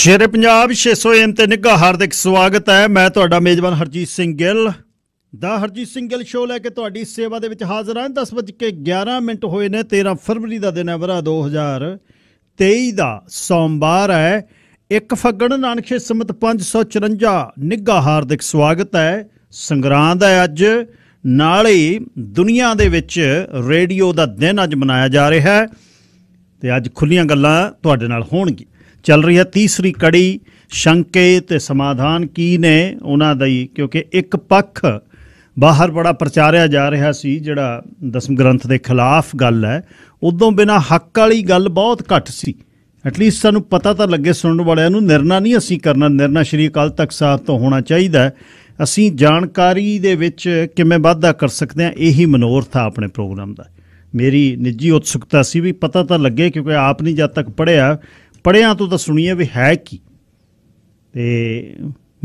ਸ਼ੇਰ ਪੰਜਾਬ 600 ਐਮ ਤੇ ਨਿੱਘਾ ਹਾਰਦਿਕ ਸਵਾਗਤ ਹੈ ਮੈਂ ਤੁਹਾਡਾ ਮੇਜ਼ਬਾਨ ਹਰਜੀਤ ਸਿੰਘ ਗਿੱਲ ਦਾ ਹਰਜੀਤ ਸਿੰਘ ਗਿੱਲ ਸ਼ੋਅ ਲੈ ਕੇ ਤੁਹਾਡੀ ਸੇਵਾ ਦੇ ਵਿੱਚ ਹਾਜ਼ਰ ਹਾਂ 10:11 ਮਿੰਟ ਹੋਏ ਨੇ 13 ਫਰਵਰੀ ਦਾ ਦਿਨ ਹੈ ਵਰਾ 2023 ਦਾ ਸੋਮਵਾਰ ਹੈ ਇੱਕ ਫੱਗਣ ਨਾਨਕੇ ਸਮਤ 554 ਨਿੱਘਾ ਹਾਰਦਿਕ ਸਵਾਗਤ ਹੈ ਸੰਗਰਾਂਦ ਹੈ ਅੱਜ ਨਾਲ ਹੀ ਦੁਨੀਆ ਦੇ ਵਿੱਚ ਰੇਡੀਓ ਦਾ ਦਿਨ ਅੱਜ ਮਨਾਇਆ ਜਾ ਰਿਹਾ ਹੈ ਤੇ ਅੱਜ ਖੁੱਲੀਆਂ ਗੱਲਾਂ ਤੁਹਾਡੇ ਨਾਲ ਹੋਣਗੀਆਂ ਚੱਲ ਰਹੀ ਹੈ ਤੀਸਰੀ ਕੜੀ ਸ਼ੰਕੇ ਤੇ ਸਮਾਧਾਨ ਕੀ ਨੇ ਉਹਨਾਂ ਦਾ ਹੀ ਕਿਉਂਕਿ ਇੱਕ ਪੱਖ ਬਾਹਰ ਬੜਾ ਪ੍ਰਚਾਰਿਆ ਜਾ ਰਿਹਾ ਸੀ ਜਿਹੜਾ ਦਸਮ ਗ੍ਰੰਥ ਦੇ ਖਿਲਾਫ ਗੱਲ ਹੈ ਉਦੋਂ ਬਿਨਾ ਹੱਕ ਵਾਲੀ ਗੱਲ ਬਹੁਤ ਘੱਟ ਸੀ ਐਟਲੀਸਟ ਸਾਨੂੰ ਪਤਾ ਤਾਂ ਲੱਗੇ ਸੁਣਨ ਵਾਲਿਆਂ ਨੂੰ ਨਿਰਣਾ ਨਹੀਂ ਅਸੀਂ ਕਰਨਾ ਨਿਰਣਾ ਸ਼੍ਰੀ ਅਕਾਲ ਤਖਤ ਸਾਹਿਬ ਤੋਂ ਹੋਣਾ ਚਾਹੀਦਾ ਅਸੀਂ ਜਾਣਕਾਰੀ ਦੇ ਵਿੱਚ ਕਿਵੇਂ ਵਾਧਾ ਕਰ ਸਕਦੇ ਹਾਂ ਇਹੀ ਮਨੋਰਥ ਆ ਆਪਣੇ ਪ੍ਰੋਗਰਾਮ ਦਾ ਮੇਰੀ ਨਿੱਜੀ ਉਤਸੁਕਤਾ ਸੀ ਵੀ ਪਤਾ ਤਾਂ ਲੱਗੇ ਕਿਉਂਕਿ ਆਪ ਨਹੀਂ ਜਦ ਤੱਕ ਪੜਿਆ ਪੜਿਆਂ ਤੋਂ ਤਾਂ ਸੁਣੀਏ ਵੀ ਹੈ ਕੀ ਤੇ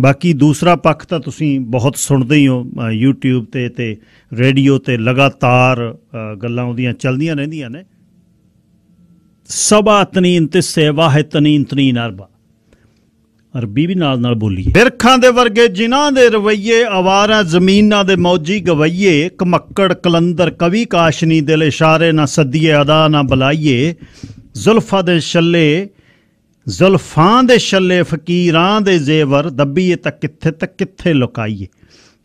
ਬਾਕੀ ਦੂਸਰਾ ਪੱਖ ਤਾਂ ਤੁਸੀਂ ਬਹੁਤ ਸੁਣਦੇ ਹੀ ਹੋ YouTube ਤੇ ਤੇ ਰੇਡੀਓ ਤੇ ਲਗਾਤਾਰ ਗੱਲਾਂ ਉਹਦੀਆਂ ਚੱਲਦੀਆਂ ਰਹਿੰਦੀਆਂ ਨੇ ਸਬਾ ਤਨੀ ਇੰਤ ਸੇਵਾ ਹੈ ਤਨੀ ਇੰਤਨੀ ਨਰਬਾ ਅਰਬੀ ਵੀ ਨਾਲ ਨਾਲ ਬੋਲੀ ਬਿਰਖਾਂ ਦੇ ਵਰਗੇ ਜਿਨ੍ਹਾਂ ਦੇ ਰਵਈਏ ਆਵਾਰਾ ਜ਼ਮੀਨਾਂ ਦੇ ਮੌਜੀ ਗਵਈਏ ਕਮੱਕੜ ਕਲੰਦਰ ਕਵੀ ਕਾਸ਼ਨੀ ਦਿਲ ਇਸ਼ਾਰੇ ਨਾ ਸੱਦੀਏ ਅਦਾ ਨਾ ਬੁਲਾਈਏ ਜ਼ੁਲਫਾ ਦੇ ਛੱਲੇ ਜ਼ੁਲਫਾਂ ਦੇ ਛੱਲੇ ਫਕੀਰਾਂ ਦੇ ਜ਼ੇਵਰ ਦੱਬੀਏ ਤਾਂ ਕਿੱਥੇ ਤੱਕ ਕਿੱਥੇ ਲੁਕਾਈਏ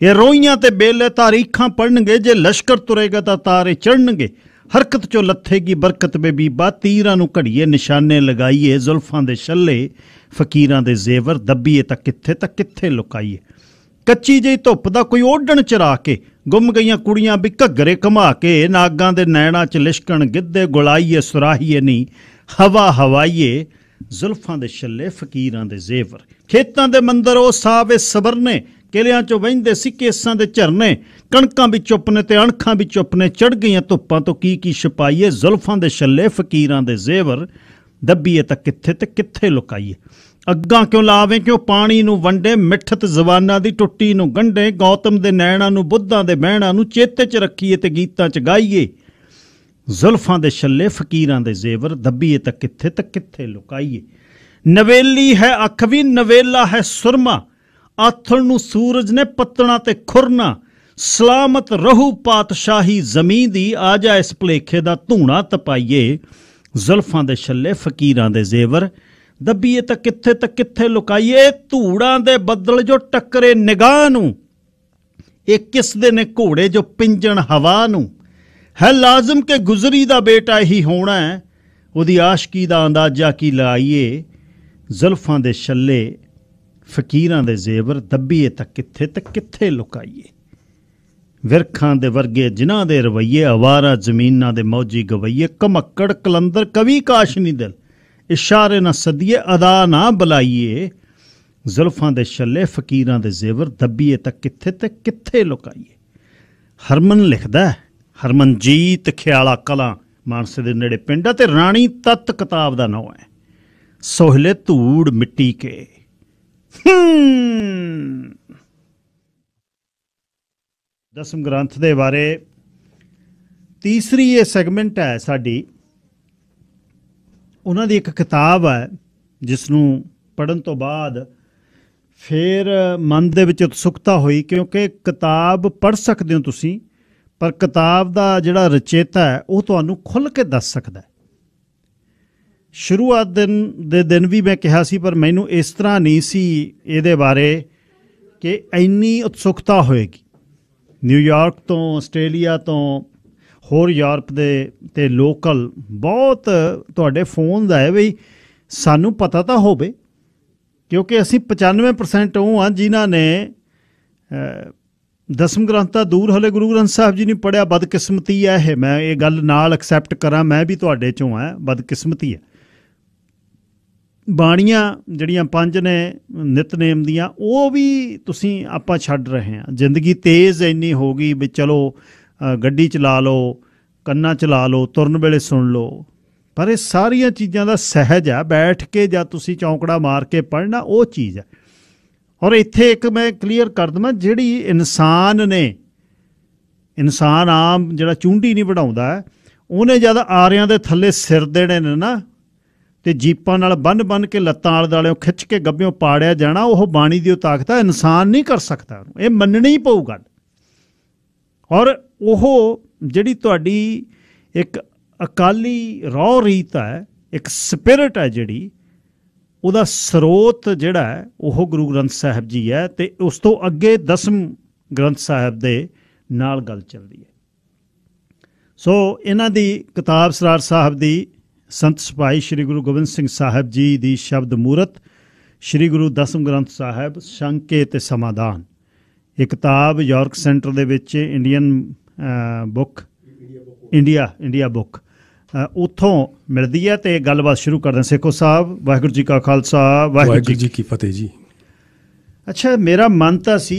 ਇਹ ਰੋਈਆਂ ਤੇ ਬੇਲੇ ਤਾਰੀਖਾਂ ਪੜਨਗੇ ਜੇ ਲਸ਼ਕਰ ਤੁਰੇਗਾ ਤਾਂ ਤਾਰੇ ਚੜਨਗੇ ਹਰਕਤ ਚੋਂ ਲੱਥੇਗੀ ਬਰਕਤ ਬਾ ਤੀਰਾਂ ਨੂੰ ਘੜੀਏ ਨਿਸ਼ਾਨੇ ਲਗਾਈਏ ਜ਼ੁਲਫਾਂ ਦੇ ਛੱਲੇ ਫਕੀਰਾਂ ਦੇ ਜ਼ੇਵਰ ਦੱਬੀਏ ਤਾਂ ਕਿੱਥੇ ਤੱਕ ਕਿੱਥੇ ਲੁਕਾਈਏ ਕੱਚੀ ਜਿਹੀ ਧੁੱਪ ਦਾ ਕੋਈ ਓਢਣ ਚਰਾ ਕੇ ਗੁੰਮ ਗਈਆਂ ਕੁੜੀਆਂ ਵੀ ਘੱਗਰੇ ਘਮਾ ਕੇ ਨਾਗਾਂ ਦੇ ਨੈਣਾ 'ਚ ਲਿਸ਼ਕਣ ਗਿੱਧੇ ਗੁਲਾਈਏ ਸੁਰਾਹੀਏ ਨਹੀਂ ਹਵਾ ਹਵਾਈਏ ਜ਼ੁਲਫਾਂ ਦੇ ਛੱਲੇ ਫਕੀਰਾਂ ਦੇ ਜ਼ੇਵਰ ਖੇਤਾਂ ਦੇ ਮੰਦਰ ਉਹ ਸਾਵੇ ਸਬਰ ਨੇ ਕਿਲਿਆਂ ਚੋਂ ਵਹਿੰਦੇ ਸੀ ਕੇਸਾਂ ਦੇ ਝਰਨੇ ਕਣਕਾਂ ਵੀ ਚੁੱਪ ਤੇ ਅਣਖਾਂ ਵੀ ਚੁੱਪ ਚੜ ਗਈਆਂ ਧੁੱਪਾਂ ਤੋਂ ਕੀ ਕੀ ਛਪਾਈਏ ਜ਼ੁਲਫਾਂ ਦੇ ਛੱਲੇ ਫਕੀਰਾਂ ਦੇ ਜ਼ੇਵਰ ਦੱਬੀਏ ਤਾਂ ਕਿੱਥੇ ਤੇ ਕਿੱਥੇ ਲੁਕਾਈਏ ਅੱਗਾ ਕਿਉਂ ਲਾਵੇਂ ਕਿਉਂ ਪਾਣੀ ਨੂੰ ਵੰਡੇ ਮਿੱਠਤ ਜ਼ਬਾਨਾਂ ਦੀ ਟੁੱਟੀ ਨੂੰ ਗੰਢੇ ਗੌਤਮ ਦੇ ਨੈਣਾਂ ਨੂੰ ਬੁੱਧਾਂ ਦੇ ਬਹਿਣਾ ਨੂੰ ਚੇਤੇ 'ਚ ਰੱਖੀਏ ਤੇ ਗੀਤਾਂ 'ਚ ਗਾਈਏ ਜ਼ੁਲਫਾਂ ਦੇ ਛੱਲੇ ਫਕੀਰਾਂ ਦੇ ਜ਼ੇਵਰ ਦੱਬੀਏ ਤਾਂ ਕਿੱਥੇ ਤੱਕ ਕਿੱਥੇ ਲੁਕਾਈਏ ਨਵੇਲੀ ਹੈ ਅੱਖ ਵੀ ਨਵੇਲਾ ਹੈ ਸੁਰਮਾ ਆਥਣ ਨੂੰ ਸੂਰਜ ਨੇ ਪੱਤਣਾ ਤੇ ਖੁਰਨਾ ਸਲਾਮਤ ਰਹੂ ਪਾਤਸ਼ਾਹੀ ਜ਼ਮੀਨ ਦੀ ਆ ਜਾ ਇਸ ਭਲੇਖੇ ਦਾ ਧੂਣਾ ਤਪਾਈਏ ਜ਼ੁਲਫਾਂ ਦੇ ਛੱਲੇ ਫਕੀਰਾਂ ਦੇ ਜ਼ੇਵਰ ਦੱਬੀਏ ਤਾਂ ਕਿੱਥੇ ਤੱਕ ਕਿੱਥੇ ਲੁਕਾਈਏ ਧੂੜਾਂ ਦੇ ਬੱਦਲ ਜੋ ਟੱਕਰੇ ਨਿਗਾਹ ਨੂੰ ਇਹ ਕਿਸ ਦੇ ਨੇ ਘੋੜੇ ਜੋ ਪਿੰਜਣ ਹਵਾ ਨੂੰ ਹੈ ਲਾਜ਼ਮ ਕਿ ਗੁਜ਼ਰੀ ਦਾ ਬੇਟਾ ਹੀ ਹੋਣਾ ਹੈ ਉਹਦੀ ਆਸ਼ਕੀ ਦਾ ਅੰਦਾਜ਼ਾ ਕੀ ਲਾਈਏ ਜ਼ਲਫਾਂ ਦੇ ਛੱਲੇ ਫਕੀਰਾਂ ਦੇ ਜ਼ੇਵਰ ਦੱਬੀਏ ਤੱਕ ਕਿੱਥੇ ਤੱਕ ਕਿੱਥੇ ਲੁਕਾਈਏ ਵਿਰਖਾਂ ਦੇ ਵਰਗੇ ਜਿਨ੍ਹਾਂ ਦੇ ਰਵਈਏ ਆਵਾਰਾ ਜ਼ਮੀਨਾਂ ਦੇ ਮੌਜੀ ਗਵਈਏ ਕਮੱਕੜ ਕਲੰਦਰ ਕਵੀ ਕਾਸ਼ਨੀ ਦਿਲ ਇਸ਼ਾਰੇ ਨਾ ਸਦੀਏ ਅਦਾ ਨਾ ਬੁਲਾਈਏ ਜ਼ੁਲਫਾਂ ਦੇ ਛੱਲੇ ਫਕੀਰਾਂ ਦੇ ਜ਼ੇਵਰ ਦੱਬੀਏ ਤੱਕ ਕਿੱਥੇ ਤੱਕ ਕਿੱਥੇ ਲੁਕਾਈਏ ਹਰਮਨ ਲਿਖਦਾ ਹੈ ਹਰਮਨਜੀਤ ਖਿਆਲਾ ਕਲਾ ਮਾਨਸੇ ਦੇ ਨੇੜੇ ਪਿੰਡ ਆ ਤੇ ਰਾਣੀ ਤਤ ਕਿਤਾਬ ਦਾ ਨਾਮ ਹੈ ਸੋਹਲੇ ਧੂੜ ਮਿੱਟੀ ਕੇ ਦਸਮ ਗ੍ਰੰਥ ਦੇ ਬਾਰੇ ਤੀਸਰੀ ਇਹ ਸੈਗਮੈਂਟ ਹੈ ਸਾਡੀ ਉਹਨਾਂ ਦੀ ਇੱਕ ਕਿਤਾਬ ਹੈ ਜਿਸ ਨੂੰ ਪੜਨ ਤੋਂ ਬਾਅਦ ਫਿਰ ਮਨ ਦੇ ਵਿੱਚ ਉਤਸੁਕਤਾ ਹੋਈ ਕਿਉਂਕਿ ਕਿਤਾਬ ਪੜ ਸਕਦੇ ਹੋ ਤੁਸੀਂ ਪਰ ਕਿਤਾਬ ਦਾ ਜਿਹੜਾ ਰਚੇਤਾ ਹੈ ਉਹ ਤੁਹਾਨੂੰ ਖੁੱਲ ਕੇ ਦੱਸ ਸਕਦਾ ਹੈ ਸ਼ੁਰੂਆਤ ਦਿਨ ਦੇ ਦਿਨ ਵੀ ਮੈਂ ਕਿਹਾ ਸੀ ਪਰ ਮੈਨੂੰ ਇਸ ਤਰ੍ਹਾਂ ਨਹੀਂ ਸੀ ਇਹਦੇ ਬਾਰੇ ਕਿ ਇੰਨੀ ਉਤਸੁਕਤਾ ਹੋਏਗੀ ਨਿਊਯਾਰਕ ਤੋਂ ਆਸਟ੍ਰੇਲੀਆ ਤੋਂ ਹੋਰ ਯੂਰਪ ਦੇ ਤੇ ਲੋਕਲ ਬਹੁਤ ਤੁਹਾਡੇ ਫੋਨ ਦਾ ਹੈ ਵੀ ਸਾਨੂੰ ਪਤਾ ਤਾਂ ਹੋਵੇ ਕਿਉਂਕਿ ਅਸੀਂ 95% ਉਹ ਆ ਜਿਨ੍ਹਾਂ ਨੇ ਦਸਮ ਗ੍ਰੰਥ ਤਾਂ ਦੂਰ ਹਲੇ ਗੁਰੂ ਗ੍ਰੰਥ ਸਾਹਿਬ ਜੀ ਨੇ ਪੜਿਆ ਬਦਕਿਸਮਤੀ ਹੈ ਇਹ ਮੈਂ ਇਹ ਗੱਲ ਨਾਲ ਐਕਸੈਪਟ ਕਰਾਂ ਮੈਂ ਵੀ ਤੁਹਾਡੇ ਚੋਂ ਆ ਬਦਕਿਸਮਤੀ ਹੈ ਬਾਣੀਆਂ ਜਿਹੜੀਆਂ ਪੰਜ ਨੇ ਨਿਤਨੇਮ ਦੀਆਂ ਉਹ ਵੀ ਤੁਸੀਂ ਆਪਾਂ ਛੱਡ ਰਹੇ ਆ ਜ਼ਿੰਦਗੀ ਤੇਜ਼ ਇੰਨੀ ਹੋ ਗਈ ਵੀ ਚਲੋ ਗੱਡੀ ਚਲਾ ਲਓ ਕੰਨਾਂ ਚਲਾ ਲਓ ਤੁਰਨ ਵੇਲੇ ਸੁਣ ਲਓ ਪਰ ਇਹ ਸਾਰੀਆਂ ਚੀਜ਼ਾਂ ਦਾ ਸਹਿਜ ਆ ਬੈਠ ਕੇ ਜਾਂ ਤੁਸੀਂ ਚੌਂਕੜਾ ਮਾਰ ਕੇ ਪੜਨਾ ਉਹ ਚੀਜ਼ ਆ ਔਰ ਇੱਥੇ ਇੱਕ ਮੈਂ ਕਲੀਅਰ ਕਰ ਦਵਾਂ ਜਿਹੜੀ ਇਨਸਾਨ ਨੇ ਇਨਸਾਨ ਆਮ ਜਿਹੜਾ ਚੁੰਡੀ ਨਹੀਂ ਵਢਾਉਂਦਾ ਉਹਨੇ ਜਦ ਆਰਿਆਂ ਦੇ ਥੱਲੇ ਸਿਰ ਦੇਣੇ ਨੇ ਨਾ ਤੇ ਜੀਪਾਂ ਨਾਲ ਬੰਨ ਬੰਨ ਕੇ ਲੱਤਾਂ ਵਾਲੇ ਦਾਲਿਓ ਖਿੱਚ ਕੇ ਗੱਬਿਓ ਪਾੜਿਆ ਜਾਣਾ ਉਹ ਬਾਣੀ ਦੀ ਉਹ ਤਾਕਤ ਹੈ ਇਨਸਾਨ ਨਹੀਂ ਕਰ ਸਕਦਾ ਇਹ ਮੰਨਣੀ ਪਊ ਗੱਲ ਔਰ ਉਹ ਜਿਹੜੀ ਤੁਹਾਡੀ ਇੱਕ ਅਕਾਲੀ ਰੌ ਰੀਤ ਹੈ ਇੱਕ ਸਪਿਰਿਟ ਹੈ ਜਿਹੜੀ ਉਹਦਾ ਸਰੋਤ ਜਿਹੜਾ ਹੈ ਉਹ ਗੁਰੂ ਗ੍ਰੰਥ ਸਾਹਿਬ ਜੀ ਹੈ ਤੇ ਉਸ ਤੋਂ ਅੱਗੇ ਦਸਮ ਗ੍ਰੰਥ ਸਾਹਿਬ ਦੇ ਨਾਲ ਗੱਲ ਚੱਲਦੀ ਹੈ ਸੋ ਇਹਨਾਂ ਦੀ ਕਿਤਾਬ ਸਰਾਰ ਸਾਹਿਬ ਦੀ ਸੰਤ ਸਪਾਈ ਸ੍ਰੀ ਗੁਰੂ ਗੋਬਿੰਦ ਸਿੰਘ ਸਾਹਿਬ ਜੀ ਦੀ ਸ਼ਬਦ ਮੂਰਤ ਸ੍ਰੀ ਗੁਰੂ ਦਸਮ ਗ੍ਰੰਥ ਸਾਹਿਬ ਸ਼ੰਕੇ ਤੇ ਸਮਾਧਾਨ ਇਹ ਕਿਤਾਬ ਯਾਰਕ ਸੈਂਟਰ ਦੇ ਵਿੱਚ Indian book India India book ਉਥੋਂ ਮਿਲਦੀ ਹੈ ਤੇ ਗੱਲਬਾਤ ਸ਼ੁਰੂ ਕਰਦੇ ਹਾਂ ਸੇਖੋ ਸਾਹਿਬ ਵਾਹਿਗੁਰੂ ਜੀ ਕਾ ਖਾਲਸਾ ਵਾਹਿਗੁਰੂ ਜੀ ਕੀ ਫਤਿਹ ਜੀ ਅੱਛਾ ਮੇਰਾ ਮਨ ਤਾਂ ਸੀ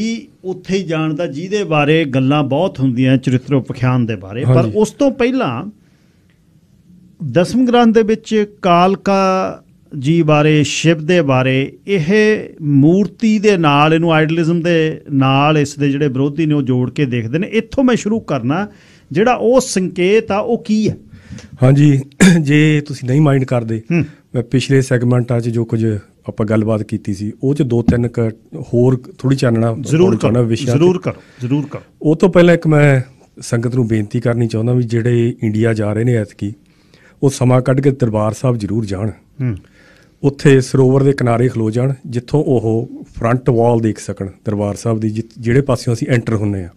ਉੱਥੇ ਹੀ ਜਾਣ ਦਾ ਜਿਹਦੇ ਬਾਰੇ ਗੱਲਾਂ ਬਹੁਤ ਹੁੰਦੀਆਂ ਚਰਿੱਤਰ ਉਪਖਿਆਨ ਦੇ ਬਾਰੇ ਪਰ ਉਸ ਤੋਂ ਪਹਿਲਾਂ ਦਸਮ ਗ੍ਰੰਥ ਦੇ ਵਿੱਚ ਕਾਲਕਾ ਜੀ ਬਾਰੇ ਸ਼ਿਵ ਦੇ ਬਾਰੇ ਇਹ ਮੂਰਤੀ ਦੇ ਨਾਲ ਇਹਨੂੰ ਆਈਡਲਿਜ਼ਮ ਦੇ ਨਾਲ ਇਸ ਦੇ ਜਿਹੜੇ ਵਿਰੋਧੀ ਨੇ ਉਹ ਜੋੜ ਕੇ ਦੇਖਦੇ ਨੇ ਇੱਥੋਂ ਮੈਂ ਸ਼ੁਰੂ ਕਰਨਾ ਜਿਹੜਾ ਉਹ ਸੰਕੇਤ ਆ ਉਹ ਕੀ ਹੈ ਹਾਂਜੀ ਜੇ ਤੁਸੀਂ ਨਹੀਂ ਮਾਈਂਡ ਕਰਦੇ ਮੈਂ ਪਿਛਲੇ ਸੈਗਮੈਂਟਾਂ 'ਚ ਜੋ ਕੁਝ ਆਪਾਂ ਗੱਲਬਾਤ ਕੀਤੀ ਸੀ ਉਹ 'ਚ ਦੋ ਤਿੰਨ ਹੋਰ ਥੋੜੀ ਚਾਨਣਾ ਜ਼ਰੂਰ ਕਰਨਾ ਵਿਸ਼ਾ ਜ਼ਰੂਰ ਕਰੋ ਜ਼ਰੂਰ ਕਰੋ ਉਹ ਤੋਂ ਪਹਿਲਾਂ ਇੱਕ ਮੈਂ ਸੰਗਤ ਨੂੰ ਬੇਨਤੀ ਕਰਨੀ ਚਾਹੁੰਦਾ ਵੀ ਜਿਹੜੇ ਇੰਡੀਆ ਜਾ ਰਹੇ ਨੇ ਐਤਕੀ ਉਹ ਸਮਾਂ ਕੱਢ ਕੇ ਦਰਬਾਰ ਸਾਹਿਬ ਜ਼ਰੂਰ ਜਾਣ ਉੱਥੇ ਸਰੋਵਰ ਦੇ ਕਿਨਾਰੇ ਖਲੋ ਜਾਣ ਜਿੱਥੋਂ ਉਹ ਫਰੰਟ ਵਾਲ ਦੇਖ ਸਕਣ ਦਰਬਾਰ ਸਾਹਿਬ ਦੀ ਜਿਹੜੇ ਪਾਸਿਓਂ ਅਸੀਂ ਐਂਟਰ ਹੁੰਨੇ ਆ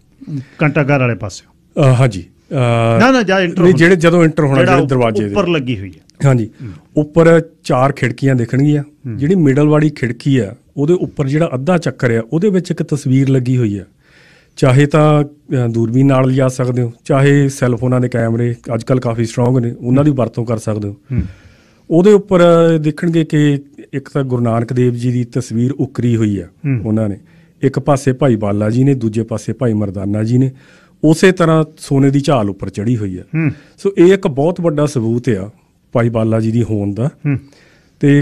ਕੰਟਾਗਰ ਵਾਲੇ ਪਾਸਿਓਂ ਹਾਂਜੀ ਨਾ ਨਾ ਜਾਂ ਇੰਟਰ ਜਿਹੜੇ ਜਦੋਂ ਇੰਟਰ ਹੋਣਾ ਜਿਹੜੇ ਦਰਵਾਜ਼ੇ ਦੇ ਉੱਪਰ ਲੱਗੀ ਹੋਈ ਹੈ ਹਾਂਜੀ ਉੱਪਰ ਚਾਰ ਖਿੜਕੀਆਂ ਦੇਖਣਗੀਆਂ ਜਿਹੜੀ ਮਿਡਲ ਵਾਲੀ ਖਿੜਕੀ ਆ ਉਹਦੇ ਉੱਪਰ ਜਿਹੜਾ ਅੱਧਾ ਚੱਕਰ ਆ ਉਹਦੇ ਵਿੱਚ ਇੱਕ ਤਸਵੀਰ ਲੱਗੀ ਹੋਈ ਆ ਚਾਹੇ ਤਾਂ ਦੂਰਬੀਨ ਨਾਲ ਲਿਆ ਸਕਦੇ ਹੋ ਚਾਹੇ ਸੈਲਫੋਨਾਂ ਫੋਨਾਂ ਦੇ ਕੈਮਰੇ ਅੱਜਕੱਲ ਕਾਫੀ ਸਟਰੋਂਗ ਨੇ ਉਹਨਾਂ ਦੀ ਵਰਤੋਂ ਕਰ ਸਕਦੇ ਹੋ ਉਹਦੇ ਉੱਪਰ ਦੇਖਣਗੇ ਕਿ ਇੱਕ ਤਾਂ ਗੁਰੂ ਨਾਨਕ ਦੇਵ ਜੀ ਦੀ ਤਸਵੀਰ ਉਕਰੀ ਹੋਈ ਆ ਉਹਨਾਂ ਨੇ ਇੱਕ ਪਾਸੇ ਭਾਈ ਬਾਲਾ ਜੀ ਨੇ ਦੂਜੇ ਪਾਸੇ ਭਾਈ ਮਰਦਾਨਾ ਜੀ ਨੇ ਉਸੇ ਤਰ੍ਹਾਂ ਸੋਨੇ ਦੀ ਝਾਲ ਉੱਪਰ ਚੜੀ ਹੋਈ ਹੈ ਸੋ ਇਹ ਇੱਕ ਬਹੁਤ ਵੱਡਾ ਸਬੂਤ ਆ ਭਾਈ ਬਾਲਾ ਜੀ ਦੀ ਹੋਣ ਦਾ ਤੇ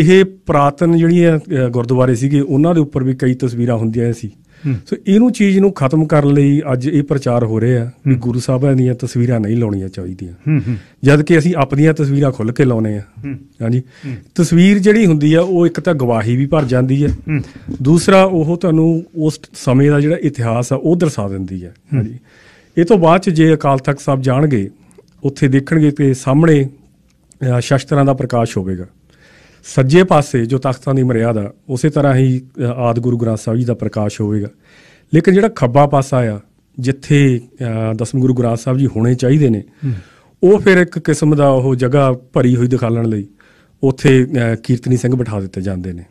ਇਹ ਪ੍ਰਾਤਨ ਜਿਹੜੀਆਂ ਗੁਰਦੁਆਰੇ ਸੀਗੇ ਉਹਨਾਂ ਦੇ ਉੱਪਰ ਵੀ ਕਈ ਤਸਵੀਰਾਂ ਹੁੰਦੀਆਂ ਸੀ ਸੋ ਇਹਨੂੰ ਚੀਜ਼ ਨੂੰ ਖਤਮ ਕਰਨ ਲਈ ਅੱਜ ਇਹ ਪ੍ਰਚਾਰ ਹੋ ਰਿਹਾ ਕਿ ਗੁਰੂ ਸਾਹਿਬਾਂ ਦੀਆਂ ਤਸਵੀਰਾਂ ਨਹੀਂ ਲਾਉਣੀਆਂ ਚਾਹੀਦੀਆਂ ਜਦ ਕਿ ਅਸੀਂ ਆਪਣੀਆਂ ਤਸਵੀਰਾਂ ਖੁੱਲ ਕੇ ਲਾਉਨੇ ਆ ਹਾਂਜੀ ਤਸਵੀਰ ਜਿਹੜੀ ਹੁੰਦੀ ਆ ਉਹ ਇੱਕ ਤਾਂ ਗਵਾਹੀ ਵੀ ਭਰ ਜਾਂਦੀ ਹੈ ਦੂਸਰਾ ਉਹ ਤੁਹਾਨੂੰ ਉਸ ਸਮੇਂ ਦਾ ਜਿਹੜਾ ਇਤਿਹਾਸ ਆ ਉਹ ਦਰਸਾ ਦਿੰਦੀ ਹੈ ਹਾਂਜੀ ਇਹ ਤੋਂ ਬਾਅਦ ਚ ਜੇ ਅਕਾਲ ਤਖਤ ਸਾਹਿਬ ਜਾਣਗੇ ਉੱਥੇ ਦੇਖਣਗੇ ਤੇ ਸਾਹਮਣੇ ਸ਼ਸਤਰਾਂ ਦਾ ਪ੍ਰਕਾਸ਼ ਹੋਵੇਗਾ ਸੱਜੇ ਪਾਸੇ ਜੋ ਤਖਤਾਂ ਦੀ ਮਰਿਆਦਾ ਉਸੇ ਤਰ੍ਹਾਂ ਹੀ ਆਦ ਗੁਰੂ ਗ੍ਰੰਥ ਸਾਹਿਬ ਜੀ ਦਾ ਪ੍ਰਕਾਸ਼ ਹੋਵੇਗਾ ਲੇਕਿਨ ਜਿਹੜਾ ਖੱਬਾ ਪਾਸਾ ਆ ਜਿੱਥੇ ਦਸਮ ਗੁਰੂ ਗ੍ਰੰਥ ਸਾਹਿਬ ਜੀ ਹੋਣੇ ਚਾਹੀਦੇ ਨੇ ਉਹ ਫਿਰ ਇੱਕ ਕਿਸਮ ਦਾ ਉਹ ਜਗ੍ਹਾ ਭਰੀ ਹੋਈ ਦਿਖਾਲਣ ਲਈ ਉੱਥੇ ਕੀਰਤਨੀ ਸਿੰਘ ਬਿਠਾ ਦਿੱਤੇ ਜਾਂਦੇ ਨੇ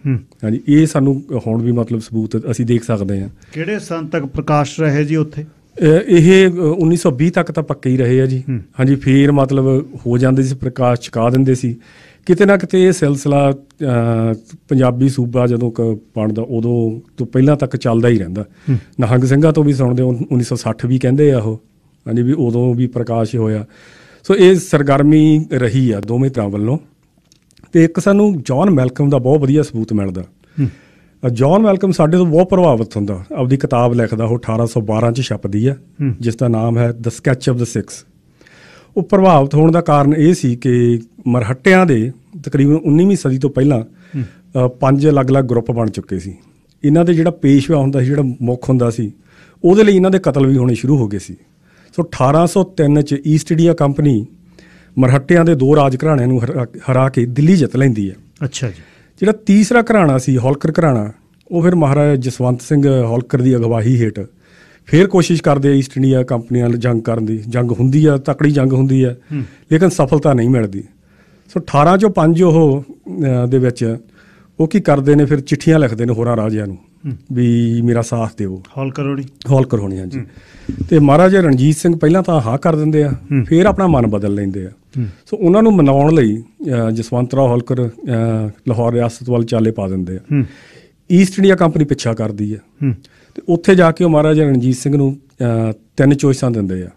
ਹਾਂਜੀ ਇਹ ਸਾਨੂੰ ਹੁਣ ਵੀ ਮਤਲਬ ਸਬੂਤ ਅਸੀਂ ਦੇਖ ਸਕਦੇ ਹਾਂ ਕਿਹੜੇ ਸੰਤਕ ਤੱਕ ਪ੍ਰਕਾਸ਼ ਰਹੇ ਜੀ ਉੱਥੇ ਇਹ 1920 ਤੱਕ ਤਾਂ ਪੱਕੇ ਹੀ ਰਹੇ ਆ ਜੀ ਹਾਂਜੀ ਫੇਰ ਮਤਲਬ ਹੋ ਜਾਂਦੇ ਸੀ ਪ੍ਰਕਾਸ਼ ਚਕਾ ਦਿੰਦੇ ਸੀ ਕਿਤੇ ਨਾ ਕਿਤੇ ਇਹ ਸਿਲਸਿਲਾ ਪੰਜਾਬੀ ਸੂਬਾ ਜਦੋਂ ਬਣਦਾ ਉਦੋਂ ਤੋਂ ਪਹਿਲਾਂ ਤੱਕ ਚੱਲਦਾ ਹੀ ਰਹਿੰਦਾ ਨਹੰਗ ਸਿੰਘਾਂ ਤੋਂ ਵੀ ਸੁਣਦੇ 1960 ਵੀ ਕਹਿੰਦੇ ਆ ਉਹ ਹਾਂਜੀ ਵੀ ਉਦੋਂ ਵੀ ਪ੍ਰਕਾਸ਼ ਹੋਇਆ ਸੋ ਇਹ ਸਰਗਰਮੀ ਰਹੀ ਆ ਦੋਵੇਂ ਤਰ੍ਹਾਂ ਵੱਲੋਂ ਤੇ ਇੱਕ ਸਾਨੂੰ ਜੌਨ ਮੈਲਕਮ ਦਾ ਬਹੁਤ ਵਧੀਆ ਸਬੂਤ ਮਿਲਦਾ ਜੌਨ ਮੈਲਕਮ ਸਾਡੇ ਤੋਂ ਬਹੁਤ ਪ੍ਰਭਾਵਿਤ ਹੁੰਦਾ ਆਪਦੀ ਕਿਤਾਬ ਲਿਖਦਾ ਉਹ 1812 ਚ ਛਪਦੀ ਆ ਜਿਸ ਦਾ ਨਾਮ ਹੈ the sketch of the Sikhs ਉਹ ਪ੍ਰਭਾਵਿਤ ਹੋਣ ਦਾ ਕਾਰਨ ਇਹ ਸੀ ਕਿ ਮਰਹੱਟਿਆਂ ਦੇ ਤਕਰੀਬਨ 19ਵੀਂ ਸਦੀ ਤੋਂ ਪਹਿਲਾਂ ਪੰਜ ਅਲੱਗ-ਅਲੱਗ ਗਰੁੱਪ ਬਣ ਚੁੱਕੇ ਸੀ ਇਹਨਾਂ ਦੇ ਜਿਹੜਾ ਪੇਸ਼ਵਾ ਹੁੰਦਾ ਸੀ ਜਿਹੜਾ ਮੁੱਖ ਹੁੰਦਾ ਸੀ ਉਹਦੇ ਲਈ ਇਹਨਾਂ ਦੇ ਕਤਲ ਵੀ ਹੋਣੇ ਸ਼ੁਰੂ ਹੋ ਗਏ ਸੀ ਸੋ 1803 ਚ ਈਸਟ ਇੰਡੀਆ ਕੰਪਨੀ ਮਰਹੱਟਿਆਂ ਦੇ ਦੋ ਰਾਜ ਘਰਾਣਿਆਂ ਨੂੰ ਹਰਾ ਕੇ ਦਿੱਲੀ ਜਿੱਤ ਲੈਂਦੀ ਹੈ ਅੱਛਾ ਜੀ ਜਿਹੜਾ ਤੀਸਰਾ ਘਰਾਣਾ ਸੀ ਹੌਲਕਰ ਘਰਾਣਾ ਉਹ ਫਿਰ ਮਹਾਰਾਜਾ ਜਸਵੰਤ ਸਿੰਘ ਹੌਲਕਰ ਦੀ ਅਗਵਾਈ ਹੇਠ ਫਿਰ ਕੋਸ਼ਿਸ਼ ਕਰਦੇ ਈਸਟ ਇੰਡੀਆ ਕੰਪਨੀ ਨਾਲ ਜੰਗ ਕਰਨ ਦੀ ਜੰਗ ਹੁੰਦੀ ਆ ਤਕੜੀ ਜੰਗ ਹੁੰਦੀ ਆ ਲੇਕਿਨ ਸਫਲਤਾ ਨਹੀਂ ਮਿਲਦੀ ਸੋ 18 ਚੋਂ 5 ਉਹ ਦੇ ਵਿੱਚ ਉਹ ਕੀ ਕਰਦੇ ਨੇ ਫਿਰ ਚਿੱਠੀਆਂ ਲਿਖਦੇ ਨੇ ਹੋਰਾਂ ਰਾਜਿਆਂ ਨੂੰ ਵੀ ਮੇਰਾ ਸਾਥ ਦਿਓ ਹੌਲ ਕਰੋਣੀ ਹੌਲ ਕਰੋਣੀ ਹਾਂਜੀ ਤੇ ਮਹਾਰਾਜਾ ਰਣਜੀਤ ਸਿੰਘ ਪਹਿਲਾਂ ਤਾਂ ਹਾਂ ਕਰ ਦਿੰਦੇ ਆ ਫਿਰ ਆਪਣਾ ਮਨ ਬਦਲ ਲੈਂਦੇ ਆ ਸੋ ਉਹਨਾਂ ਨੂੰ ਮਨਾਉਣ ਲਈ ਜਸਵੰਤਰਾ ਹੌਲਕਰ ਲਾਹੌਰ ਰਿਆਸਤ ਵੱਲ ਚਾਲੇ ਪਾ ਦਿੰਦੇ ਆ ਈਸਟ ਇੰਡੀਆ ਕੰਪਨੀ ਪਿੱਛਾ ਕਰਦੀ ਹੈ ਤੇ ਉੱਥੇ ਜਾ ਕੇ ਉਹ ਮਹਾਰਾਜਾ ਰਣਜੀਤ ਸਿੰਘ ਨੂੰ ਤਿੰਨ ਚੋਇਸਾਂ ਦਿੰਦੇ ਆ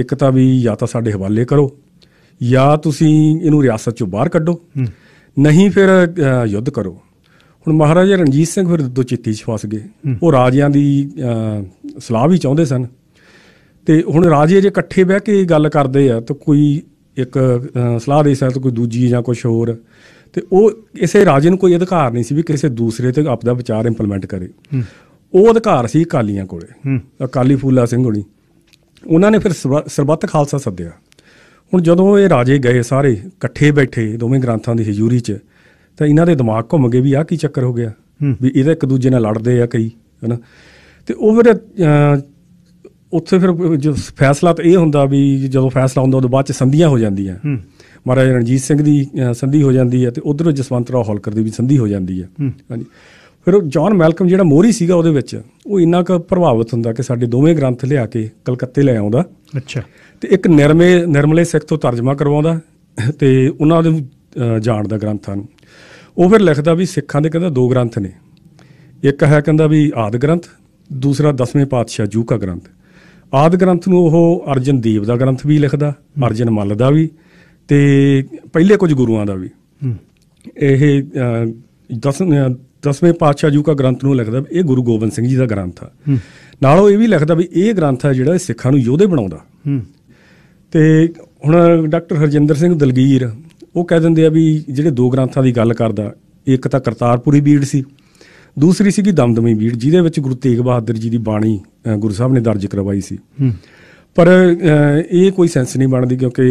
ਇੱਕ ਤਾਂ ਵੀ ਜਾਂ ਤਾਂ ਸਾਡੇ ਹਵਾਲੇ ਕਰੋ ਜਾਂ ਤੁਸੀਂ ਇਹਨੂੰ ਰਿਆਸਤ ਚੋਂ ਬਾਹਰ ਕੱਢੋ ਨਹੀਂ ਫਿਰ ਯੁੱਧ ਕਰੋ ਹੁਣ ਮਹਾਰਾਜਾ ਰਣਜੀਤ ਸਿੰਘ ਫਿਰ ਦੋ ਚਿੱਤੀ 'ਚ ਫਸ ਗਏ ਉਹ ਰਾਜਿਆਂ ਦੀ ਸਲਾਹ ਵੀ ਚਾਹੁੰਦੇ ਸਨ ਤੇ ਹੁਣ ਰਾਜੇ ਜੇ ਇਕੱਠੇ ਬਹਿ ਕੇ ਗੱਲ ਕਰਦੇ ਆ ਤਾਂ ਕੋਈ ਇੱਕ ਸਲਾਹ ਦੇ ਸਕਦਾ ਕੋਈ ਦੂਜੀ ਜਾਂ ਕੁਝ ਹੋਰ ਤੇ ਉਹ ਇਸੇ ਰਾਜੇ ਨੂੰ ਕੋਈ ਅਧਿਕਾਰ ਨਹੀਂ ਸੀ ਵੀ ਕਿਸੇ ਦੂਸਰੇ ਤੇ ਆਪਦਾ ਵਿਚਾਰ ਇੰਪਲੀਮੈਂਟ ਕਰੇ ਉਹ ਅਧਿਕਾਰ ਸੀ ਅਕਾਲੀਆਂ ਕੋਲੇ ਅਕਾਲੀ ਫੂਲਾ ਸਿੰਘ ਹੋਣੀ ਉਹਨਾਂ ਨੇ ਫਿਰ ਸਰਬੱਤ ਖਾਲਸਾ ਸੱਦਿਆ ਹੁਣ ਜਦੋਂ ਇਹ ਰਾਜੇ ਗਏ ਸਾਰੇ ਇਕੱਠੇ ਬੈਠੇ ਦੋਵੇਂ ਗ੍ਰੰਥਾਂ ਦੀ ਹਜ਼ੂਰੀ 'ਚ ਤਾਂ ਇਹਨਾਂ ਦੇ ਦਿਮਾਗ ਘੁੰਮ ਗਏ ਵੀ ਆਹ ਕੀ ਚੱਕਰ ਹੋ ਗਿਆ ਵੀ ਇਹਦਾ ਇੱਕ ਦੂਜੇ ਨਾਲ ਲੜਦੇ ਆ ਕਈ ਹਨਾ ਤੇ ਉਹ ਫਿਰ ਉੱਥੇ ਫਿਰ ਜੋ ਫੈਸਲਾ ਤਾਂ ਇਹ ਹੁੰਦਾ ਵੀ ਜਦੋਂ ਫੈਸਲਾ ਹੁੰਦਾ ਉਹਦੇ ਬਾਅਦ ਚ ਸੰਧੀਆਂ ਹੋ ਜਾਂਦੀਆਂ ਮਹਾਰਾਜਾ ਰਣਜੀਤ ਸਿੰਘ ਦੀ ਸੰਧੀ ਹੋ ਜਾਂਦੀ ਹੈ ਤੇ ਉਧਰੋਂ ਜਸਵੰਤ ਰਾਓ ਹੋਲਕਰ ਦੀ ਵੀ ਸੰਧੀ ਹੋ ਜਾਂਦੀ ਹੈ ਹਾਂਜੀ ਫਿਰ ਜੌਨ ਮੈਲਕਮ ਜਿਹੜਾ ਮੋਰੀ ਸੀਗਾ ਉਹਦੇ ਵਿੱਚ ਉਹ ਇੰਨਾ ਕੁ ਪ੍ਰਭਾਵਿਤ ਹੁੰਦਾ ਕਿ ਸਾਡੇ ਦੋਵੇਂ ਗ੍ਰੰਥ ਲਿਆ ਕੇ ਕਲਕੱਤੇ ਲੈ ਆਉਂਦਾ ਅੱਛਾ ਤੇ ਇੱਕ ਨਿਰਮੇ ਨਿਰਮਲੇ ਸਿੱਖ ਤੋਂ ਤਰਜਮਾ ਕਰਵਾਉਂਦਾ ਤੇ ਉਹਨਾਂ ਦੇ ਜਾਣ ਦਾ ਗ੍ਰੰਥ ਹਨ ਉਹ ਫਿਰ ਲਿਖਦਾ ਵੀ ਸਿੱਖਾਂ ਦੇ ਕਹਿੰਦਾ ਦੋ ਗ੍ਰੰਥ ਨੇ ਇੱਕ ਹੈ ਕਹਿੰਦਾ ਵੀ ਆਦ ਗ੍ਰੰਥ ਦੂਸਰਾ ਦਸਵੇਂ ਪਾਤਸ਼ਾਹ ਜੂ ਕਾ ਗ੍ਰੰਥ ਆਦ ਗ੍ਰੰਥ ਨੂੰ ਉਹ ਅਰਜਨ ਦੇਵ ਦਾ ਗ੍ਰੰਥ ਵੀ ਲਿਖਦਾ ਅਰਜਨ ਮੱਲ ਦਾ ਵੀ ਤੇ ਪਹਿਲੇ ਕੁਝ ਗੁਰੂਆਂ ਦਾ ਵੀ ਇਹ ਦਸਵੇਂ ਪਾਤਸ਼ਾਹ ਜੂ ਕਾ ਗ੍ਰੰਥ ਨੂੰ ਲਿਖਦਾ ਇਹ ਗੁਰੂ ਗੋਬਿੰਦ ਸਿੰਘ ਜੀ ਦਾ ਗ੍ਰੰਥ ਆ ਨਾਲ ਉਹ ਇਹ ਵੀ ਲਿਖਦਾ ਵੀ ਇਹ ਗ੍ਰੰਥ ਆ ਜਿਹੜਾ ਸਿੱਖਾਂ ਨੂੰ ਯੋਧੇ ਬਣਾਉਂਦਾ ਤੇ ਹੁਣ ਡਾਕਟਰ ਹਰਜਿੰਦਰ ਸਿੰਘ ਦਲਗੀਰ ਉਹ ਕਹਿ ਦਿੰਦੇ ਆ ਵੀ ਜਿਹੜੇ ਦੋ ਗ੍ਰੰਥਾਂ ਦੀ ਗੱਲ ਕਰਦਾ ਇੱਕ ਤਾਂ ਕਰਤਾਰਪੁਰੀ ਬੀੜ ਸੀ ਦੂਸਰੀ ਸੀਗੀ ਦਮਦਮੀ ਬੀੜ ਜਿਹਦੇ ਵਿੱਚ ਗੁਰੂ ਤੇਗ ਬਹਾਦਰ ਜੀ ਦੀ ਬਾਣੀ ਗੁਰੂ ਸਾਹਿਬ ਨੇ ਦਰਜ ਕਰਵਾਈ ਸੀ ਪਰ ਇਹ ਕੋਈ ਸੈਂਸ ਨਹੀਂ ਬਣਦੀ ਕਿਉਂਕਿ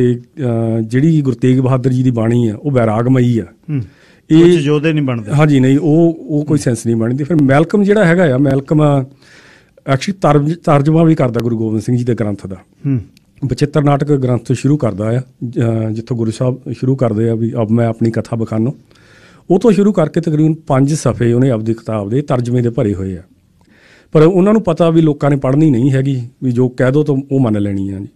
ਜਿਹੜੀ ਗੁਰੂ ਤੇਗ ਬਹਾਦਰ ਜੀ ਦੀ ਬਾਣੀ ਆ ਉਹ ਬੈਰਾਗਮਈ ਆ ਇਹ ਕੁਝ ਜੋਦੇ ਨਹੀਂ ਬਣਦੇ ਹਾਂਜੀ ਨਹੀਂ ਉਹ ਉਹ ਕੋਈ ਸੈਂਸ ਨਹੀਂ ਬਣਦੀ ਫਿਰ ਮੈਲਕਮ ਜਿਹੜਾ ਹੈਗਾ ਆ ਮੈਲਕਮ ਐਕਚੁਅਲੀ ਤਰਜਮਾ ਵੀ ਕਰਦਾ ਗੁਰੂ ਗੋਬਿੰਦ ਸਿੰਘ ਜੀ ਦੇ ਗ੍ਰੰਥ ਦਾ ਬਚਿੱਤਰ ਨਾਟਕ ਗ੍ਰੰਥ ਸ਼ੁਰੂ ਕਰਦਾ ਆ ਜਿੱਥੋਂ ਗੁਰੂ ਸਾਹਿਬ ਸ਼ੁਰੂ ਕਰਦੇ ਆ ਵੀ ਅਬ ਮੈਂ ਆਪਣੀ ਕਥਾ ਬਖਾਨੋ ਉਹ ਤੋਂ ਸ਼ੁਰੂ ਕਰਕੇ ਤਕਰੀਬਨ 5 ਸਫੇ ਉਹਨੇ ਆਪਦੀ ਕਿਤਾਬ ਦੇ ਤਰਜਮੇ ਦੇ ਭਰੇ ਹੋਏ ਆ ਪਰ ਉਹਨਾਂ ਨੂੰ ਪਤਾ ਵੀ ਲੋਕਾਂ ਨੇ ਪੜ੍ਹਨੀ ਨਹੀਂ ਹੈਗੀ ਵੀ ਜੋ ਕਹਿ ਦੋ ਤਾਂ ਉਹ ਮੰਨ ਲੈਣੀ ਆ ਜੀ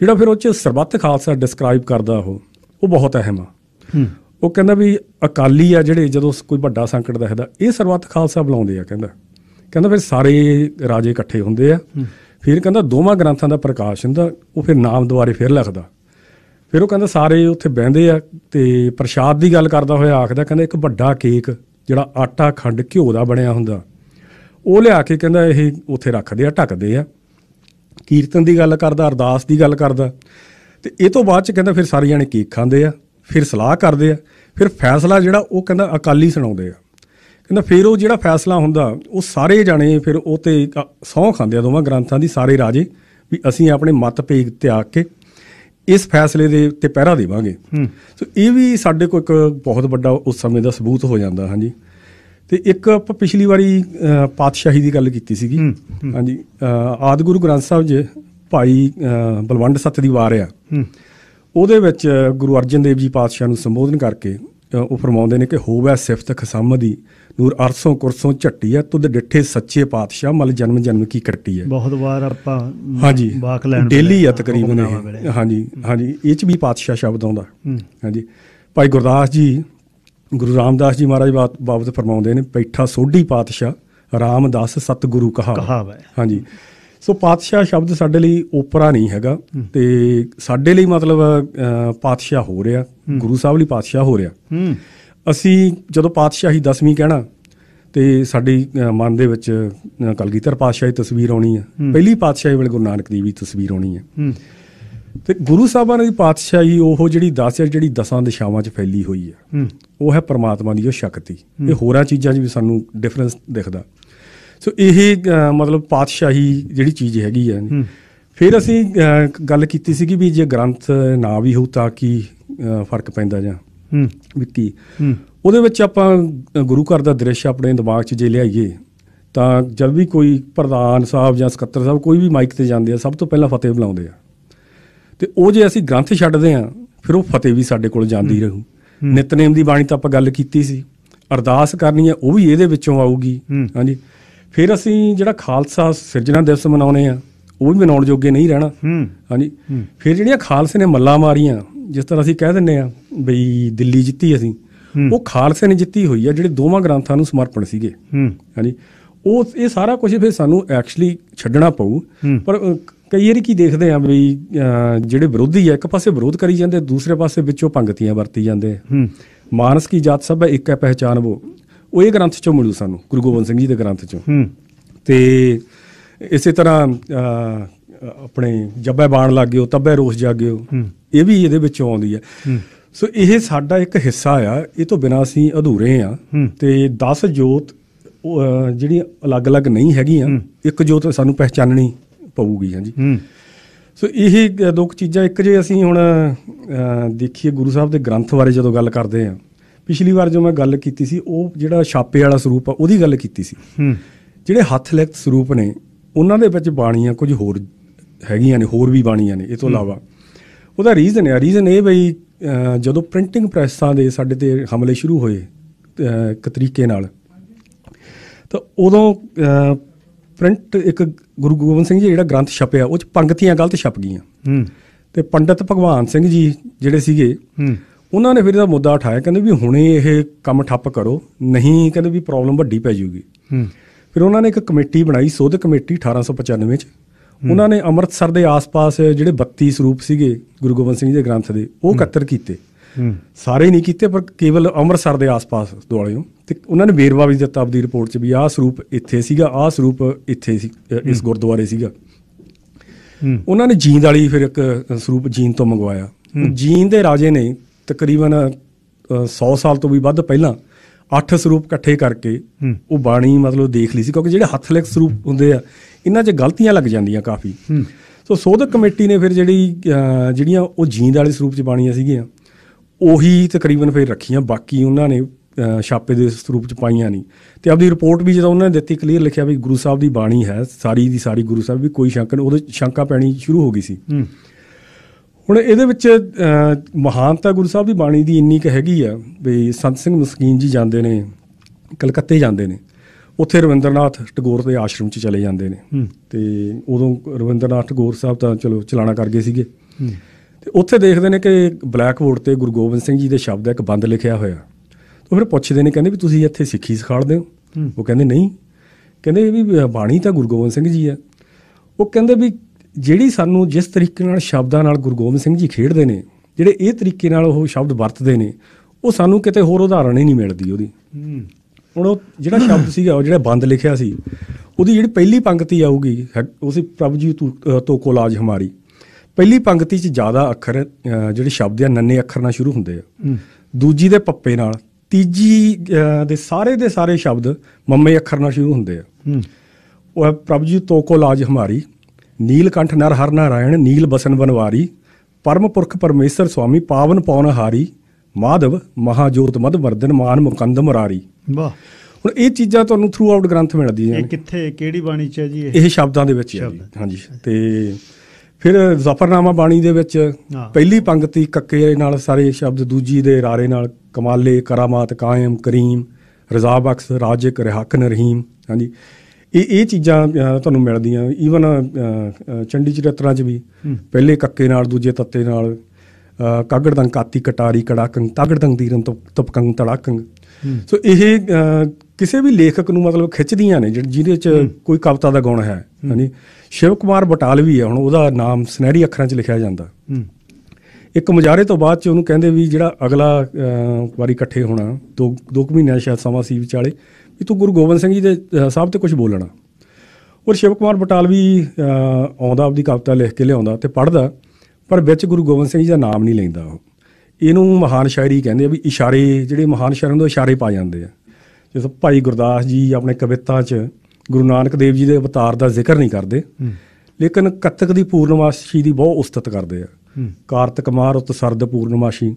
ਜਿਹੜਾ ਫਿਰ ਉਹ ਚ ਸਰਬੱਤ ਖਾਲਸਾ ਡਿਸਕ੍ਰਾਈਬ ਕਰਦਾ ਉਹ ਉਹ ਬਹੁਤ ਅਹਿਮ ਆ ਉਹ ਕਹਿੰਦਾ ਵੀ ਅਕਾਲੀ ਆ ਜਿਹੜੇ ਜਦੋਂ ਕੋਈ ਵੱਡਾ ਸੰਕਟ ਹੈਦਾ ਇਹ ਸਰਬੱਤ ਖਾਲਸਾ ਬੁਲਾਉਂਦੇ ਆ ਕਹਿੰਦਾ ਕਹਿੰਦਾ ਫਿਰ ਸਾਰੇ ਰਾਜੇ ਇਕੱਠੇ ਹੁੰਦੇ ਆ ਫਿਰ ਕਹਿੰਦਾ ਦੋਵਾਂ ਗ੍ਰੰਥਾਂ ਦਾ ਪ੍ਰਕਾਸ਼ਨ ਦਾ ਉਹ ਫਿਰ ਨਾਮ ਦੁਆਰੇ ਫਿਰ ਲਿਖਦਾ ਫਿਰ ਉਹ ਕਹਿੰਦਾ ਸਾਰੇ ਉੱਥੇ ਬੈੰਦੇ ਆ ਤੇ ਪ੍ਰਸ਼ਾਦ ਦੀ ਗੱਲ ਕਰਦਾ ਹੋਇਆ ਆਖਦਾ ਕਹਿੰਦਾ ਇੱਕ ਵੱਡਾ ਕੇਕ ਜਿਹੜਾ ਆਟਾ ਖੰਡ ਘਿਓ ਦਾ ਬਣਿਆ ਹੁੰਦਾ ਉਹ ਲਿਆ ਕੇ ਕਹਿੰਦਾ ਇਹ ਉੱਥੇ ਰੱਖਦੇ ਆ ਢੱਕਦੇ ਆ ਕੀਰਤਨ ਦੀ ਗੱਲ ਕਰਦਾ ਅਰਦਾਸ ਦੀ ਗੱਲ ਕਰਦਾ ਤੇ ਇਹ ਤੋਂ ਬਾਅਦ ਚ ਕਹਿੰਦਾ ਫਿਰ ਸਾਰੇ ਜਾਣੇ ਕੇਕ ਖਾਂਦੇ ਆ ਫਿਰ ਸਲਾਹ ਕਰਦੇ ਆ ਫਿਰ ਫੈਸਲਾ ਜਿਹੜਾ ਉਹ ਕਹਿੰਦਾ ਅਕਾਲੀ ਸੁਣਾਉਂਦੇ ਆ ਕਹਿੰਦਾ ਫਿਰ ਉਹ ਜਿਹੜਾ ਫੈਸਲਾ ਹੁੰਦਾ ਉਹ ਸਾਰੇ ਜਾਣੇ ਫਿਰ ਉਹ ਤੇ ਸੌਂ ਖਾਂਦੇ ਆ ਦੋਵਾਂ ਗ੍ਰੰਥਾਂ ਦੀ ਸਾਰੇ ਰਾਜੇ ਵੀ ਅਸੀਂ ਆਪਣੇ ਮਤ ਭੇਗ ਤਿਆਗ ਕੇ ਇਸ ਫੈਸਲੇ ਦੇ ਉੱਤੇ ਪਹਿਰਾ ਦੇਵਾਂਗੇ ਸੋ ਇਹ ਵੀ ਸਾਡੇ ਕੋਲ ਇੱਕ ਬਹੁਤ ਵੱਡਾ ਉਸ ਸਮੇਂ ਦਾ ਸਬੂਤ ਹੋ ਜਾਂਦਾ ਹਾਂਜੀ ਤੇ ਇੱਕ ਆਪਾਂ ਪਿਛਲੀ ਵਾਰੀ ਪਾਤਸ਼ਾਹੀ ਦੀ ਗੱਲ ਕੀਤੀ ਸੀਗੀ ਹਾਂਜੀ ਆਦ ਗੁਰੂ ਗ੍ਰੰਥ ਸਾਹਿਬ ਜੀ ਭਾਈ ਬਲਵੰਡ ਸੱਤ ਦੀ ਵਾਰ ਆ ਉਹਦੇ ਵਿੱਚ ਗੁਰੂ ਅਰਜਨ ਦੇਵ ਜੀ ਪਾਤਸ਼ਾਹ ਨੂੰ ਸੰਬੋਧਨ ਕਰਕੇ ਉਹ ਫਰਮਾਉਂਦੇ ਨੇ ਕਿ ਹੋਵੇ ਸਿਫਤ ਖਸਮਦੀ ਨੂਰ ਅਰਸੋਂ ਕੁਰਸੋਂ ਝੱਟੀ ਐ ਤੁਧ ਡਿੱਠੇ ਸੱਚੇ ਪਾਤਸ਼ਾਹ ਮਲ ਜਨਮ ਜਨਮ ਕੀ ਕਰਤੀ ਹੈ ਬਹੁਤ ਵਾਰ ਆਪਾਂ ਹਾਂਜੀ ਬਾਕ ਲੈਣ ਡੇਲੀ ਆ ਤਕਰੀਬਨ ਹਾਂਜੀ ਹਾਂਜੀ ਇਹ ਚ ਵੀ ਪਾਤਸ਼ਾਹ ਸ਼ਬਦ ਆਉਂਦਾ ਹਾਂਜੀ ਭਾਈ ਗੁਰਦਾਸ ਜੀ ਗੁਰੂ ਰਾਮਦਾਸ ਜੀ ਮਹਾਰਾਜ ਬਾਬਤ ਫਰਮਾਉਂਦੇ ਨੇ ਬੈਠਾ ਸੋਢੀ ਪਾਤਸ਼ਾਹ ਰਾਮਦਾਸ ਸਤਿਗੁਰੂ ਕਹਾਵਾ ਹਾਂਜੀ ਸੋ ਪਾਤਸ਼ਾਹ ਸ਼ਬਦ ਸਾਡੇ ਲਈ ਓਪਰਾ ਨਹੀਂ ਹੈਗਾ ਤੇ ਸਾਡੇ ਲਈ ਮਤਲਬ ਪਾਤਸ਼ਾਹ ਹੋ ਰਿਹਾ ਗੁਰੂ ਸਾਹਿਬ ਲਈ ਪਾਤਸ਼ਾਹ ਹੋ ਰਿਹਾ ਅਸੀਂ ਜਦੋਂ ਪਾਤਸ਼ਾਹੀ ਦਸਵੀਂ ਕਹਿਣਾ ਤੇ ਸਾਡੀ ਮਨ ਦੇ ਵਿੱਚ ਕਲਗੀਧਰ ਪਾਤਸ਼ਾਹੀ ਦੀ ਤਸਵੀਰ ਆਉਣੀ ਹੈ ਪਹਿਲੀ ਪਾਤਸ਼ਾਹੀ ਵੇਲੇ ਗੁਰੂ ਨਾਨਕ ਦੇਵ ਵੀ ਤਸਵੀਰ ਆਉਣੀ ਹੈ ਤੇ ਗੁਰੂ ਸਾਹਿਬਾਂ ਦੀ ਪਾਤਸ਼ਾਹੀ ਉਹ ਜਿਹੜੀ ਦਸ ਜਿਹੜੀ ਦਸਾਂ ਦਿਸ਼ਾਵਾਂ 'ਚ ਫੈਲੀ ਹੋਈ ਹੈ ਉਹ ਹੈ ਪਰਮਾਤਮਾ ਦੀ ਉਹ ਸ਼ਕਤੀ ਇਹ ਹੋਰਾਂ ਚੀਜ਼ਾਂ 'ਚ ਵੀ ਸਾਨੂੰ ਡਿਫਰੈਂਸ ਦਿਖਦਾ ਸੋ ਇਹ ਮਤਲਬ ਪਾਤਸ਼ਾਹੀ ਜਿਹੜੀ ਚੀਜ਼ ਹੈਗੀ ਆ ਫਿਰ ਅਸੀਂ ਗੱਲ ਕੀਤੀ ਸੀਗੀ ਵੀ ਜੇ ਗ੍ਰੰਥ ਨਾ ਵੀ ਹੋ ਤਾਂ ਕੀ ਫਰਕ ਪੈਂਦਾ ਜਾਂ ਹੂੰ ਵੀ ਕੀ ਉਹਦੇ ਵਿੱਚ ਆਪਾਂ ਗੁਰੂ ਘਰ ਦਾ ਦ੍ਰਿਸ਼ ਆਪਣੇ ਦਿਮਾਗ 'ਚ ਜੇ ਲਿਆਈਏ ਤਾਂ ਜਦ ਵੀ ਕੋਈ ਪ੍ਰਧਾਨ ਸਾਹਿਬ ਜਾਂ ਸਕੱਤਰ ਸਾਹਿਬ ਕੋਈ ਵੀ ਮਾਈਕ ਤੇ ਜਾਂਦੇ ਆ ਸਭ ਤੋਂ ਪਹਿਲਾਂ ਫਤਿਹ ਬੁਲਾਉਂਦੇ ਆ ਤੇ ਉਹ ਜੇ ਅਸੀਂ ਗ੍ਰੰਥ ਛੱਡਦੇ ਆ ਫਿਰ ਉਹ ਫਤਿਹ ਵੀ ਸਾਡੇ ਕੋਲ ਜਾਂਦੀ ਰਹੂ ਨਿਤਨੇਮ ਦੀ ਬਾਣੀ ਤਾਂ ਆਪਾਂ ਗੱਲ ਕੀਤੀ ਸੀ ਅਰਦਾਸ ਕਰਨੀ ਹੈ ਉਹ ਵੀ ਇਹਦੇ ਵਿੱਚੋਂ ਆਊਗੀ ਹਾਂਜੀ ਫਿਰ ਅਸੀਂ ਜਿਹੜਾ ਖਾਲਸਾ ਸਿਰਜਣਾ ਦਿਵਸ ਮਨਾਉਨੇ ਆ ਉਹ ਵੀ ਮਨਾਉਣ ਜੋਗੇ ਨਹੀਂ ਰਹਿਣਾ ਹਾਂਜੀ ਫਿਰ ਜਿਹੜੀਆਂ ਖਾਲਸੇ ਨੇ ਮੱਲਾ ਮਾਰੀਆਂ ਜਿਸ ਤਰ੍ਹਾਂ ਅਸੀਂ ਕਹਿ ਦਿੰਨੇ ਆ ਬਈ ਦਿੱਲੀ ਜਿੱਤੀ ਅਸੀਂ ਉਹ ਖਾਲਸੇ ਨੇ ਜਿੱਤੀ ਹੋਈ ਆ ਜਿਹੜੇ ਦੋਵਾਂ ਗ੍ਰੰਥਾਂ ਨੂੰ ਸਮਰਪਣ ਸੀਗੇ ਹਾਂਜੀ ਉਹ ਇਹ ਸਾਰਾ ਕੁਝ ਫਿਰ ਸਾਨੂੰ ਐਕਚੁਅਲੀ ਛੱਡਣਾ ਪਊ ਪਰ ਕਈ ਵਾਰੀ ਕੀ ਦੇਖਦੇ ਆ ਬਈ ਜਿਹੜੇ ਵਿਰੋਧੀ ਆ ਇੱਕ ਪਾਸੇ ਵਿਰੋਧ ਕਰੀ ਜਾਂਦੇ ਦੂਸਰੇ ਪਾਸੇ ਵਿੱਚੋਂ ਪੰਗਤੀਆਂ ਵਰਤੀ ਜਾਂਦੇ ਮਾਨਸ ਕੀ ਜਾਤ ਸਭ ਹੈ ਇੱਕ ਹੈ ਪਹਿਚਾਨ ਉਹ ਉਹ ਇਹ ਗ੍ਰੰਥ ਚੋਂ ਮਿਲੂ ਸਾਨੂੰ ਗੁਰੂ ਗੋਬਿੰਦ ਸਿੰਘ ਜੀ ਦੇ ਗ੍ਰੰਥ ਚੋਂ ਤੇ ਇਸੇ ਤਰ੍ਹਾਂ ਆਪਣੇ ਜੱਬੇ ਬਾਣ ਲੱਗਿਓ ਤੱਬੇ ਰੋਸ ਜਾਗਿਓ ਇਹ ਵੀ ਇਹਦੇ ਵਿੱਚ ਆਉਂਦੀ ਹੈ ਸੋ ਇਹ ਸਾਡਾ ਇੱਕ ਹਿੱਸਾ ਆ ਇਹ ਤੋਂ ਬਿਨਾ ਅਸੀਂ ਅਧੂਰੇ ਆ ਤੇ 10 ਜੋਤ ਜਿਹੜੀਆਂ ਅਲੱਗ-ਅਲੱਗ ਨਹੀਂ ਹੈਗੀਆਂ ਇੱਕ ਜੋਤ ਸਾਨੂੰ ਪਹਿਚਾਨਣੀ ਪਊਗੀ ਹਾਂਜੀ ਸੋ ਇਹ ਦੋ ਚੀਜ਼ਾਂ ਇੱਕ ਜੇ ਅਸੀਂ ਹੁਣ ਦੇਖੀਏ ਗੁਰੂ ਸਾਹਿਬ ਦੇ ਗ੍ਰੰਥ ਬਾਰੇ ਜਦੋਂ ਗੱਲ ਕਰਦੇ ਆ ਪਿਛਲੀ ਵਾਰ ਜੋ ਮੈਂ ਗੱਲ ਕੀਤੀ ਸੀ ਉਹ ਜਿਹੜਾ ਛਾਪੇ ਵਾਲਾ ਸਰੂਪ ਆ ਉਹਦੀ ਗੱਲ ਕੀਤੀ ਸੀ ਹੂੰ ਜਿਹੜੇ ਹੱਥ ਲਿਖਤ ਸਰੂਪ ਨੇ ਉਹਨਾਂ ਦੇ ਵਿੱਚ ਬਾਣੀਆਂ ਕੁਝ ਹੋਰ ਹੈਗੀਆਂ ਨੇ ਹੋਰ ਵੀ ਬਾਣੀਆਂ ਨੇ ਇਹ ਤੋਂ ਇਲਾਵਾ ਉਹਦਾ ਰੀਜ਼ਨ ਹੈ ਰੀਜ਼ਨ ਇਹ ਬਈ ਜਦੋਂ ਪ੍ਰਿੰਟਿੰਗ ਪ੍ਰੈਸਾਂ ਦੇ ਸਾਡੇ ਤੇ ਹਮਲੇ ਸ਼ੁਰੂ ਹੋਏ ਇੱਕ ਤਰੀਕੇ ਨਾਲ ਤਾਂ ਉਦੋਂ ਪ੍ਰਿੰਟ ਇੱਕ ਗੁਰੂ ਗੋਬਿੰਦ ਸਿੰਘ ਜੀ ਜਿਹੜਾ ਗ੍ਰੰਥ ਛਪਿਆ ਉਹ ਚ ਪੰਕਤੀਆਂ ਗਲਤ ਛਪ ਗਈਆਂ ਹੂੰ ਤੇ ਪੰਡਤ ਭਗਵਾਨ ਸਿੰਘ ਜੀ ਜਿਹੜੇ ਸੀਗੇ ਹੂੰ ਉਹਨਾਂ ਨੇ ਫਿਰ ਇਹਦਾ ਮੁੱਦਾ ਉਠਾਇਆ ਕਹਿੰਦੇ ਵੀ ਹੁਣੇ ਇਹ ਕੰਮ ਠੱਪ ਕਰੋ ਨਹੀਂ ਕਹਿੰਦੇ ਵੀ ਪ੍ਰੋਬਲਮ ਵੱਡੀ ਪੈ ਜੂਗੀ ਹੂੰ ਫਿਰ ਉਹਨਾਂ ਨੇ ਇੱਕ ਕਮੇਟੀ ਬਣਾਈ ਸੋਧ ਕਮੇਟੀ 1895 ਚ ਉਹਨਾਂ ਨੇ ਅੰਮ੍ਰਿਤਸਰ ਦੇ ਆਸ-ਪਾਸ ਜਿਹੜੇ 32 ਸਰੂਪ ਸੀਗੇ ਗੁਰੂ ਗੋਬਿੰਦ ਸਿੰਘ ਜੀ ਦੇ ਗ੍ਰੰਥ ਦੇ ਉਹ ਇਕੱਤਰ ਕੀਤੇ ਸਾਰੇ ਨਹੀਂ ਕੀਤੇ ਪਰ ਕੇਵਲ ਅੰਮ੍ਰਿਤਸਰ ਦੇ ਆਸ-ਪਾਸ ਨੂੰ ਤੇ ਉਹਨਾਂ ਨੇ ਵੇਰਵਾ ਵੀ ਦਿੱਤਾ ਆਪਦੀ ਰਿਪੋਰਟ 'ਚ ਵੀ ਆਹ ਸਰੂਪ ਇੱਥੇ ਸੀਗਾ ਆਹ ਸਰੂਪ ਇੱਥੇ ਸੀ ਇਸ ਗੁਰਦੁਆਰੇ ਸੀਗਾ ਉਹਨਾਂ ਨੇ ਜੀਂਦ ਵਾਲੀ ਫਿਰ ਇੱਕ ਸਰੂਪ ਜੀਂਦ ਤੋਂ ਮੰਗਵਾਇਆ ਜੀਂਦ ਦੇ ਰਾਜੇ ਨੇ ਤਕਰੀਬਨ 100 ਸਾਲ ਤੋਂ ਵੀ ਵੱਧ ਪਹਿਲਾਂ ਅੱਠ ਸਰੂਪ ਇਕੱਠੇ ਕਰਕੇ ਉਹ ਬਾਣੀ ਮਤਲਬ ਦੇਖ ਲਈ ਸੀ ਕਿਉਂਕਿ ਜਿਹੜੇ ਹੱਥ ਲਿਖ ਸਰੂਪ ਹੁੰਦੇ ਆ ਇਹਨਾਂ 'ਚ ਗਲਤੀਆਂ ਲੱਗ ਜਾਂਦੀਆਂ ਕਾਫੀ ਸੋ ਸੋਧਕ ਕਮੇਟੀ ਨੇ ਫਿਰ ਜਿਹੜੀ ਜਿਹੜੀਆਂ ਉਹ ਜੀਂਦ ਵਾਲੇ ਸਰੂਪ 'ਚ ਬਾਣੀਆਂ ਸੀਗੀਆਂ ਉਹੀ ਤਕਰੀਬਨ ਫਿਰ ਰੱਖੀਆਂ ਬਾਕੀ ਉਹਨਾਂ ਨੇ ਛਾਪੇ ਦੇ ਸਰੂਪ 'ਚ ਪਾਈਆਂ ਨਹੀਂ ਤੇ ਆਪਦੀ ਰਿਪੋਰਟ ਵੀ ਜਦੋਂ ਉਹਨਾਂ ਨੇ ਦਿੱਤੀ ਕਲੀਅਰ ਲਿਖਿਆ ਵੀ ਗੁਰੂ ਸਾਹਿਬ ਦੀ ਬਾਣੀ ਹੈ ਸਾਰੀ ਦੀ ਸਾਰੀ ਗੁਰੂ ਸਾਹਿਬ ਵੀ ਕੋਈ ਸ਼ੰਕਾ ਉਹਦੇ ਸ਼ੰਕਾ ਪੈਣੀ ਸ਼ੁਰੂ ਹੋ ਗਈ ਸੀ ਹੁਣ ਇਹਦੇ ਵਿੱਚ ਮਹਾਨਤਾ ਗੁਰੂ ਸਾਹਿਬ ਦੀ ਬਾਣੀ ਦੀ ਇੰਨੀ ਕੁ ਹੈਗੀ ਆ ਵੀ ਸੰਤ ਸਿੰਘ ਮਸਕੀਨ ਜੀ ਜਾਂਦੇ ਨੇ ਕਲਕੱਤੇ ਜਾਂਦੇ ਨੇ ਉੱਥੇ ਰਵਿੰਦਰਨਾਥ ਟਗੋਰ ਦੇ ਆਸ਼ਰਮ 'ਚ ਚਲੇ ਜਾਂਦੇ ਨੇ ਤੇ ਉਦੋਂ ਰਵਿੰਦਰਨਾਥ ਟਗੋਰ ਸਾਹਿਬ ਤਾਂ ਚਲੋ ਚਲਾਣਾ ਕਰ ਗਏ ਸੀਗੇ ਤੇ ਉੱਥੇ ਦੇਖਦੇ ਨੇ ਕਿ ਬਲੈਕ ਬੋਰਡ ਤੇ ਗੁਰੂ ਗੋਬਿੰਦ ਸਿੰਘ ਜੀ ਦੇ ਸ਼ਬਦ ਇੱਕ ਬੰਦ ਲਿਖਿਆ ਹੋਇਆ ਉਹ ਫਿਰ ਪੁੱਛਦੇ ਨੇ ਕਹਿੰਦੇ ਵੀ ਤੁਸੀਂ ਇੱਥੇ ਸਿੱਖੀ ਸਿਖਾੜਦੇ ਹੋ ਉਹ ਕਹਿੰਦੇ ਨਹੀਂ ਕਹਿੰਦੇ ਵੀ ਬਾਣੀ ਤਾਂ ਗੁਰੂ ਗੋਬਿੰਦ ਸਿੰਘ ਜੀ ਆ ਉਹ ਕਹਿੰਦੇ ਵੀ ਜਿਹੜੀ ਸਾਨੂੰ ਜਿਸ ਤਰੀਕੇ ਨਾਲ ਸ਼ਬਦਾਂ ਨਾਲ ਗੁਰੂ ਗੋਬਿੰਦ ਸਿੰਘ ਜੀ ਖੇਡਦੇ ਨੇ ਜਿਹੜੇ ਇਹ ਤਰੀਕੇ ਨਾਲ ਉਹ ਸ਼ਬਦ ਵਰਤਦੇ ਨੇ ਉਹ ਸਾਨੂੰ ਕਿਤੇ ਹੋਰ ਉਦਾਹਰਣ ਹੀ ਨਹੀਂ ਮਿਲਦੀ ਉਹਦੀ ਹੁਣ ਉਹ ਜਿਹੜਾ ਸ਼ਬਦ ਸੀਗਾ ਉਹ ਜਿਹੜਾ ਬੰਦ ਲਿਖਿਆ ਸੀ ਉਹਦੀ ਜਿਹੜੀ ਪਹਿਲੀ ਪੰਕਤੀ ਆਊਗੀ ਉਹ ਸੀ ਪ੍ਰਭ ਜੀ ਤੋ ਕੋ ਲਾਜ ਹਮਾਰੀ ਪਹਿਲੀ ਪੰਕਤੀ 'ਚ ਜ਼ਿਆਦਾ ਅੱਖਰ ਜਿਹੜੇ ਸ਼ਬਦ ਆ ਨੰਨੇ ਅੱਖਰ ਨਾਲ ਸ਼ੁਰੂ ਹੁੰਦੇ ਆ ਦੂਜੀ ਦੇ ਪੱਪੇ ਨਾਲ ਤੀਜੀ ਦੇ ਸਾਰੇ ਦੇ ਸਾਰੇ ਸ਼ਬਦ ਮੰਮੇ ਅੱਖਰ ਨਾਲ ਸ਼ੁਰੂ ਹੁੰਦੇ ਆ ਉਹ ਪ੍ਰਭ ਜੀ ਤੋ ਕੋ ਲਾਜ ਹਮਾਰੀ ਨੀਲਕੰਠ ਨਰ ਹਰ ਨਾਰਾਇਣ ਨੀਲ ਬਸਨ ਬਨਵਾਰੀ ਪਰਮ ਪੁਰਖ ਪਰਮੇਸ਼ਰ ਸੁਆਮੀ ਪਾਵਨ ਪੌਨ ਹਾਰੀ ਮਾਧਵ ਮਹਾਜੋਤ ਮਦ ਵਰਦਨ ਮਾਨ ਮੁਕੰਦ ਮੁਰਾਰੀ ਵਾਹ ਹੁਣ ਇਹ ਚੀਜ਼ਾਂ ਤੁਹਾਨੂੰ ਥਰੂ ਆਊਟ ਗ੍ਰੰਥ ਮਿਲਦੀਆਂ ਨੇ ਇਹ ਕਿੱਥੇ ਕਿਹੜੀ ਬਾਣੀ ਚ ਹੈ ਜੀ ਇਹ ਇਹ ਸ਼ਬਦਾਂ ਦੇ ਵਿੱਚ ਹੈ ਹਾਂਜੀ ਤੇ ਫਿਰ ਜ਼ਫਰਨਾਮਾ ਬਾਣੀ ਦੇ ਵਿੱਚ ਪਹਿਲੀ ਪੰਕਤੀ ਕੱਕੇ ਨਾਲ ਸਾਰੇ ਸ਼ਬਦ ਦੂਜੀ ਦੇ ਰਾਰੇ ਨਾਲ ਕਮਾਲੇ ਕਰਾਮਾਤ ਕਾਇਮ ਕਰੀਮ ਰਜ਼ਾ ਬਖਸ਼ ਰਾਜਿਕ ਰਹਿਕਨ ਰਹੀਮ ਹਾਂਜੀ ਇਹ ਇਹ ਚੀਜ਼ਾਂ ਤੁਹਾਨੂੰ ਮਿਲਦੀਆਂ ਈਵਨ ਚੰਡੀ ਚਿੜਤਰਾ ਚ ਵੀ ਪਹਿਲੇ ਕੱਕੇ ਨਾਲ ਦੂਜੇ ਤੱਤੇ ਨਾਲ ਕਾਗੜਦੰਗ ਕਾਤੀ ਕਟਾਰੀ ਤਾਗੜ ਕੜਾਕੰ ਦੀਰਨ ਤੋਂ ਤਪਕੰ ਤੜਾਕੰ ਸੋ ਇਹ ਕਿਸੇ ਵੀ ਲੇਖਕ ਨੂੰ ਮਤਲਬ ਖਿੱਚਦੀਆਂ ਨੇ ਜਿਹਦੇ ਚ ਕੋਈ ਕਵਿਤਾ ਦਾ ਗੁਣ ਹੈ ਹਨੀ ਸ਼ਿਵ ਕੁਮਾਰ ਬਟਾਲਵੀ ਹੈ ਹੁਣ ਉਹਦਾ ਨਾਮ ਸੁਨਹਿਰੀ ਅੱਖਰਾਂ ਚ ਲਿਖਿਆ ਜਾਂਦਾ ਇੱਕ ਮੁਜਾਰੇ ਤੋਂ ਬਾਅਦ ਚ ਉਹਨੂੰ ਕਹਿੰਦੇ ਵੀ ਜਿਹੜਾ ਅਗਲਾ ਵਾਰੀ ਇਕੱਠੇ ਹੋਣਾ ਦੋ ਦੋ ਮਹੀਨਿਆਂ ਸ਼ਾਇਦ ਸਮਾਂ ਸੀ ਵਿਚਾਲੇ ਵੀ ਤੂੰ ਗੁਰੂ ਗੋਬਿੰਦ ਸਿੰਘ ਜੀ ਦੇ ਸਾਹਿਬ ਤੇ ਕੁਝ ਬੋਲਣਾ ਔਰ ਸ਼ਿਵ ਕੁਮਾਰ ਬਟਾਲਵੀ ਆਉਂਦਾ ਆਪਦੀ ਕਵਿਤਾ ਲਿਖ ਕੇ ਲਿਆਉਂਦਾ ਤੇ ਪੜਦਾ ਪਰ ਵਿੱਚ ਗੁਰੂ ਗੋਬਿੰਦ ਸਿੰਘ ਜੀ ਦਾ ਨਾਮ ਨਹੀਂ ਲੈਂਦਾ ਉਹ ਇਹਨੂੰ ਮਹਾਨ ਸ਼ਾਇਰੀ ਕਹਿੰਦੇ ਆ ਵੀ ਇਸ਼ਾਰੇ ਜਿਹੜੇ ਮਹਾਨ ਸ਼ਾਇਰਾਂ ਦੇ ਇਸ਼ਾਰੇ ਪਾ ਜਾਂਦੇ ਆ ਜਿਸ ਭਾਈ ਗੁਰਦਾਸ ਜੀ ਆਪਣੇ ਕਵਿਤਾ 'ਚ ਗੁਰੂ ਨਾਨਕ ਦੇਵ ਜੀ ਦੇ ਅਵਤਾਰ ਦਾ ਜ਼ਿਕਰ ਨਹੀਂ ਕਰਦੇ ਲੇਕਿਨ ਕੱਤਕ ਦੀ ਪੂਰਨਮਾਸ਼ੀ ਦੀ ਬਹੁਤ ਉਸਤਤ ਕਰਦੇ ਆ ਕਾਰਤਕ ਮਾਰ ਉਤ ਸਰਦ ਪੂਰਨਮਾਸ਼ੀ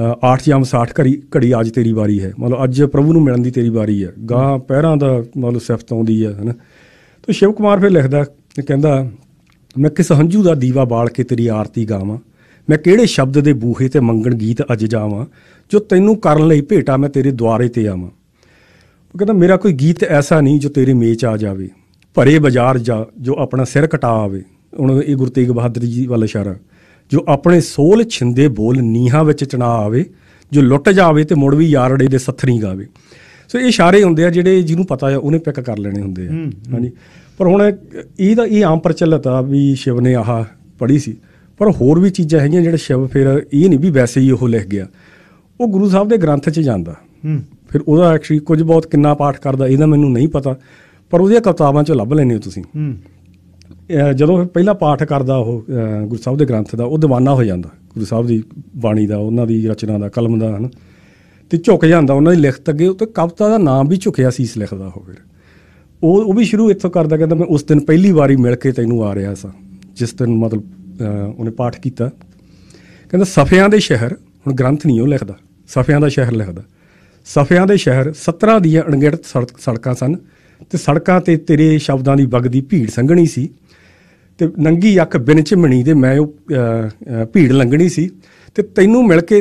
8 ਜਾਂ 60 ਘੜੀ ਘੜੀ ਅੱਜ ਤੇਰੀ ਵਾਰੀ ਹੈ ਮਤਲਬ ਅੱਜ ਪ੍ਰਭੂ ਨੂੰ ਮਿਲਣ ਦੀ ਤੇਰੀ ਵਾਰੀ ਹੈ ਗਾਂ ਪਹਿਰਾਂ ਦਾ ਮਤਲਬ ਸਿਫਤ ਆਉਂਦੀ ਹੈ ਹਨਾ ਤੋ ਸ਼ਿਵ ਕੁਮਾਰ ਫਿਰ ਲਿਖਦਾ ਕਹਿੰਦਾ ਮੈਂ ਕਿਸ ਹੰਝੂ ਦਾ ਦੀਵਾ ਬਾਲ ਕੇ ਤੇਰੀ ਆਰਤੀ ਗਾਵਾਂ ਮੈਂ ਕਿਹੜੇ ਸ਼ਬਦ ਦੇ ਬੂਹੇ ਤੇ ਮੰਗਣ ਗੀਤ ਅੱਜ ਜਾਵਾਂ ਜੋ ਤੈਨੂੰ ਕਰਨ ਲਈ ਭੇਟਾ ਮੈਂ ਤੇਰੇ ਦੁਆਰੇ ਤੇ ਆਵਾਂ ਉਹ ਕਹਿੰਦਾ ਮੇਰਾ ਕੋਈ ਗੀਤ ਐਸਾ ਨਹੀਂ ਜੋ ਤੇਰੇ ਮੇਚ ਆ ਜਾਵੇ ਭਰੇ ਬਾਜ਼ਾਰ ਜਾ ਜੋ ਆਪਣਾ ਸਿਰ ਕਟਾ ਆਵੇ ਉਹਨਾਂ ਇਹ ਗੁਰਤੇਗ ਬਹਾਦਰ ਜੀ ਵਾਲਾ ਇਸ਼ਾਰਾ ਜੋ ਆਪਣੇ ਸੋਲ ਛਿੰਦੇ ਬੋਲ ਨੀਹਾਂ ਵਿੱਚ ਚਣਾ ਆਵੇ ਜੋ ਲੁੱਟ ਜਾਵੇ ਤੇ ਮੁੜ ਵੀ ਯਾਰੜੇ ਦੇ ਸੱਥਰੀ ਗਾਵੇ ਸੋ ਇਹ ਇਸ਼ਾਰੇ ਹੁੰਦੇ ਆ ਜਿਹੜੇ ਜਿਹਨੂੰ ਪਤਾ ਆ ਉਹਨੇ ਪਿਕ ਕਰ ਲੈਣੇ ਹੁੰਦੇ ਆ ਹਾਂਜੀ ਪਰ ਹੁਣ ਇਹ ਤਾਂ ਇਹ ਆਮ ਪ੍ਰਚਲਿਤ ਆ ਵੀ ਸ਼ਿਵ ਨੇ ਆਹ ਪੜ੍ਹੀ ਸੀ ਪਰ ਹੋਰ ਵੀ ਚੀਜ਼ਾਂ ਹੈਗੀਆਂ ਜਿਹੜੇ ਸ਼ਿਵ ਫਿਰ ਇਹ ਨਹੀਂ ਵੀ ਵੈਸੇ ਹੀ ਉਹ ਲਿਖ ਗਿਆ ਉਹ ਗੁਰੂ ਸਾਹਿਬ ਦੇ ਗ੍ਰੰਥ 'ਚ ਜਾਂਦਾ ਫਿਰ ਉਹਦਾ ਐਕਚੁਅਲੀ ਕੁਝ ਬਹੁਤ ਕਿੰਨਾ ਪਾਠ ਕਰਦਾ ਇਹਦਾ ਮੈਨੂੰ ਨਹੀਂ ਪਤਾ ਪਰ ਉਹਦੀਆਂ ਕਵਤਾਵਾਂ 'ਚੋਂ ਲੱਭ ਲੈਣੇ ਹੋ ਤੁਸੀਂ ਜਦੋਂ ਪਹਿਲਾ ਪਾਠ ਕਰਦਾ ਉਹ ਗੁਰੂ ਸਾਹਿਬ ਦੇ ਗ੍ਰੰਥ ਦਾ ਉਹ دیਵਾਨਾ ਹੋ ਜਾਂਦਾ ਗੁਰੂ ਸਾਹਿਬ ਦੀ ਬਾਣੀ ਦਾ ਉਹਨਾਂ ਦੀ ਰਚਨਾ ਦਾ ਕਲਮ ਦਾ ਹਨ ਤੇ ਝੁਕ ਜਾਂਦਾ ਉਹਨਾਂ ਦੀ ਲਿਖਤ ਅੱਗੇ ਉਹ ਤੇ ਕਵਤਾ ਦਾ ਨਾਮ ਵੀ ਝੁਕਿਆ ਸੀਸ ਲਿਖਦਾ ਹੋਵੇ ਫਿਰ ਉਹ ਉਹ ਵੀ ਸ਼ੁਰੂ ਇੱਥੋਂ ਕਰਦਾ ਕਹਿੰਦਾ ਮੈਂ ਉਸ ਦਿਨ ਪਹਿਲੀ ਵਾਰੀ ਮਿਲ ਕੇ ਤੈਨੂੰ ਆ ਰਿਹਾ ਸਾਂ ਜਿਸ ਦਿਨ ਮਤਲਬ ਉਹਨੇ ਪਾਠ ਕੀਤਾ ਕਹਿੰਦਾ ਸਫਿਆਂ ਦੇ ਸ਼ਹਿਰ ਹੁਣ ਗ੍ਰੰਥ ਨਹੀਂ ਉਹ ਲਿਖਦਾ ਸਫਿਆਂ ਦਾ ਸ਼ਹਿਰ ਲਿਖਦਾ ਸਫਿਆਂ ਦੇ ਸ਼ਹਿਰ 17 ਦੀਆਂ ਅਣਗਿਣਤ ਸੜਕਾਂ ਸਨ ਤੇ ਸੜਕਾਂ ਤੇ ਤੇਰੇ ਸ਼ਬਦਾਂ ਦੀ ਵਗਦੀ ਭੀੜ ਸੰਘਣੀ ਸੀ ਤੇ ਨੰਗੀ ਅੱਖ ਬਿਨ ਚਮਣੀ ਦੇ ਮੈਂ ਉਹ ਭੀੜ ਲੰਗਣੀ ਸੀ ਤੇ ਤੈਨੂੰ ਮਿਲ ਕੇ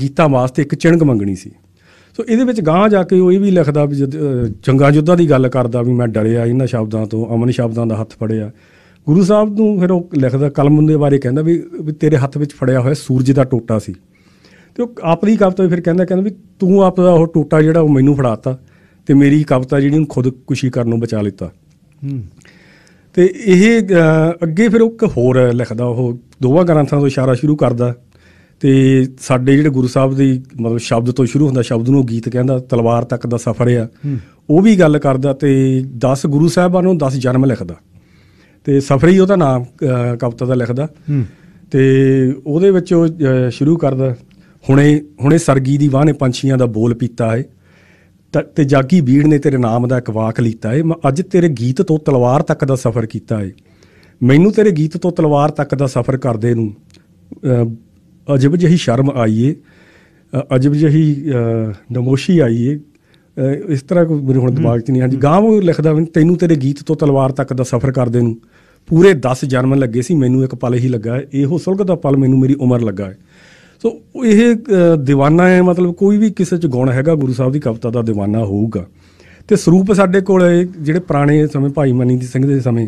ਗੀਤਾ ਵਾਸਤੇ ਇੱਕ ਚਿੰਗ ਮੰਗਣੀ ਸੀ ਸੋ ਇਹਦੇ ਵਿੱਚ ਗਾਂ ਜਾ ਕੇ ਉਹ ਇਹ ਵੀ ਲਿਖਦਾ ਵੀ ਜੰਗਾਂ ਜੁੱਧਾਂ ਦੀ ਗੱਲ ਕਰਦਾ ਵੀ ਮੈਂ ਡਰਿਆ ਇਹਨਾਂ ਸ਼ਬਦਾਂ ਤੋਂ ਅਮਨ ਸ਼ਬਦਾਂ ਦਾ ਹੱਥ ਫੜਿਆ ਗੁਰੂ ਸਾਹਿਬ ਨੂੰ ਫਿਰ ਉਹ ਲਿਖਦਾ ਕਲਮ ਦੇ ਬਾਰੇ ਕਹਿੰਦਾ ਵੀ ਤੇਰੇ ਹੱਥ ਵਿੱਚ ਫੜਿਆ ਹੋਇਆ ਸੂਰਜ ਦਾ ਟੋਟਾ ਸੀ ਤੇ ਉਹ ਆਪਣੀ ਕਵਿਤਾ ਫਿਰ ਕਹਿੰਦਾ ਕਹਿੰਦਾ ਵੀ ਤੂੰ ਆਪ ਦਾ ਉਹ ਟੋਟਾ ਜਿਹੜਾ ਉਹ ਮੈਨੂੰ ਫੜਾਤਾ ਤੇ ਮੇਰੀ ਕਵਿਤਾ ਜਿਹੜੀ ਉਹਨੂੰ ਖੁਦਕੁਸ਼ੀ ਕਰਨ ਨੂੰ ਬਚਾ ਲਿੱਤਾ ਹੂੰ ਤੇ ਇਹ ਅੱਗੇ ਫਿਰ ਉਹ ਇੱਕ ਹੋਰ ਲਿਖਦਾ ਉਹ ਦੋਵਾਂ ਗ੍ਰੰਥਾਂ ਤੋਂ ਇਸ਼ਾਰਾ ਸ਼ੁਰੂ ਕਰਦਾ ਤੇ ਸਾਡੇ ਜਿਹੜੇ ਗੁਰੂ ਸਾਹਿਬ ਦੀ ਮਤਲਬ ਸ਼ਬਦ ਤੋਂ ਸ਼ੁਰੂ ਹੁੰਦਾ ਸ਼ਬਦ ਨੂੰ ਗੀਤ ਕਹਿੰਦਾ ਤਲਵਾਰ ਤੱਕ ਦਾ ਸਫ਼ਰ ਆ ਉਹ ਵੀ ਗੱਲ ਕਰਦਾ ਤੇ 10 ਗੁਰੂ ਸਾਹਿਬਾਂ ਨੂੰ 10 ਜਨਮ ਲਿਖਦਾ ਤੇ ਸਫ਼ਰੀ ਉਹਦਾ ਨਾਮ ਕਵਿਤਾ ਦਾ ਲਿਖਦਾ ਤੇ ਉਹਦੇ ਵਿੱਚ ਉਹ ਸ਼ੁਰੂ ਕਰਦਾ ਹੁਣੇ ਹੁਣੇ ਸਰਗੀ ਦੀ ਵਾਹ ਨੇ ਪੰਛੀਆਂ ਦਾ ਬੋਲ ਪੀਤਾ ਹੈ ਤੇ ਜਾਗੀ ਵੀੜ ਨੇ ਤੇਰੇ ਨਾਮ ਦਾ ਇੱਕ ਵਾਕ ਲੀਤਾ ਏ ਮੈਂ ਅੱਜ ਤੇਰੇ ਗੀਤ ਤੋਂ ਤਲਵਾਰ ਤੱਕ ਦਾ ਸਫ਼ਰ ਕੀਤਾ ਏ ਮੈਨੂੰ ਤੇਰੇ ਗੀਤ ਤੋਂ ਤਲਵਾਰ ਤੱਕ ਦਾ ਸਫ਼ਰ ਕਰਦੇ ਨੂੰ ਅਜਬ ਜਹੀ ਸ਼ਰਮ ਆਈ ਏ ਅਜਬ ਜਹੀ ਨਮੋਸ਼ੀ ਆਈ ਏ ਇਸ ਤਰ੍ਹਾਂ ਕੋਈ ਮੇਰੇ ਹੁਣ ਦਿਮਾਗ 'ਚ ਨਹੀਂ ਹਾਂਜੀ ਗਾਂਵ ਉਹ ਲਿਖਦਾ ਤੈਨੂੰ ਤੇਰੇ ਗੀਤ ਤੋਂ ਤਲਵਾਰ ਤੱਕ ਦਾ ਸਫ਼ਰ ਕਰਦੇ ਨੂੰ ਪੂਰੇ 10 ਜਨਮ ਲੱਗੇ ਸੀ ਮੈਨੂੰ ਇੱਕ ਪਲ ਹੀ ਲੱਗਾ ਇਹੋ ਸੁਲਗ ਦਾ ਪਲ ਮੈਨੂੰ ਮੇਰੀ ਉਮਰ ਲੱਗਾ ਹੈ ਸੋ ਇਹ دیਵਾਨਾ ਹੈ ਮਤਲਬ ਕੋਈ ਵੀ ਕਿਸੇ ਚ ਗੁਣ ਹੈਗਾ ਗੁਰੂ ਸਾਹਿਬ ਦੀ ਕਵਿਤਾ ਦਾ دیਵਾਨਾ ਹੋਊਗਾ ਤੇ ਸਰੂਪ ਸਾਡੇ ਕੋਲ ਜਿਹੜੇ ਪੁਰਾਣੇ ਸਮੇਂ ਭਾਈ ਮਨੀ ਦੀ ਸਿੰਘ ਦੇ ਸਮੇਂ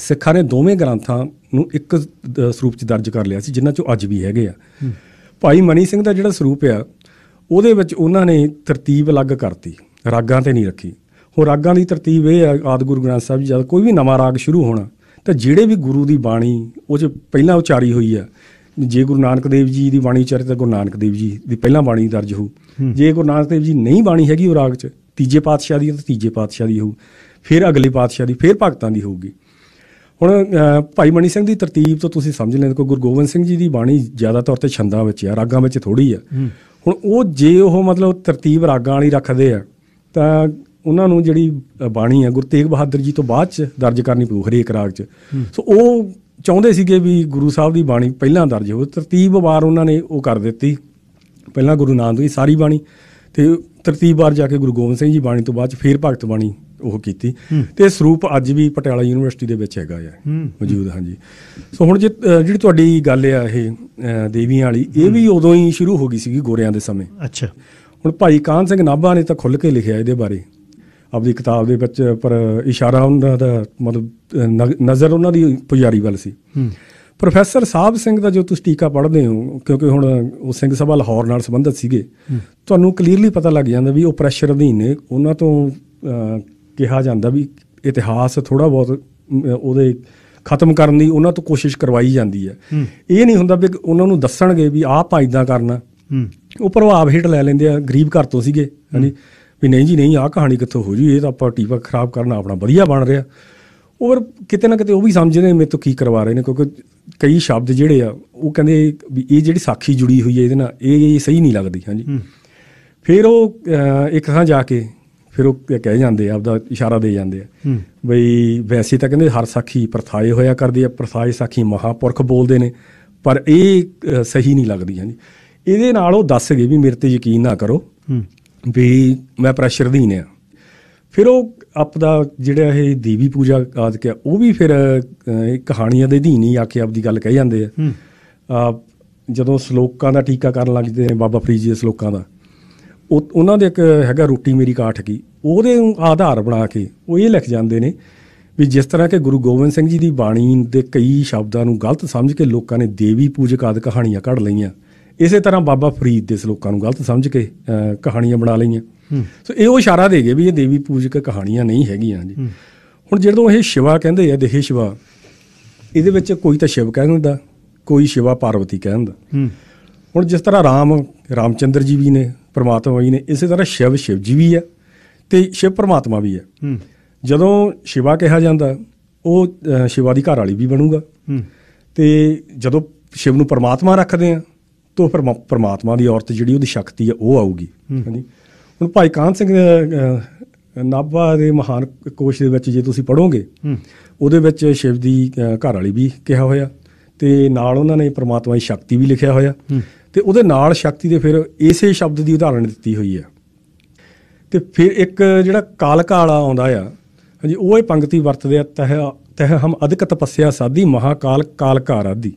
ਸਿੱਖਾਂ ਨੇ ਦੋਵੇਂ ਗ੍ਰੰਥਾਂ ਨੂੰ ਇੱਕ ਸਰੂਪ ਚ ਦਰਜ ਕਰ ਲਿਆ ਸੀ ਜਿਨ੍ਹਾਂ ਚੋਂ ਅੱਜ ਵੀ ਹੈਗੇ ਆ ਭਾਈ ਮਨੀ ਸਿੰਘ ਦਾ ਜਿਹੜਾ ਸਰੂਪ ਆ ਉਹਦੇ ਵਿੱਚ ਉਹਨਾਂ ਨੇ ਤਰਤੀਬ ਅਲੱਗ ਕਰਤੀ ਰਾਗਾਂ ਤੇ ਨਹੀਂ ਰੱਖੀ ਹੋ ਰਾਗਾਂ ਦੀ ਤਰਤੀਬ ਇਹ ਆ ਆਦ ਗੁਰੂ ਗ੍ਰੰਥ ਸਾਹਿਬ ਜੀ ਜਦ ਕੋਈ ਵੀ ਨਵਾਂ ਰਾਗ ਸ਼ੁਰੂ ਹੋਣਾ ਤਾਂ ਜਿਹੜੇ ਵੀ ਗੁਰੂ ਦੀ ਬਾਣੀ ਉਹ ਚ ਪਹਿਲਾਂ ਉਚਾਰੀ ਹੋਈ ਆ ਜੇ ਗੁਰੂ ਨਾਨਕ ਦੇਵ ਜੀ ਦੀ ਬਾਣੀ ਚਰਿਤ ਤਾਂ ਗੁਰੂ ਨਾਨਕ ਦੇਵ ਜੀ ਦੀ ਪਹਿਲਾਂ ਬਾਣੀ ਦਰਜ ਹੋ ਜੇ ਗੁਰੂ ਨਾਨਕ ਦੇਵ ਜੀ ਨਹੀਂ ਬਾਣੀ ਹੈਗੀ ਉਹ ਰਾਗ 'ਚ ਤੀਜੇ ਪਾਤਸ਼ਾਹ ਦੀ ਤਾਂ ਤੀਜੇ ਪਾਤਸ਼ਾਹ ਦੀ ਹੋਊ ਫਿਰ ਅਗਲੇ ਪਾਤਸ਼ਾਹ ਦੀ ਫਿਰ ਭਗਤਾਂ ਦੀ ਹੋਊਗੀ ਹੁਣ ਭਾਈ ਮਣੀ ਸਿੰਘ ਦੀ ਤਰਤੀਬ ਤੋਂ ਤੁਸੀਂ ਸਮਝ ਲੈਂਦੇ ਕੋ ਗੁਰੂ ਗੋਬਿੰਦ ਸਿੰਘ ਜੀ ਦੀ ਬਾਣੀ ਜ਼ਿਆਦਾ ਤੌਰ ਤੇ ਛੰਦਾਂ ਵਿੱਚ ਆ ਰਾਗਾਂ ਵਿੱਚ ਥੋੜੀ ਆ ਹੁਣ ਉਹ ਜੇ ਉਹ ਮਤਲਬ ਤਰਤੀਬ ਰਾਗਾਂ ਵਾਲੀ ਰੱਖਦੇ ਆ ਤਾਂ ਉਹਨਾਂ ਨੂੰ ਜਿਹੜੀ ਬਾਣੀ ਆ ਗੁਰਤੇਗ ਬਹਾਦਰ ਜੀ ਤੋਂ ਬਾਅਦ ਚ ਦਰਜ ਕਰਨੀ ਪਊ ਹਰੇਕ ਰਾਗ ਚ ਸੋ ਉਹ ਚਾਹੁੰਦੇ ਸੀਗੇ ਵੀ ਗੁਰੂ ਸਾਹਿਬ ਦੀ ਬਾਣੀ ਪਹਿਲਾਂ ਦਰਜ ਹੋ ਵਾਰ ਉਹਨਾਂ ਨੇ ਉਹ ਕਰ ਦਿੱਤੀ ਪਹਿਲਾਂ ਗੁਰੂ ਨਾਨਕ ਦੀ ਸਾਰੀ ਬਾਣੀ ਤੇ ਤਰਤੀਬ ਵਾਰ ਜਾ ਕੇ ਗੁਰੂ ਗੋਬਿੰਦ ਸਿੰਘ ਜੀ ਬਾਣੀ ਤੋਂ ਬਾਅਦ ਫਿਰ ਫੇਰ ਭਗਤ ਬਾਣੀ ਉਹ ਕੀਤੀ ਤੇ ਸਰੂਪ ਅੱਜ ਵੀ ਪਟਿਆਲਾ ਯੂਨੀਵਰਸਿਟੀ ਦੇ ਵਿੱਚ ਹੈਗਾ ਹੈ ਮੌਜੂਦ ਹਾਂਜੀ ਸੋ ਹੁਣ ਜਿਹੜੀ ਤੁਹਾਡੀ ਗੱਲ ਆ ਇਹ ਦੇਵੀਆਂ ਵਾਲੀ ਇਹ ਵੀ ਉਦੋਂ ਹੀ ਸ਼ੁਰੂ ਹੋ ਗਈ ਸੀਗੀ ਗੋਰਿਆਂ ਦੇ ਸਮੇਂ ਅੱਛਾ ਹੁਣ ਭਾਈ ਕਾਨ ਸਿੰਘ ਨਾਭਾ ਨੇ ਤਾਂ ਖੁੱਲ ਕੇ ਲਿਖਿਆ ਇਹਦੇ ਬਾਰੇ ਆਪਦੀ ਕਿਤਾਬ ਦੇ ਵਿੱਚ ਪਰ ਇਸ਼ਾਰਾ ਉਹਨਾਂ ਦਾ ਮਤਲਬ ਨਜ਼ਰ ਉਹਨਾਂ ਦੀ ਪੁਜਾਰੀ ਵੱਲ ਸੀ ਪ੍ਰੋਫੈਸਰ ਸਾਹਿਬ ਸਿੰਘ ਦਾ ਜੋ ਤੁਸੀਂ ਟੀਕਾ ਪੜ੍ਹਦੇ ਹੋ ਕਿਉਂਕਿ ਹੁਣ ਉਹ ਸਿੰਘ ਸਭਾ ਲਾਹੌਰ ਨਾਲ ਸੰਬੰਧਿਤ ਸੀਗੇ ਤੁਹਾਨੂੰ ਕਲੀਅਰਲੀ ਪਤਾ ਲੱਗ ਜਾਂਦਾ ਵੀ ਉਹ ਪ੍ਰੈਸ਼ਰ ਅਧੀਨ ਨੇ ਉਹਨਾਂ ਤੋਂ ਕਿਹਾ ਜਾਂਦਾ ਵੀ ਇਤਿਹਾਸ ਥੋੜਾ ਬਹੁਤ ਉਹਦੇ ਖਤਮ ਕਰਨ ਦੀ ਉਹਨਾਂ ਤੋਂ ਕੋਸ਼ਿਸ਼ ਕਰਵਾਈ ਜਾਂਦੀ ਹੈ ਇਹ ਨਹੀਂ ਹੁੰਦਾ ਵੀ ਉਹਨਾਂ ਨੂੰ ਦੱਸਣਗੇ ਵੀ ਆਹ ਭਾਂ ਇਦਾਂ ਕਰਨਾ ਉਹ ਪ੍ਰਭਾਵ ਹੇਠ ਲੈ ਲੈਂਦੇ ਆ ਗਰੀਬ ਘਰ ਤੋਂ ਸੀਗੇ ਹਾਂਜੀ ਵੀ ਨਹੀਂ ਜੀ ਨਹੀਂ ਆਹ ਕਹਾਣੀ ਕਿੱਥੋਂ ਹੋ ਜੂ ਇਹ ਤਾਂ ਆਪਾਂ ਟੀਵਾ ਖਰਾਬ ਕਰਨਾ ਆਪਣਾ ਵਧੀਆ ਬਣ ਰਿਹਾ ਉਹ ਫਿਰ ਕਿਤੇ ਨਾ ਕਿਤੇ ਉਹ ਵੀ ਸਮਝਦੇ ਮੇਰੇ ਤੋਂ ਕੀ ਕਰਵਾ ਰਹੇ ਨੇ ਕਿਉਂਕਿ ਕਈ ਸ਼ਬਦ ਜਿਹੜੇ ਆ ਉਹ ਕਹਿੰਦੇ ਵੀ ਇਹ ਜਿਹੜੀ ਸਾਖੀ ਜੁੜੀ ਹੋਈ ਹੈ ਇਹਦੇ ਨਾਲ ਇਹ ਸਹੀ ਨਹੀਂ ਲੱਗਦੀ ਹਾਂਜੀ ਫਿਰ ਉਹ ਇੱਕ ਥਾਂ ਜਾ ਕੇ ਫਿਰ ਉਹ ਕਹਿ ਜਾਂਦੇ ਆ ਆਪਦਾ ਇਸ਼ਾਰਾ ਦੇ ਜਾਂਦੇ ਆ ਬਈ ਵੈਸੇ ਤਾਂ ਕਹਿੰਦੇ ਹਰ ਸਾਖੀ ਪਰਥਾਏ ਹੋਇਆ ਕਰਦੀ ਆ ਪਰਥਾਏ ਸਾਖੀ ਮਹਾਪੁਰਖ ਬੋਲਦੇ ਨੇ ਪਰ ਇਹ ਸਹੀ ਨਹੀਂ ਲੱਗਦੀ ਹਾਂਜੀ ਇਹਦੇ ਨਾਲ ਉਹ ਦੱਸ ਗਏ ਵੀ ਮੇਰੇ ਤੇ ਯਕੀਨ ਨਾ ਕਰੋ ਵੀ ਮੈਂ ਪ੍ਰੈਸ਼ਰ ਦੀਨ ਆ ਫਿਰ ਉਹ ਆਪਦਾ ਜਿਹੜਾ ਇਹ ਦੀਵੀ ਪੂਜਾ ਆਦਿਕ ਆ ਉਹ ਵੀ ਫਿਰ ਕਹਾਣੀਆਂ ਦੇ ਅਧੀਨ ਹੀ ਆ ਕੇ ਆਪਦੀ ਗੱਲ ਕਹਿ ਜਾਂਦੇ ਆ ਜਦੋਂ ਸ਼ਲੋਕਾਂ ਦਾ ਟੀਕਾ ਕਰਨ ਲੱਗਦੇ ਨੇ ਬਾਬਾ ਫਰੀਦ ਜੀ ਦੇ ਸ਼ਲੋਕਾਂ ਦਾ ਉਹਨਾਂ ਦੇ ਇੱਕ ਹੈਗਾ ਰੋਟੀ ਮੇਰੀ ਕਾਠ ਕੀ ਉਹਦੇ ਆਧਾਰ ਬਣਾ ਕੇ ਉਹ ਇਹ ਲਿਖ ਜਾਂਦੇ ਨੇ ਵੀ ਜਿਸ ਤਰ੍ਹਾਂ ਕਿ ਗੁਰੂ ਗੋਬਿੰਦ ਸਿੰਘ ਜੀ ਦੀ ਬਾਣੀ ਦੇ ਕਈ ਸ਼ਬਦਾਂ ਨੂੰ ਗਲਤ ਸਮਝ ਕੇ ਲੋਕਾਂ ਨੇ ਦੇਵੀ ਪੂਜਕ ਆਦਿ ਕਹਾਣੀਆਂ ਕੱਢ ਲਈਆਂ ਇਸੇ ਤਰ੍ਹਾਂ ਬਾਬਾ ਫਰੀਦ ਦੇ ਸ਼ਲੋਕਾਂ ਨੂੰ ਗਲਤ ਸਮਝ ਕੇ ਕਹਾਣੀਆਂ ਬਣਾ ਲਈਆਂ ਸੋ ਇਹ ਉਹ ਇਸ਼ਾਰਾ ਦੇ ਗਏ ਵੀ ਇਹ ਦੇਵੀ ਪੂਜਕ ਕਹਾਣੀਆਂ ਨਹੀਂ ਹੈਗੀਆਂ ਜੀ ਹੁਣ ਜਦੋਂ ਇਹ ਸ਼ਿਵਾ ਕਹਿੰਦੇ ਆ ਦੇਹੇ ਸ਼ਿਵਾ ਇਹਦੇ ਵਿੱਚ ਕੋਈ ਤਾਂ ਸ਼ਿਵ ਕਹਿੰਦਾ ਕੋਈ ਸ਼ਿਵਾ ਪਾਰਵਤੀ ਕਹਿੰਦਾ ਹੁਣ ਜਿਸ ਤਰ੍ਹਾਂ ਰਾਮ ਰਾਮਚੰਦਰ ਜੀ ਵੀ ਨੇ ਪ੍ਰਮਾਤਮਾ ਵੀ ਨੇ ਇਸੇ ਤਰ੍ਹਾਂ ਸ਼ਿਵ ਸ਼ਿਵ ਜੀ ਵੀ ਆ ਤੇ ਸ਼ਿਵ ਪ੍ਰਮਾਤਮਾ ਵੀ ਆ ਜਦੋਂ ਸ਼ਿਵਾ ਕਿਹਾ ਜਾਂਦਾ ਉਹ ਸ਼ਿਵਾ ਦੀ ਘਰ ਵਾਲੀ ਵੀ ਬਣੂਗਾ ਤੇ ਜਦੋਂ ਸ਼ਿਵ ਨੂੰ ਪ੍ਰਮਾਤਮਾ ਰੱਖਦੇ ਆ ਤੋਂ ਫਿਰ ਪਰਮਾਤਮਾ ਦੀ ਔਰਤ ਜਿਹੜੀ ਉਹਦੀ ਸ਼ਕਤੀ ਹੈ ਉਹ ਆਊਗੀ ਹਾਂਜੀ ਹੁਣ ਭਾਈ ਕਾਨ ਸਿੰਘ ਨਾਭਾ ਦੇ ਮਹਾਨ ਕੋਸ਼ ਦੇ ਵਿੱਚ ਜੇ ਤੁਸੀਂ ਪੜੋਗੇ ਉਹਦੇ ਵਿੱਚ ਸ਼ਿਵ ਦੀ ਘਰ ਵਾਲੀ ਵੀ ਕਿਹਾ ਹੋਇਆ ਤੇ ਨਾਲ ਉਹਨਾਂ ਨੇ ਪ੍ਰਮਾਤਮਾ ਦੀ ਸ਼ਕਤੀ ਵੀ ਲਿਖਿਆ ਹੋਇਆ ਤੇ ਉਹਦੇ ਨਾਲ ਸ਼ਕਤੀ ਦੇ ਫਿਰ ਇਸੇ ਸ਼ਬਦ ਦੀ ਉਦਾਹਰਣ ਦਿੱਤੀ ਹੋਈ ਹੈ ਤੇ ਫਿਰ ਇੱਕ ਜਿਹੜਾ ਕਾਲ ਕਾਲ ਆਉਂਦਾ ਆ ਹਾਂਜੀ ਉਹ ਇਹ ਪੰਕਤੀ ਵਰਤਦੇ ਆ ਤਹ ਤਹ ਹਮ ਅਧਿਕ ਤਪੱਸਿਆ ਸਾਧੀ ਮਹਾਕਾਲ ਕਾਲਕਾ ਰਾਧੀ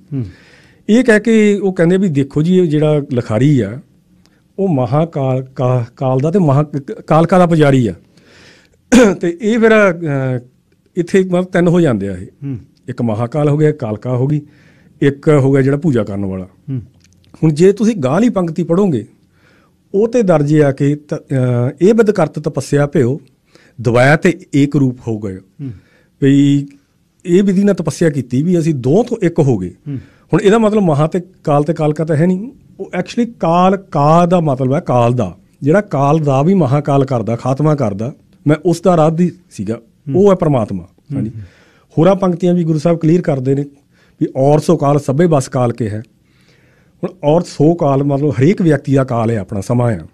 ਇਹ ਕਹਿ ਕੇ ਉਹ ਕਹਿੰਦੇ ਵੀ ਦੇਖੋ ਜੀ ਇਹ ਜਿਹੜਾ ਲਖਾਰੀ ਆ ਉਹ ਮਹਾਕਾਲ ਕਾਲ ਦਾ ਤੇ ਮਹਾ ਕਾਲ ਦਾ ਪੁਜਾਰੀ ਆ ਤੇ ਇਹ ਫਿਰ ਇੱਥੇ ਮਤਲਬ ਤਿੰਨ ਹੋ ਜਾਂਦੇ ਆ ਇਹ ਇੱਕ ਮਹਾਕਾਲ ਹੋ ਗਿਆ ਕਾਲਕਾ ਹੋ ਗਈ ਇੱਕ ਹੋ ਗਿਆ ਜਿਹੜਾ ਪੂਜਾ ਕਰਨ ਵਾਲਾ ਹੁਣ ਜੇ ਤੁਸੀਂ ਗਾਹਲੀ ਪੰਕਤੀ ਪੜੋਗੇ ਉਹ ਤੇ ਦਰਜੇ ਆ ਕੇ ਇਹ ਕਰਤ ਤਪੱਸਿਆ ਭਿਓ ਦਵਾਇਆ ਤੇ ਏਕ ਰੂਪ ਹੋ ਗਏ ਵੀ ਇਹ ਵਿਧੀ ਨਾਲ ਤਪੱਸਿਆ ਕੀਤੀ ਵੀ ਅਸੀਂ ਦੋ ਤੋਂ ਇੱਕ ਹੋ ਗਏ ਹੁਣ ਇਹਦਾ ਮਤਲਬ ਮਹਾ ਤੇ ਕਾਲ ਤੇ ਕਾਲ ਕਾ ਤਾਂ ਹੈ ਨਹੀਂ ਉਹ ਐਕਚੁਅਲੀ ਕਾਲ ਕਾ ਦਾ ਮਤਲਬ ਹੈ ਕਾਲ ਦਾ ਜਿਹੜਾ ਕਾਲ ਦਾ ਵੀ ਮਹਾਕਾਲ ਕਰਦਾ ਖਾਤਮਾ ਕਰਦਾ ਮੈਂ ਉਸ ਦਾ ਰਾਧੀ ਸੀਗਾ ਉਹ ਹੈ ਪਰਮਾਤਮਾ ਹਾਂਜੀ ਹੋਰਾਂ ਪੰਕਤੀਆਂ ਵੀ ਗੁਰੂ ਸਾਹਿਬ ਕਲੀਅਰ ਕਰਦੇ ਨੇ ਵੀ ਔਰ ਸੋ ਕਾਲ ਸਭੇ ਬਸ ਕਾਲ ਕੇ ਹੈ ਹੁਣ ਔਰ ਸੋ ਕਾਲ ਮਤਲਬ ਹਰੇਕ ਵਿਅਕਤੀ ਦਾ ਕਾਲ ਹੈ ਆਪਣਾ ਸਮਾਂ ਆ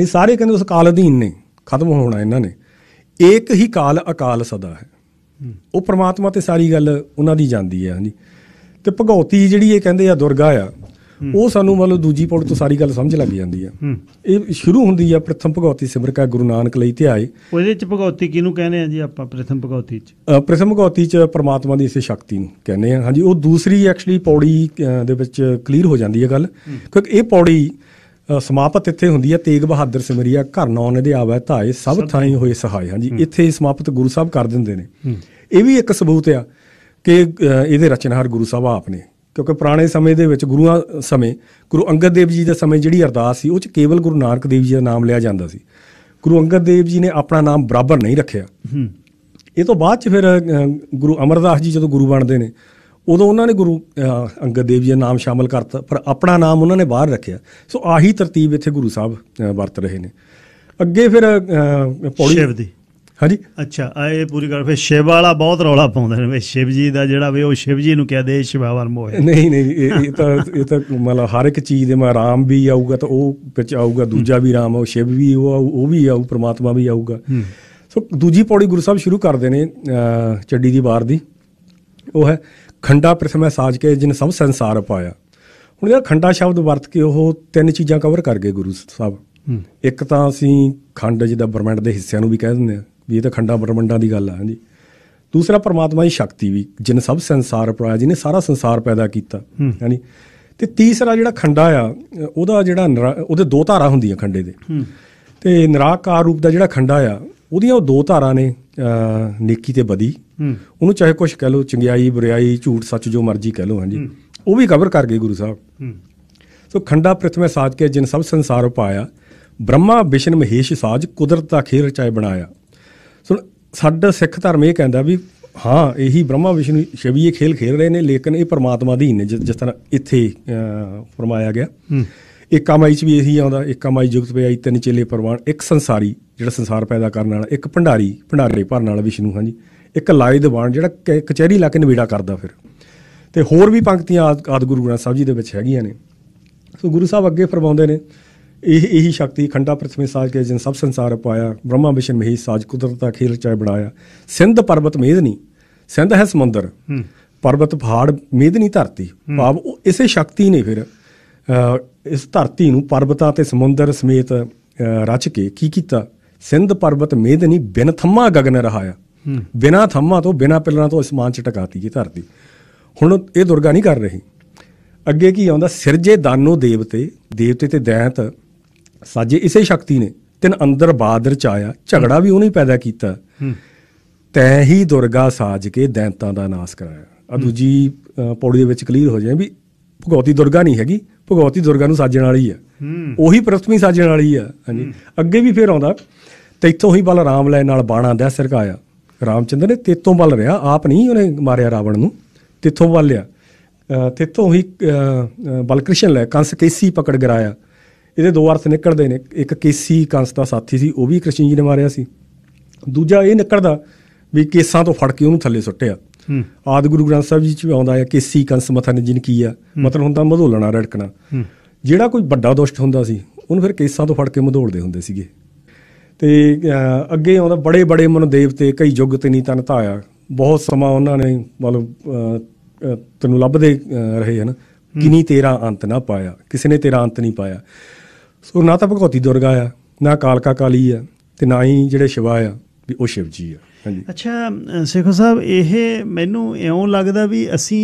ਇਹ ਸਾਰੇ ਕਹਿੰਦੇ ਉਸ ਕਾਲ ਅਧੀਨ ਨੇ ਖਤਮ ਹੋਣਾ ਇਹਨਾਂ ਨੇ ਏਕ ਹੀ ਕਾਲ ਅਕਾਲ ਸਦਾ ਹੈ ਉਹ ਪ੍ਰਮਾਤਮਾ ਤੇ ਸਾਰੀ ਗੱਲ ਉਹਨਾਂ ਦੀ ਜਾਂਦੀ ਹੈ ਹਾਂਜੀ ਤੇ ਭਗੌਤੀ ਜਿਹੜੀ ਇਹ ਕਹਿੰਦੇ ਆ ਦੁਰਗਾ ਆ ਉਹ ਸਾਨੂੰ ਮਤਲਬ ਦੂਜੀ ਪੌੜ ਤੋਂ ਸਾਰੀ ਗੱਲ ਸਮਝ ਲੱਗ ਜਾਂਦੀ ਆ ਇਹ ਸ਼ੁਰੂ ਹੁੰਦੀ ਆ ਪ੍ਰਥਮ ਭਗਉਤੀ ਸਿਮਰ ਕਾ ਗੁਰੂ ਨਾਨਕ ਲਈ ਧਿਆਏ ਉਹਦੇ ਚ ਭਗਉਤੀ ਕਿਹਨੂੰ ਕਹਿੰਦੇ ਆ ਜੀ ਆਪਾਂ ਪ੍ਰਥਮ ਭਗਉਤੀ ਚ ਪ੍ਰਥਮ ਭਗਉਤੀ ਚ ਪ੍ਰਮਾਤਮਾ ਦੀ ਇਸੇ ਸ਼ਕਤੀ ਨੂੰ ਕਹਿੰਦੇ ਆ ਹਾਂਜੀ ਉਹ ਦੂਸਰੀ ਐਕਚੁਅਲੀ ਪੌੜੀ ਦੇ ਵਿੱਚ ਕਲੀਅਰ ਹੋ ਜਾਂਦੀ ਆ ਗੱਲ ਕਿਉਂਕਿ ਇਹ ਪੌੜੀ ਸਮਾਪਤ ਇੱਥੇ ਹੁੰਦੀ ਆ ਤੇਗ ਬਹਾਦਰ ਸਿਮਰਿਆ ਘਰ ਨੌਨ ਉਹਨਾਂ ਦੇ ਆਵੇ ਧਾਏ ਸਭ ਥਾਈ ਹੋਏ ਸਹਾਈ ਹਾਂਜੀ ਇੱਥੇ ਸਮਾਪਤ ਗੁਰੂ ਸਾਹਿਬ ਕਰ ਦਿੰਦੇ ਨੇ ਇਹ ਵੀ ਇੱਕ ਸਬੂਤ ਆ ਕਿ ਇਹਦੇ ਰਚਨਹਾਰ ਗੁਰੂ ਸਾਹਿਬ ਆਪ ਨੇ ਕਿਉਂਕਿ ਪੁਰਾਣੇ ਸਮੇਂ ਦੇ ਵਿੱਚ ਗੁਰੂਆਂ ਸਮੇਂ ਗੁਰੂ ਅੰਗਦ ਦੇਵ ਜੀ ਦੇ ਸਮੇਂ ਜਿਹੜੀ ਅਰਦਾਸ ਸੀ ਉਹ ਚ ਕੇਵਲ ਗੁਰੂ ਨਾਨਕ ਦੇਵ ਜੀ ਦਾ ਨਾਮ ਲਿਆ ਜਾਂਦਾ ਸੀ ਗੁਰੂ ਅੰਗਦ ਦੇਵ ਜੀ ਨੇ ਆਪਣਾ ਨਾਮ ਬਰਾਬਰ ਨਹੀਂ ਰੱਖਿਆ ਇਹ ਤੋਂ ਬਾਅਦ ਚ ਫਿਰ ਗੁਰੂ ਅਮਰਦਾਸ ਜੀ ਜਦੋਂ ਗੁਰੂ ਬਣਦੇ ਨੇ ਉਦੋਂ ਉਹਨਾਂ ਨੇ ਗੁਰੂ ਅੰਗਦ ਦੇਵ ਜੀ ਦਾ ਨਾਮ ਸ਼ਾਮਲ ਕਰਤਾ ਪਰ ਆਪਣਾ ਨਾਮ ਉਹਨਾਂ ਨੇ ਬਾਹਰ ਰੱਖਿਆ ਸੋ ਆਹੀ ਤਰਤੀਬ ਇੱਥੇ ਗੁਰੂ ਸਾਹਿਬ ਵਰਤ ਰਹੇ ਨੇ ਅੱਗੇ ਫਿਰ ਪੌੜੀ ਸ਼ਿਵ ਦੀ ਹਾਂਜੀ ਅੱਛਾ ਆਏ ਪੂਰੀ ਗੱਲ ਫਿਰ ਸ਼ਿਵ ਵਾਲਾ ਬਹੁਤ ਰੌਲਾ ਪਾਉਂਦੇ ਨੇ ਵੀ ਸ਼ਿਵ ਜੀ ਦਾ ਜਿਹੜਾ ਵੀ ਉਹ ਸ਼ਿਵ ਜੀ ਨੂੰ ਕਹਦੇ ਦੇ ਸ਼ਿਵਾਵਰ ਮੋਹ ਨਹੀਂ ਨਹੀਂ ਇਹ ਤਾਂ ਇਹ ਤਾਂ ਮਤਲਬ ਹਰ ਇੱਕ ਚੀਜ਼ ਦੇ ਮਾ ਰਾਮ ਵੀ ਆਊਗਾ ਤਾਂ ਉਹ ਵਿੱਚ ਆਊਗਾ ਦੂਜਾ ਵੀ ਰਾਮ ਉਹ ਸ਼ਿਵ ਵੀ ਉਹ ਉਹ ਵੀ ਆਊ ਪ੍ਰਮਾਤਮਾ ਵੀ ਆਊਗਾ ਸੋ ਦੂਜੀ ਪੌੜੀ ਗੁਰੂ ਸਾਹਿਬ ਸ਼ੁਰੂ ਕਰਦੇ ਨੇ ਚੱਡੀ ਦੀ ਬਾੜ ਦੀ ਉਹ ਹੈ ਖੰਡਾ ਪ੍ਰਥਮੈ ਸਾਜ ਕੇ ਜਿਨ ਸਭ ਸੰਸਾਰ ਪਾਇਆ ਹੁਣ ਇਹ ਖੰਡਾ ਸ਼ਬਦ ਵਰਤ ਕੇ ਉਹ ਤਿੰਨ ਚੀਜ਼ਾਂ ਕਵਰ ਕਰ ਗਏ ਗੁਰੂ ਸਾਹਿਬ ਇੱਕ ਤਾਂ ਅਸੀਂ ਖੰਡ ਜਿਹਦਾ ਬ੍ਰਹਮੰਡ ਦੇ ਹਿੱਸਿਆਂ ਨੂੰ ਵੀ ਕਹਿ ਦਿੰਦੇ ਆ ਵੀ ਇਹ ਤਾਂ ਖੰਡਾ ਬ੍ਰਹਮੰਡਾਂ ਦੀ ਗੱਲ ਆ ਹਾਂਜੀ ਦੂਸਰਾ ਪਰਮਾਤਮਾ ਦੀ ਸ਼ਕਤੀ ਵੀ ਜਿਨ ਸਭ ਸੰਸਾਰ ਪਰਾਇਆ ਜਿਨੇ ਸਾਰਾ ਸੰਸਾਰ ਪੈਦਾ ਕੀਤਾ ਯਾਨੀ ਤੇ ਤੀਸਰਾ ਜਿਹੜਾ ਖੰਡਾ ਆ ਉਹਦਾ ਜਿਹੜਾ ਉਹਦੇ ਦੋ ਧਾਰਾ ਹੁੰਦੀਆਂ ਖੰਡੇ ਦੇ ਤੇ ਨਿਰਾਕਾਰ ਰੂਪ ਦਾ ਜਿਹੜਾ ਖੰਡਾ ਆ ਉਹਦੀਆਂ ਉਹ ਦੋ ਧਾਰਾ ਨੇ ਨੇਕੀ ਤੇ ਬਦੀ ਉਹਨੂੰ ਚਾਹੇ ਕੁਝ ਕਹਿ ਲੋ ਚੰਗਿਆਈ ਬੁਰਾਈ ਝੂਠ ਸੱਚ ਜੋ ਮਰਜ਼ੀ ਕਹਿ ਲੋ ਹਾਂਜੀ ਉਹ ਵੀ ਕਵਰ ਕਰ ਗਏ ਗੁਰੂ ਸਾਹਿਬ ਸੋ ਖੰਡਾ ਪ੍ਰਥਮੇ ਸਾਜ ਕੇ ਜਿਨ ਸਭ ਸੰਸਾਰ ਉਪਾਇਆ ਬ੍ਰਹਮਾ ਵਿਸ਼ਨ ਮਹੇਸ਼ ਸਾਜ ਕੁਦਰਤ ਦਾ ਖੇਰ ਚਾਏ ਬਣਾਇਆ ਸੋ ਸਾਡਾ ਸਿੱਖ ਧਰਮ ਇਹ ਕਹਿੰਦਾ ਵੀ ਹਾਂ ਇਹੀ ਬ੍ਰਹਮਾ ਵਿਸ਼ਨੂੰ ਸ਼ਿਵੀ ਇਹ ਖੇਲ ਖੇਲ ਰਹੇ ਨੇ ਲੇਕਿਨ ਇਹ ਪਰਮਾਤਮਾ ਦੀ ਨੇ ਜਿਸ ਤਰ੍ਹਾਂ ਇੱਥੇ ਫਰਮਾਇਆ ਗਿਆ ਇੱਕ ਕਮਾਈ ਚ ਵੀ ਇਹੀ ਆਉਂਦਾ ਇੱਕ ਕਮਾਈ ਜੁਗਤ ਪਿਆਈ ਤਿੰਨ ਚੇਲੇ ਪਰਵਾਨ ਇੱਕ ਸੰਸਾਰੀ ਜਿਹੜਾ ਸੰਸਾਰ ਪੈਦਾ ਕਰਨ ਵਾਲਾ ਇੱਕ ਭੰਡਾਰੀ ਭੰਡਾਰੇ ਭਰਨ ਵਾਲਾ ਵਿਸ਼ਨੂੰ ਹਾਂਜੀ ਇੱਕ ਲਾਇ ਬਾਣ ਜਿਹੜਾ ਕਚਹਿਰੀ ਲਾ ਕੇ ਨਵੇੜਾ ਕਰਦਾ ਫਿਰ ਤੇ ਹੋਰ ਵੀ ਪੰਕਤੀਆਂ ਆਦ ਗੁਰੂ ਗ੍ਰੰਥ ਸਾਹਿਬ ਜੀ ਦੇ ਵਿੱਚ ਹੈਗੀਆਂ ਨੇ ਸੋ ਗੁਰੂ ਸਾਹਿਬ ਅੱਗੇ ਫਰਮਾਉਂਦੇ ਨੇ ਇਹ ਇਹੀ ਸ਼ਕਤੀ ਖੰਡਾ ਪ੍ਰਥਮੇ ਸਾਜ ਕੇ ਜਿਨ ਸਭ ਸੰਸਾਰ ਪਾਇਆ ਬ੍ਰਹਮਾ ਵਿਸ਼ਨ ਮਹੀ ਸਾਜ ਕੁਦਰਤ ਦਾ ਖੇਲ ਚਾਇ ਬਣਾਇਆ ਸਿੰਧ ਪਰਬਤ ਮੇਦਨੀ ਸਿੰਧ ਹੈ ਸਮੁੰਦਰ ਪਰਬਤ ਪਹਾੜ ਮੇਦਨੀ ਧਰਤੀ ਭਾਵ ਇਸੇ ਸ਼ਕਤੀ ਨੇ ਫਿਰ ਇਸ ਧਰਤੀ ਨੂੰ ਪਰਬਤਾਂ ਤੇ ਸਮੁੰਦਰ ਸਮੇਤ ਰਚ ਕੇ ਕੀ ਕੀਤਾ ਸਿੰਧ ਪਰਬਤ ਮੇਦਨੀ ਬਿਨ ਥੰਮਾ ਗਗਨ ਰਹਾਇਆ ਬਿਨਾ ਥੰਮਾ ਤੋਂ ਬਿਨਾ ਪਿਲਰਾਂ ਤੋਂ ਅਸਮਾਨ ਚ ਟਿਕਾਤੀ ਇਹ ਧਰਤੀ ਹੁਣ ਇਹ ਦੁਰਗਾ ਨਹੀਂ ਕਰ ਰਹੀ ਅੱਗੇ ਕੀ ਆਉਂਦਾ ਸਿਰਜੇ ਦਾਨੋ ਦੇਵਤੇ ਦੇਵਤੇ ਤੇ ਦੈਂਤ ਸਾਜੇ ਇਸੇ ਸ਼ਕਤੀ ਨੇ ਤਿੰਨ ਅੰਦਰ ਬਾਦਰ ਚ ਆਇਆ ਝਗੜਾ ਵੀ ਉਹਨੇ ਪੈਦਾ ਕੀਤਾ ਤੈ ਹੀ ਦੁਰਗਾ ਸਾਜ ਕੇ ਦੈਂਤਾਂ ਦਾ ਨਾਸ ਕਰਾਇਆ ਆ ਦੂਜੀ ਪੌੜੀ ਦੇ ਵਿੱਚ ਕਲੀਅਰ ਹੋ ਜਾਏ ਵੀ ਭਗਵਤੀ ਦੁਰਗਾ ਨਹੀਂ ਹੈਗੀ ਭਗਵਤੀ ਦੁਰਗਾ ਨੂੰ ਸਾਜਣ ਵਾਲੀ ਆ ਉਹੀ ਪ੍ਰਥਮੀ ਸਾਜਣ ਵਾਲੀ ਆ ਹਾਂਜੀ ਅੱਗੇ ਵੀ ਫੇਰ ਆਉਂਦਾ ਤੇਥੋਂ ਹੀ ਬਲ ਰਾਮ ਲੈ ਨਾਲ ਬਾਣਾ ਦਹਿ ਸਰਕਾਇਆ ਰਾਮਚੰਦਰ ਨੇ ਤੇਤੋਂ ਬਲ ਰਿਆ ਆਪ ਨਹੀਂ ਉਹਨੇ ਮਾਰਿਆ ਰਾਵਣ ਨੂੰ ਤੇਤੋਂ ਬਲ ਲਿਆ ਤੇਤੋਂ ਹੀ ਬਲਕ੍ਰਿਸ਼ਨ ਲੈ ਕੰਸ ਕੇਸੀ ਪਕੜ ਗਰਾਇਆ ਇਹਦੇ ਦੋ ਅਰਥ ਨਿਕਲਦੇ ਨੇ ਇੱਕ ਕੇਸੀ ਕੰਸ ਦਾ ਸਾਥੀ ਸੀ ਉਹ ਵੀ ਕ੍ਰਿਸ਼ਨ ਜੀ ਨੇ ਮਾਰਿਆ ਸੀ ਦੂਜਾ ਇਹ ਨਿਕਲਦਾ ਵੀ ਕੇਸਾਂ ਤੋਂ ਫੜ ਕੇ ਉਹਨੂੰ ਥੱਲੇ ਸੁੱਟਿਆ ਆਦ ਗੁਰੂ ਗ੍ਰੰਥ ਸਾਹਿਬ ਜੀ ਚ ਵੀ ਆਉਂਦਾ ਹੈ ਕੇਸੀ ਕੰਸ ਮਥਨ ਜਿਨ ਆ ਮਤਲਬ ਹੁੰਦਾ ਮਧੋਲਣਾ ਰੜਕਣਾ ਜਿਹੜਾ ਕੋਈ ਵੱਡਾ ਦੁਸ਼ਟ ਹੁੰਦਾ ਸੀ ਉਹਨੂੰ ਫਿਰ ਕੇਸਾਂ ਤੋਂ ਫੜ ਕੇ ਮਧੋਲਦੇ ਹੁੰਦੇ ਸੀਗੇ ਤੇ ਅੱਗੇ ਆਉਂਦਾ ਬੜੇ ਬੜੇ ਮਨ ਦੇਵਤੇ ਕਈ ਯੁੱਗ ਤੇ ਨੀ ਤਨ ਧਾਇਆ ਬਹੁਤ ਸਮਾਂ ਉਹਨਾਂ ਨੇ ਮਤਲਬ ਤੈਨੂੰ ਲੱਭਦੇ ਰਹੇ ਹਨ ਕਿਨੀ ਤੇਰਾ ਅੰਤ ਨਾ ਪਾਇਆ ਕਿਸੇ ਨੇ ਤੇਰਾ ਅੰਤ ਨਹੀਂ ਪਾਇਆ ਸੋ ਨਾ ਤਾਂ ਭਗਵਤੀ ਦੁਰਗਾ ਆ ਨਾ ਕਾਲਕਾ ਕਾਲੀ ਆ ਤੇ ਨਾ ਹੀ ਜਿਹੜੇ ਸ਼ਿਵਾ ਆ ਵੀ ਉਹ ਸ਼ਿਵ ਜੀ ਆ ਹਾਂਜੀ ਅੱਛਾ ਸੇਖੋ ਸਾਹਿਬ ਇਹ ਮੈਨੂੰ ਇਉਂ ਲੱਗਦਾ ਵੀ ਅਸੀਂ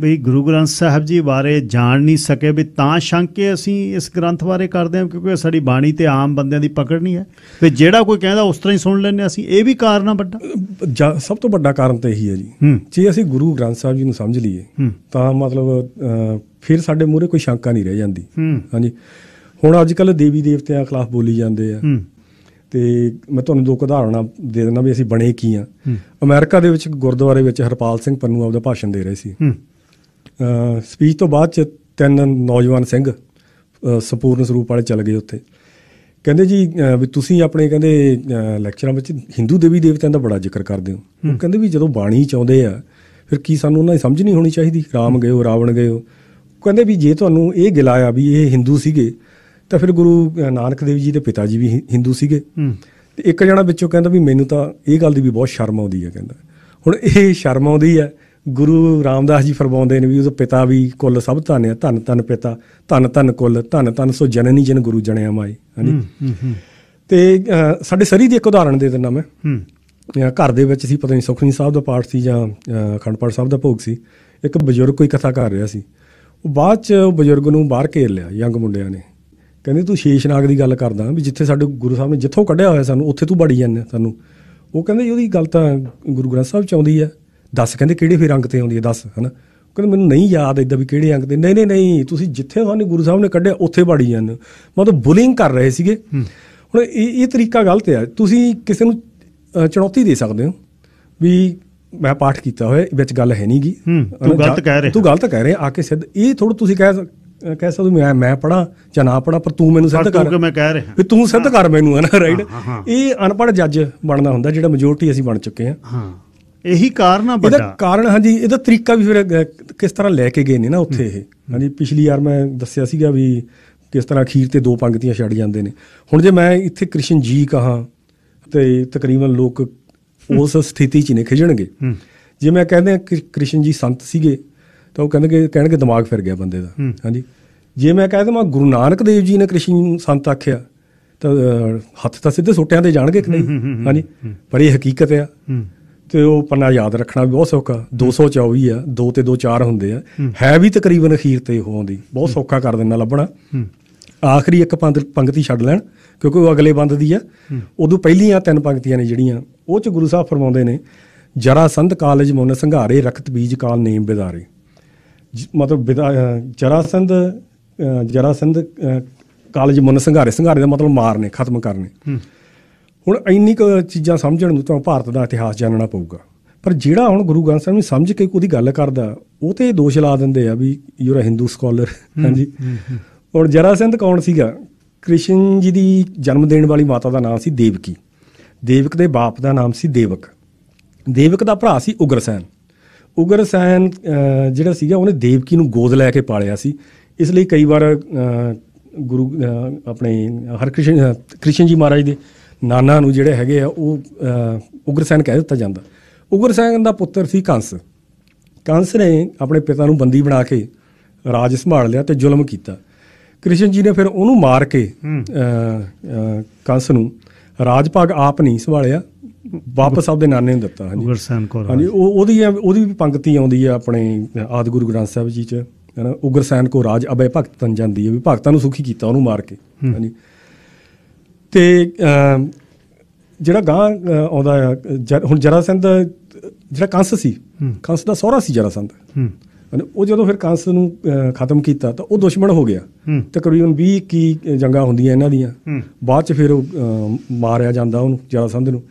ਵੀ ਗੁਰੂ ਗ੍ਰੰਥ ਸਾਹਿਬ ਜੀ ਬਾਰੇ ਜਾਣ ਨਹੀਂ ਸਕੇ ਵੀ ਤਾਂ ਸ਼ੰਕੇ ਅਸੀਂ ਇਸ ਗ੍ਰੰਥ ਬਾਰੇ ਕਰਦੇ ਹਾਂ ਕਿਉਂਕਿ ਸਾਡੀ ਬਾਣੀ ਤੇ ਆਮ ਬੰਦਿਆਂ ਦੀ ਪਕੜ ਨਹੀਂ ਹੈ ਤੇ ਜਿਹੜਾ ਕੋਈ ਕਹਿੰਦਾ ਉਸ ਤਰ੍ਹਾਂ ਹੀ ਸੁਣ ਲੈਂਦੇ ਅਸੀਂ ਇਹ ਵੀ ਕਾਰਨ ਆ ਵੱਡਾ ਸਭ ਤੋਂ ਵੱਡਾ ਕਾਰਨ ਤਾਂ ਇਹੀ ਹੈ ਜੀ ਜੇ ਅਸੀਂ ਗੁਰੂ ਗ੍ਰੰਥ ਸਾਹਿਬ ਜੀ ਨੂੰ ਸਮਝ ਲਈਏ ਤਾਂ ਮਤਲਬ ਫਿਰ ਸਾਡੇ ਮੂਹਰੇ ਕੋਈ ਸ਼ੰਕਾ ਨਹੀਂ ਰਹਿ ਜਾਂਦੀ ਹਾਂਜੀ ਹੁਣ ਅੱਜ ਕੱਲ ਦੇਵੀ ਦੇਵਤਿਆਂ ਖਿਲਾਫ ਬੋਲੀ ਜਾਂਦੇ ਆ ਤੇ ਮੈਂ ਤੁਹਾਨੂੰ ਦੋ ਉਦਾਹਰਣਾਂ ਦੇ ਦਿੰਦਾ ਵੀ ਅਸੀਂ ਬਣੇ ਕੀ ਆ ਅਮਰੀਕਾ ਦੇ ਵਿੱਚ ਗੁਰਦੁਆਰੇ ਵਿੱਚ ਹਰਪਾਲ ਸਿੰਘ ਪੰਨੂ ਆਪਦਾ ਭਾਸ਼ਣ ਦੇ ਰਹੇ ਸੀ ਸਪੀਚ ਤੋਂ ਬਾਅਦ ਚ ਤਿੰਨ ਨੌਜਵਾਨ ਸਿੰਘ ਸੰਪੂਰਨ ਸਰੂਪ ਵਾਲੇ ਚੱਲ ਗਏ ਉੱਥੇ ਕਹਿੰਦੇ ਜੀ ਵੀ ਤੁਸੀਂ ਆਪਣੇ ਕਹਿੰਦੇ ਲੈਕਚਰਾਂ ਵਿੱਚ ਹਿੰਦੂ ਦੇਵੀ ਦੇਵਤਿਆਂ ਦਾ ਬੜਾ ਜ਼ਿਕਰ ਕਰਦੇ ਹੋ ਉਹ ਕਹਿੰਦੇ ਵੀ ਜਦੋਂ ਬਾਣੀ ਚਾਉਂਦੇ ਆ ਫਿਰ ਕੀ ਸਾਨੂੰ ਉਹਨਾਂ ਦੀ ਸਮਝ ਨਹੀਂ ਹੋਣੀ ਚਾਹੀਦੀ ਰਾਮ ਗਏ ਹੋ ਰਾਵਣ ਗਏ ਹੋ ਕਹਿੰਦੇ ਵੀ ਜੇ ਤੁਹਾਨੂੰ ਇਹ ਗਿਲਾ ਆ ਵੀ ਇਹ ਹਿੰਦੂ ਸੀਗੇ ਤਾਂ ਫਿਰ ਗੁਰੂ ਨਾਨਕ ਦੇਵ ਜੀ ਦੇ ਪਿਤਾ ਜੀ ਵੀ ਹਿੰਦੂ ਸੀਗੇ ਤੇ ਇੱਕ ਜਣਾ ਵਿੱਚੋਂ ਕਹਿੰਦਾ ਵੀ ਮੈਨੂੰ ਤਾਂ ਇਹ ਗੱਲ ਦੀ ਵੀ ਬਹੁਤ ਸ਼ਰਮ ਆਉਂਦੀ ਹੈ ਕਹਿੰਦਾ ਹੁਣ ਇਹ ਸ਼ਰਮ ਆਉਂਦੀ ਹੈ ਗੁਰੂ ਰਾਮਦਾਸ ਜੀ ਫਰਮਾਉਂਦੇ ਨੇ ਵੀ ਉਹਦਾ ਪਿਤਾ ਵੀ ਕੁੱਲ ਸਭ ਧੰਨਿਆ ਧੰਨ ਧੰਨ ਪਿਤਾ ਧੰਨ ਧੰਨ ਕੁੱਲ ਧੰਨ ਧੰਨ ਸੋ ਜਨਨੀ ਜਨ ਗੁਰੂ ਜਣਿਆ ਮਾਈ ਹਾਂਜੀ ਤੇ ਸਾਡੇ ਸਰੀ ਦੀ ਇੱਕ ਉਦਾਹਰਣ ਦੇ ਦਿੰਦਾ ਮੈਂ ਘਰ ਦੇ ਵਿੱਚ ਸੀ ਪਤਾ ਨਹੀਂ ਸੁਖਨੀ ਸਾਹਿਬ ਦਾ ਪਾਠ ਸੀ ਜਾਂ ਖੰਡਪਾਠ ਸਾਹਿਬ ਦਾ ਭੋਗ ਸੀ ਇੱਕ ਬਜ਼ੁਰਗ ਕੋਈ ਕਥਾ ਕਰ ਰਿਹਾ ਸੀ ਉਹ ਬਾਅਦ ਚ ਉਹ ਬਜ਼ੁਰਗ ਨੂੰ ਬਾਹਰ ਘੇਰ ਲਿਆ ਯੰਗ ਮੁੰਡਿਆਂ ਨੇ ਕਹਿੰਦੇ ਤੂੰ ਸ਼ੇਸ਼ਨਾਗ ਦੀ ਗੱਲ ਕਰਦਾ ਵੀ ਜਿੱਥੇ ਸਾਡੇ ਗੁਰੂ ਸਾਹਿਬ ਨੇ ਜਿੱਥੋਂ ਕੱਢਿਆ ਹੋਇਆ ਸਾਨੂੰ ਉੱਥੇ ਤੂੰ ਬੜੀ ਜਾਂਦੇ ਸਾਨੂੰ ਉਹ ਕਹਿੰਦੇ ਉਹਦੀ ਗੱਲ ਤਾਂ ਗੁਰੂ ਗ੍ਰੰਥ ਸਾਹਿਬ ਚ ਆਉਂਦੀ ਆ ਦੱਸ ਕਹਿੰਦੇ ਕਿਹੜੇ ਫੇ ਰੰਗ ਤੇ ਆਉਂਦੀ ਆ ਦੱਸ ਹਨਾ ਕਹਿੰਦੇ ਮੈਨੂੰ ਨਹੀਂ ਯਾਦ ਇਦਾਂ ਵੀ ਕਿਹੜੇ ਅੰਕ ਤੇ ਨਹੀਂ ਨਹੀਂ ਨਹੀਂ ਤੁਸੀਂ ਜਿੱਥੇ ਤੁਹਾਨੂੰ ਗੁਰੂ ਸਾਹਿਬ ਨੇ ਕੱਢਿਆ ਉੱਥੇ ਬੜੀ ਜਾਂਦੇ ਮਤਲਬ ਬੁਲਿੰਗ ਕਰ ਰਹੇ ਸੀਗੇ ਹੁਣ ਇਹ ਇਹ ਤਰੀਕਾ ਗਲਤ ਹੈ ਤੁਸੀਂ ਕਿਸੇ ਨੂੰ ਚੁਣੌਤੀ ਦੇ ਸਕਦੇ ਹੋ ਵੀ ਮੈਂ ਪਾਠ ਕੀਤਾ ਹੋਇਆ ਵਿੱਚ ਗੱਲ ਹੈ ਨਹੀਂਗੀ ਤੂੰ ਗਲਤ ਕਹਿ ਰਿਹਾ ਤੂੰ ਗਲਤ ਕਹਿ ਰਿਹਾ ਆ ਕੇ ਸਿੱਧ ਇਹ ਥੋੜਾ ਤੁਸੀਂ ਕਹਿ ਕਹਿ ਸਕਦਾ ਮੈਂ ਮੈਂ ਪੜਾ ਜਾਂ ਨਾ ਪੜਾ ਪਰ ਤੂੰ ਮੈਨੂੰ ਸਿੱਧ ਕਰ ਕਿ ਮੈਂ ਕਹਿ ਰਿਹਾ ਵੀ ਤੂੰ ਸਿੱਧ ਕਰ ਮੈਨੂੰ ਹੈ ਨਾ ਰਾਈਟ ਇਹ ਅਨਪੜ ਜੱਜ ਬਣਦਾ ਹੁੰਦਾ ਜਿਹੜਾ ਮੈਜੋਰਟੀ ਅਸੀਂ ਬਣ ਚੁੱਕੇ ਹਾਂ ਹਾਂ ਇਹੀ ਕਾਰਨ ਆ ਵੱਡਾ ਇਹਦਾ ਕਾਰਨ ਹਾਂਜੀ ਇਹਦਾ ਤਰੀਕਾ ਵੀ ਫਿਰ ਕਿਸ ਤਰ੍ਹਾਂ ਲੈ ਕੇ ਗਏ ਨੇ ਨਾ ਉੱਥੇ ਇਹ ਹਾਂਜੀ ਪਿਛਲੀ ਵਾਰ ਮੈਂ ਦੱਸਿਆ ਸੀਗਾ ਵੀ ਕਿਸ ਤਰ੍ਹਾਂ ਅਖੀਰ ਤੇ ਦੋ ਪੰਕਤੀਆਂ ਛੱਡ ਜਾਂਦੇ ਨੇ ਹੁਣ ਜੇ ਮੈਂ ਇੱਥੇ ਕ੍ਰਿਸ਼ਨ ਜੀ ਕਹਾ ਤੇ ਤਕਰੀਬਨ ਲੋਕ ਉਸ ਸਥਿਤੀ 'ਚ ਨੇ ਖਿਜਣਗੇ ਜੇ ਮੈਂ ਕਹਿੰਦੇ ਕ੍ਰਿਸ਼ਨ ਜੀ ਸੰਤ ਸੀਗੇ ਤਾਂ ਉਹ ਕਹਿੰਦੇ ਕਿ ਕਹਿਣਗੇ ਦਿਮਾਗ ਫਿਰ ਗਿਆ ਬੰਦੇ ਦਾ ਹਾਂਜੀ ਜੇ ਮੈਂ ਕਹਿ ਦਵਾਂ ਗੁਰੂ ਨਾਨਕ ਦੇਵ ਜੀ ਨੇ ਕ੍ਰਿਸ਼ਨ ਸੰਤ ਆਖਿਆ ਤਾਂ ਹੱਥ ਤਾਂ ਸਿੱਧੇ ਸੋਟਿਆਂ ਤੇ ਜਾਣਗੇ ਕਿ ਨਹੀਂ ਹਾਂਜੀ ਪਰ ਇਹ ਹਕੀਕਤ ਆ ਤੇ ਉਹ ਪੰਨਾ ਯਾਦ ਰੱਖਣਾ ਵੀ ਬਹੁਤ ਸੌਖਾ 224 ਆ 2 ਤੇ 2 4 ਹੁੰਦੇ ਆ ਹੈ ਵੀ ਤਕਰੀਬਨ ਅਖੀਰ ਤੇ ਹੋਉਂਦੀ ਆਉਂਦੀ ਬਹੁਤ ਸੌਖਾ ਕਰ ਦੇਣਾ ਲੱਭਣਾ ਆਖਰੀ ਇੱਕ ਪੰਕਤੀ ਛੱਡ ਲੈਣ ਕਿਉਂਕਿ ਉਹ ਅਗਲੇ ਬੰਦ ਦੀ ਆ ਉਦੋਂ ਪਹਿਲੀਆਂ ਤਿੰਨ ਪੰਕਤੀਆਂ ਨੇ ਜਿਹੜੀਆਂ ਉਹ ਚ ਗੁਰੂ ਸਾਹਿਬ ਫਰਮਾਉਂਦੇ ਨੇ ਜਰਾ ਸੰਧ ਕਾਲਜ ਮੋਨ ਸੰਘਾਰੇ ਰਖਤ ਬੀਜ ਕਾਲ ਨੇਮ ਬਿਦਾਰੇ ਮਤਲਬ ਜਰਾਸੰਧ ਜਰਾਸੰਧ ਕਾਲਜ ਮੁੰਨ ਸੰਘਾਰੇ ਸੰਘਾਰੇ ਦਾ ਮਤਲਬ ਮਾਰਨੇ ਖਤਮ ਕਰਨੇ ਹੁਣ ਇੰਨੀ ਕੁ ਚੀਜ਼ਾਂ ਸਮਝਣ ਨੂੰ ਤਾਂ ਭਾਰਤ ਦਾ ਇਤਿਹਾਸ ਜਾਣਨਾ ਪਊਗਾ ਪਰ ਜਿਹੜਾ ਹੁਣ ਗੁਰੂ ਗ੍ਰੰਥ ਸਾਹਿਬ ਨੂੰ ਸਮਝ ਕੇ ਉਹਦੀ ਗੱਲ ਕਰਦਾ ਉਹ ਤੇ ਦੋਸ਼ ਲਾ ਦਿੰਦੇ ਆ ਵੀ ਯੂ ਹਿੰਦੂ ਸਕਾਲਰ ਹਾਂਜੀ ਹੁਣ ਜਰਾਸੰਧ ਕੌਣ ਸੀਗਾ ਕ੍ਰਿਸ਼ਨ ਜੀ ਦੀ ਜਨਮ ਦੇਣ ਵਾਲੀ ਮਾਤਾ ਦਾ ਨਾਮ ਸੀ ਦੇਵਕੀ ਦੇਵਕ ਦੇ ਬਾਪ ਦਾ ਨਾਮ ਸੀ ਦੇਵਕ ਦੇਵਕ ਦਾ ਭਰਾ ਸੀ ਉਗਰਸੈਨ ਉਗਰ ਸੈਨ ਜਿਹੜਾ ਸੀਗਾ ਉਹਨੇ ਦੇਵਕੀ ਨੂੰ ਗੋਦ ਲੈ ਕੇ ਪਾਲਿਆ ਸੀ ਇਸ ਲਈ ਕਈ ਵਾਰ ਗੁਰੂ ਆਪਣੇ ਹਰਕ੍ਰਿਸ਼ਨ ਕ੍ਰਿਸ਼ਨ ਜੀ ਮਹਾਰਾਜ ਦੇ ਨਾਨਾ ਨੂੰ ਜਿਹੜੇ ਹੈਗੇ ਆ ਉਹ ਉਗਰਸੈਨ ਕਹਿ ਦਿੱਤਾ ਜਾਂਦਾ ਉਗਰਸੈਨ ਦਾ ਪੁੱਤਰ ਸੀ ਕੰਸ ਕੰਸ ਨੇ ਆਪਣੇ ਪਿਤਾ ਨੂੰ ਬੰਦੀ ਬਣਾ ਕੇ ਰਾਜ ਸੰਭਾਲ ਲਿਆ ਤੇ ਜ਼ੁਲਮ ਕੀਤਾ ਕ੍ਰਿਸ਼ਨ ਜੀ ਨੇ ਫਿਰ ਉਹਨੂੰ ਮਾਰ ਕੇ ਕੰਸ ਨੂੰ ਰਾਜ ਭਾਗ ਆਪ ਨਹੀਂ ਸੰਭਾਲਿਆ ਵਾਪਸ ਆਪਦੇ ਨਾਨੇ ਨੂੰ ਦਿੱਤਾ ਹਾਂਜੀ ਗੁਰਸੈਨ ਕੌਰ ਹਾਂਜੀ ਉਹ ਉਹਦੀ ਉਹਦੀ ਵੀ ਪੰਕਤੀ ਆਉਂਦੀ ਹੈ ਆਪਣੇ ਆਦਿ ਗੁਰੂ ਗ੍ਰੰਥ ਸਾਹਿਬ ਜੀ 'ਚ ਹਨਾ ਉਗਰਸੈਨ ਕੋ ਰਾਜ ਅਬੇ ਭਗਤ ਤਨ ਜਾਂਦੀ ਹੈ ਵੀ ਭਗਤਾਂ ਨੂੰ ਸੁਖੀ ਕੀਤਾ ਉਹਨੂੰ ਮਾਰ ਕੇ ਹਾਂਜੀ ਤੇ ਜਿਹੜਾ ਗਾਂ ਆਉਂਦਾ ਹੁਣ ਜਰਾਸੰਦ ਜਿਹੜਾ ਕੰਸ ਸੀ ਕੰਸ ਦਾ ਸੋਹਰਾ ਸੀ ਜਰਾਸੰਦ ਉਹ ਜਦੋਂ ਫਿਰ ਕੰਸ ਨੂੰ ਖਤਮ ਕੀਤਾ ਤਾਂ ਉਹ ਦੁਸ਼ਮਣ ਹੋ ਗਿਆ ਤਕਰੀਬਨ 20 21 ਜੰਗਾਂ ਹੁੰਦੀਆਂ ਇਹਨਾਂ ਦੀਆਂ ਬਾਅਦ ਚ ਫਿਰ ਉਹ ਮਾਰਿਆ ਜਾਂਦਾ ਉਹਨੂੰ ਜਰਾਸੰਧ ਨੂੰ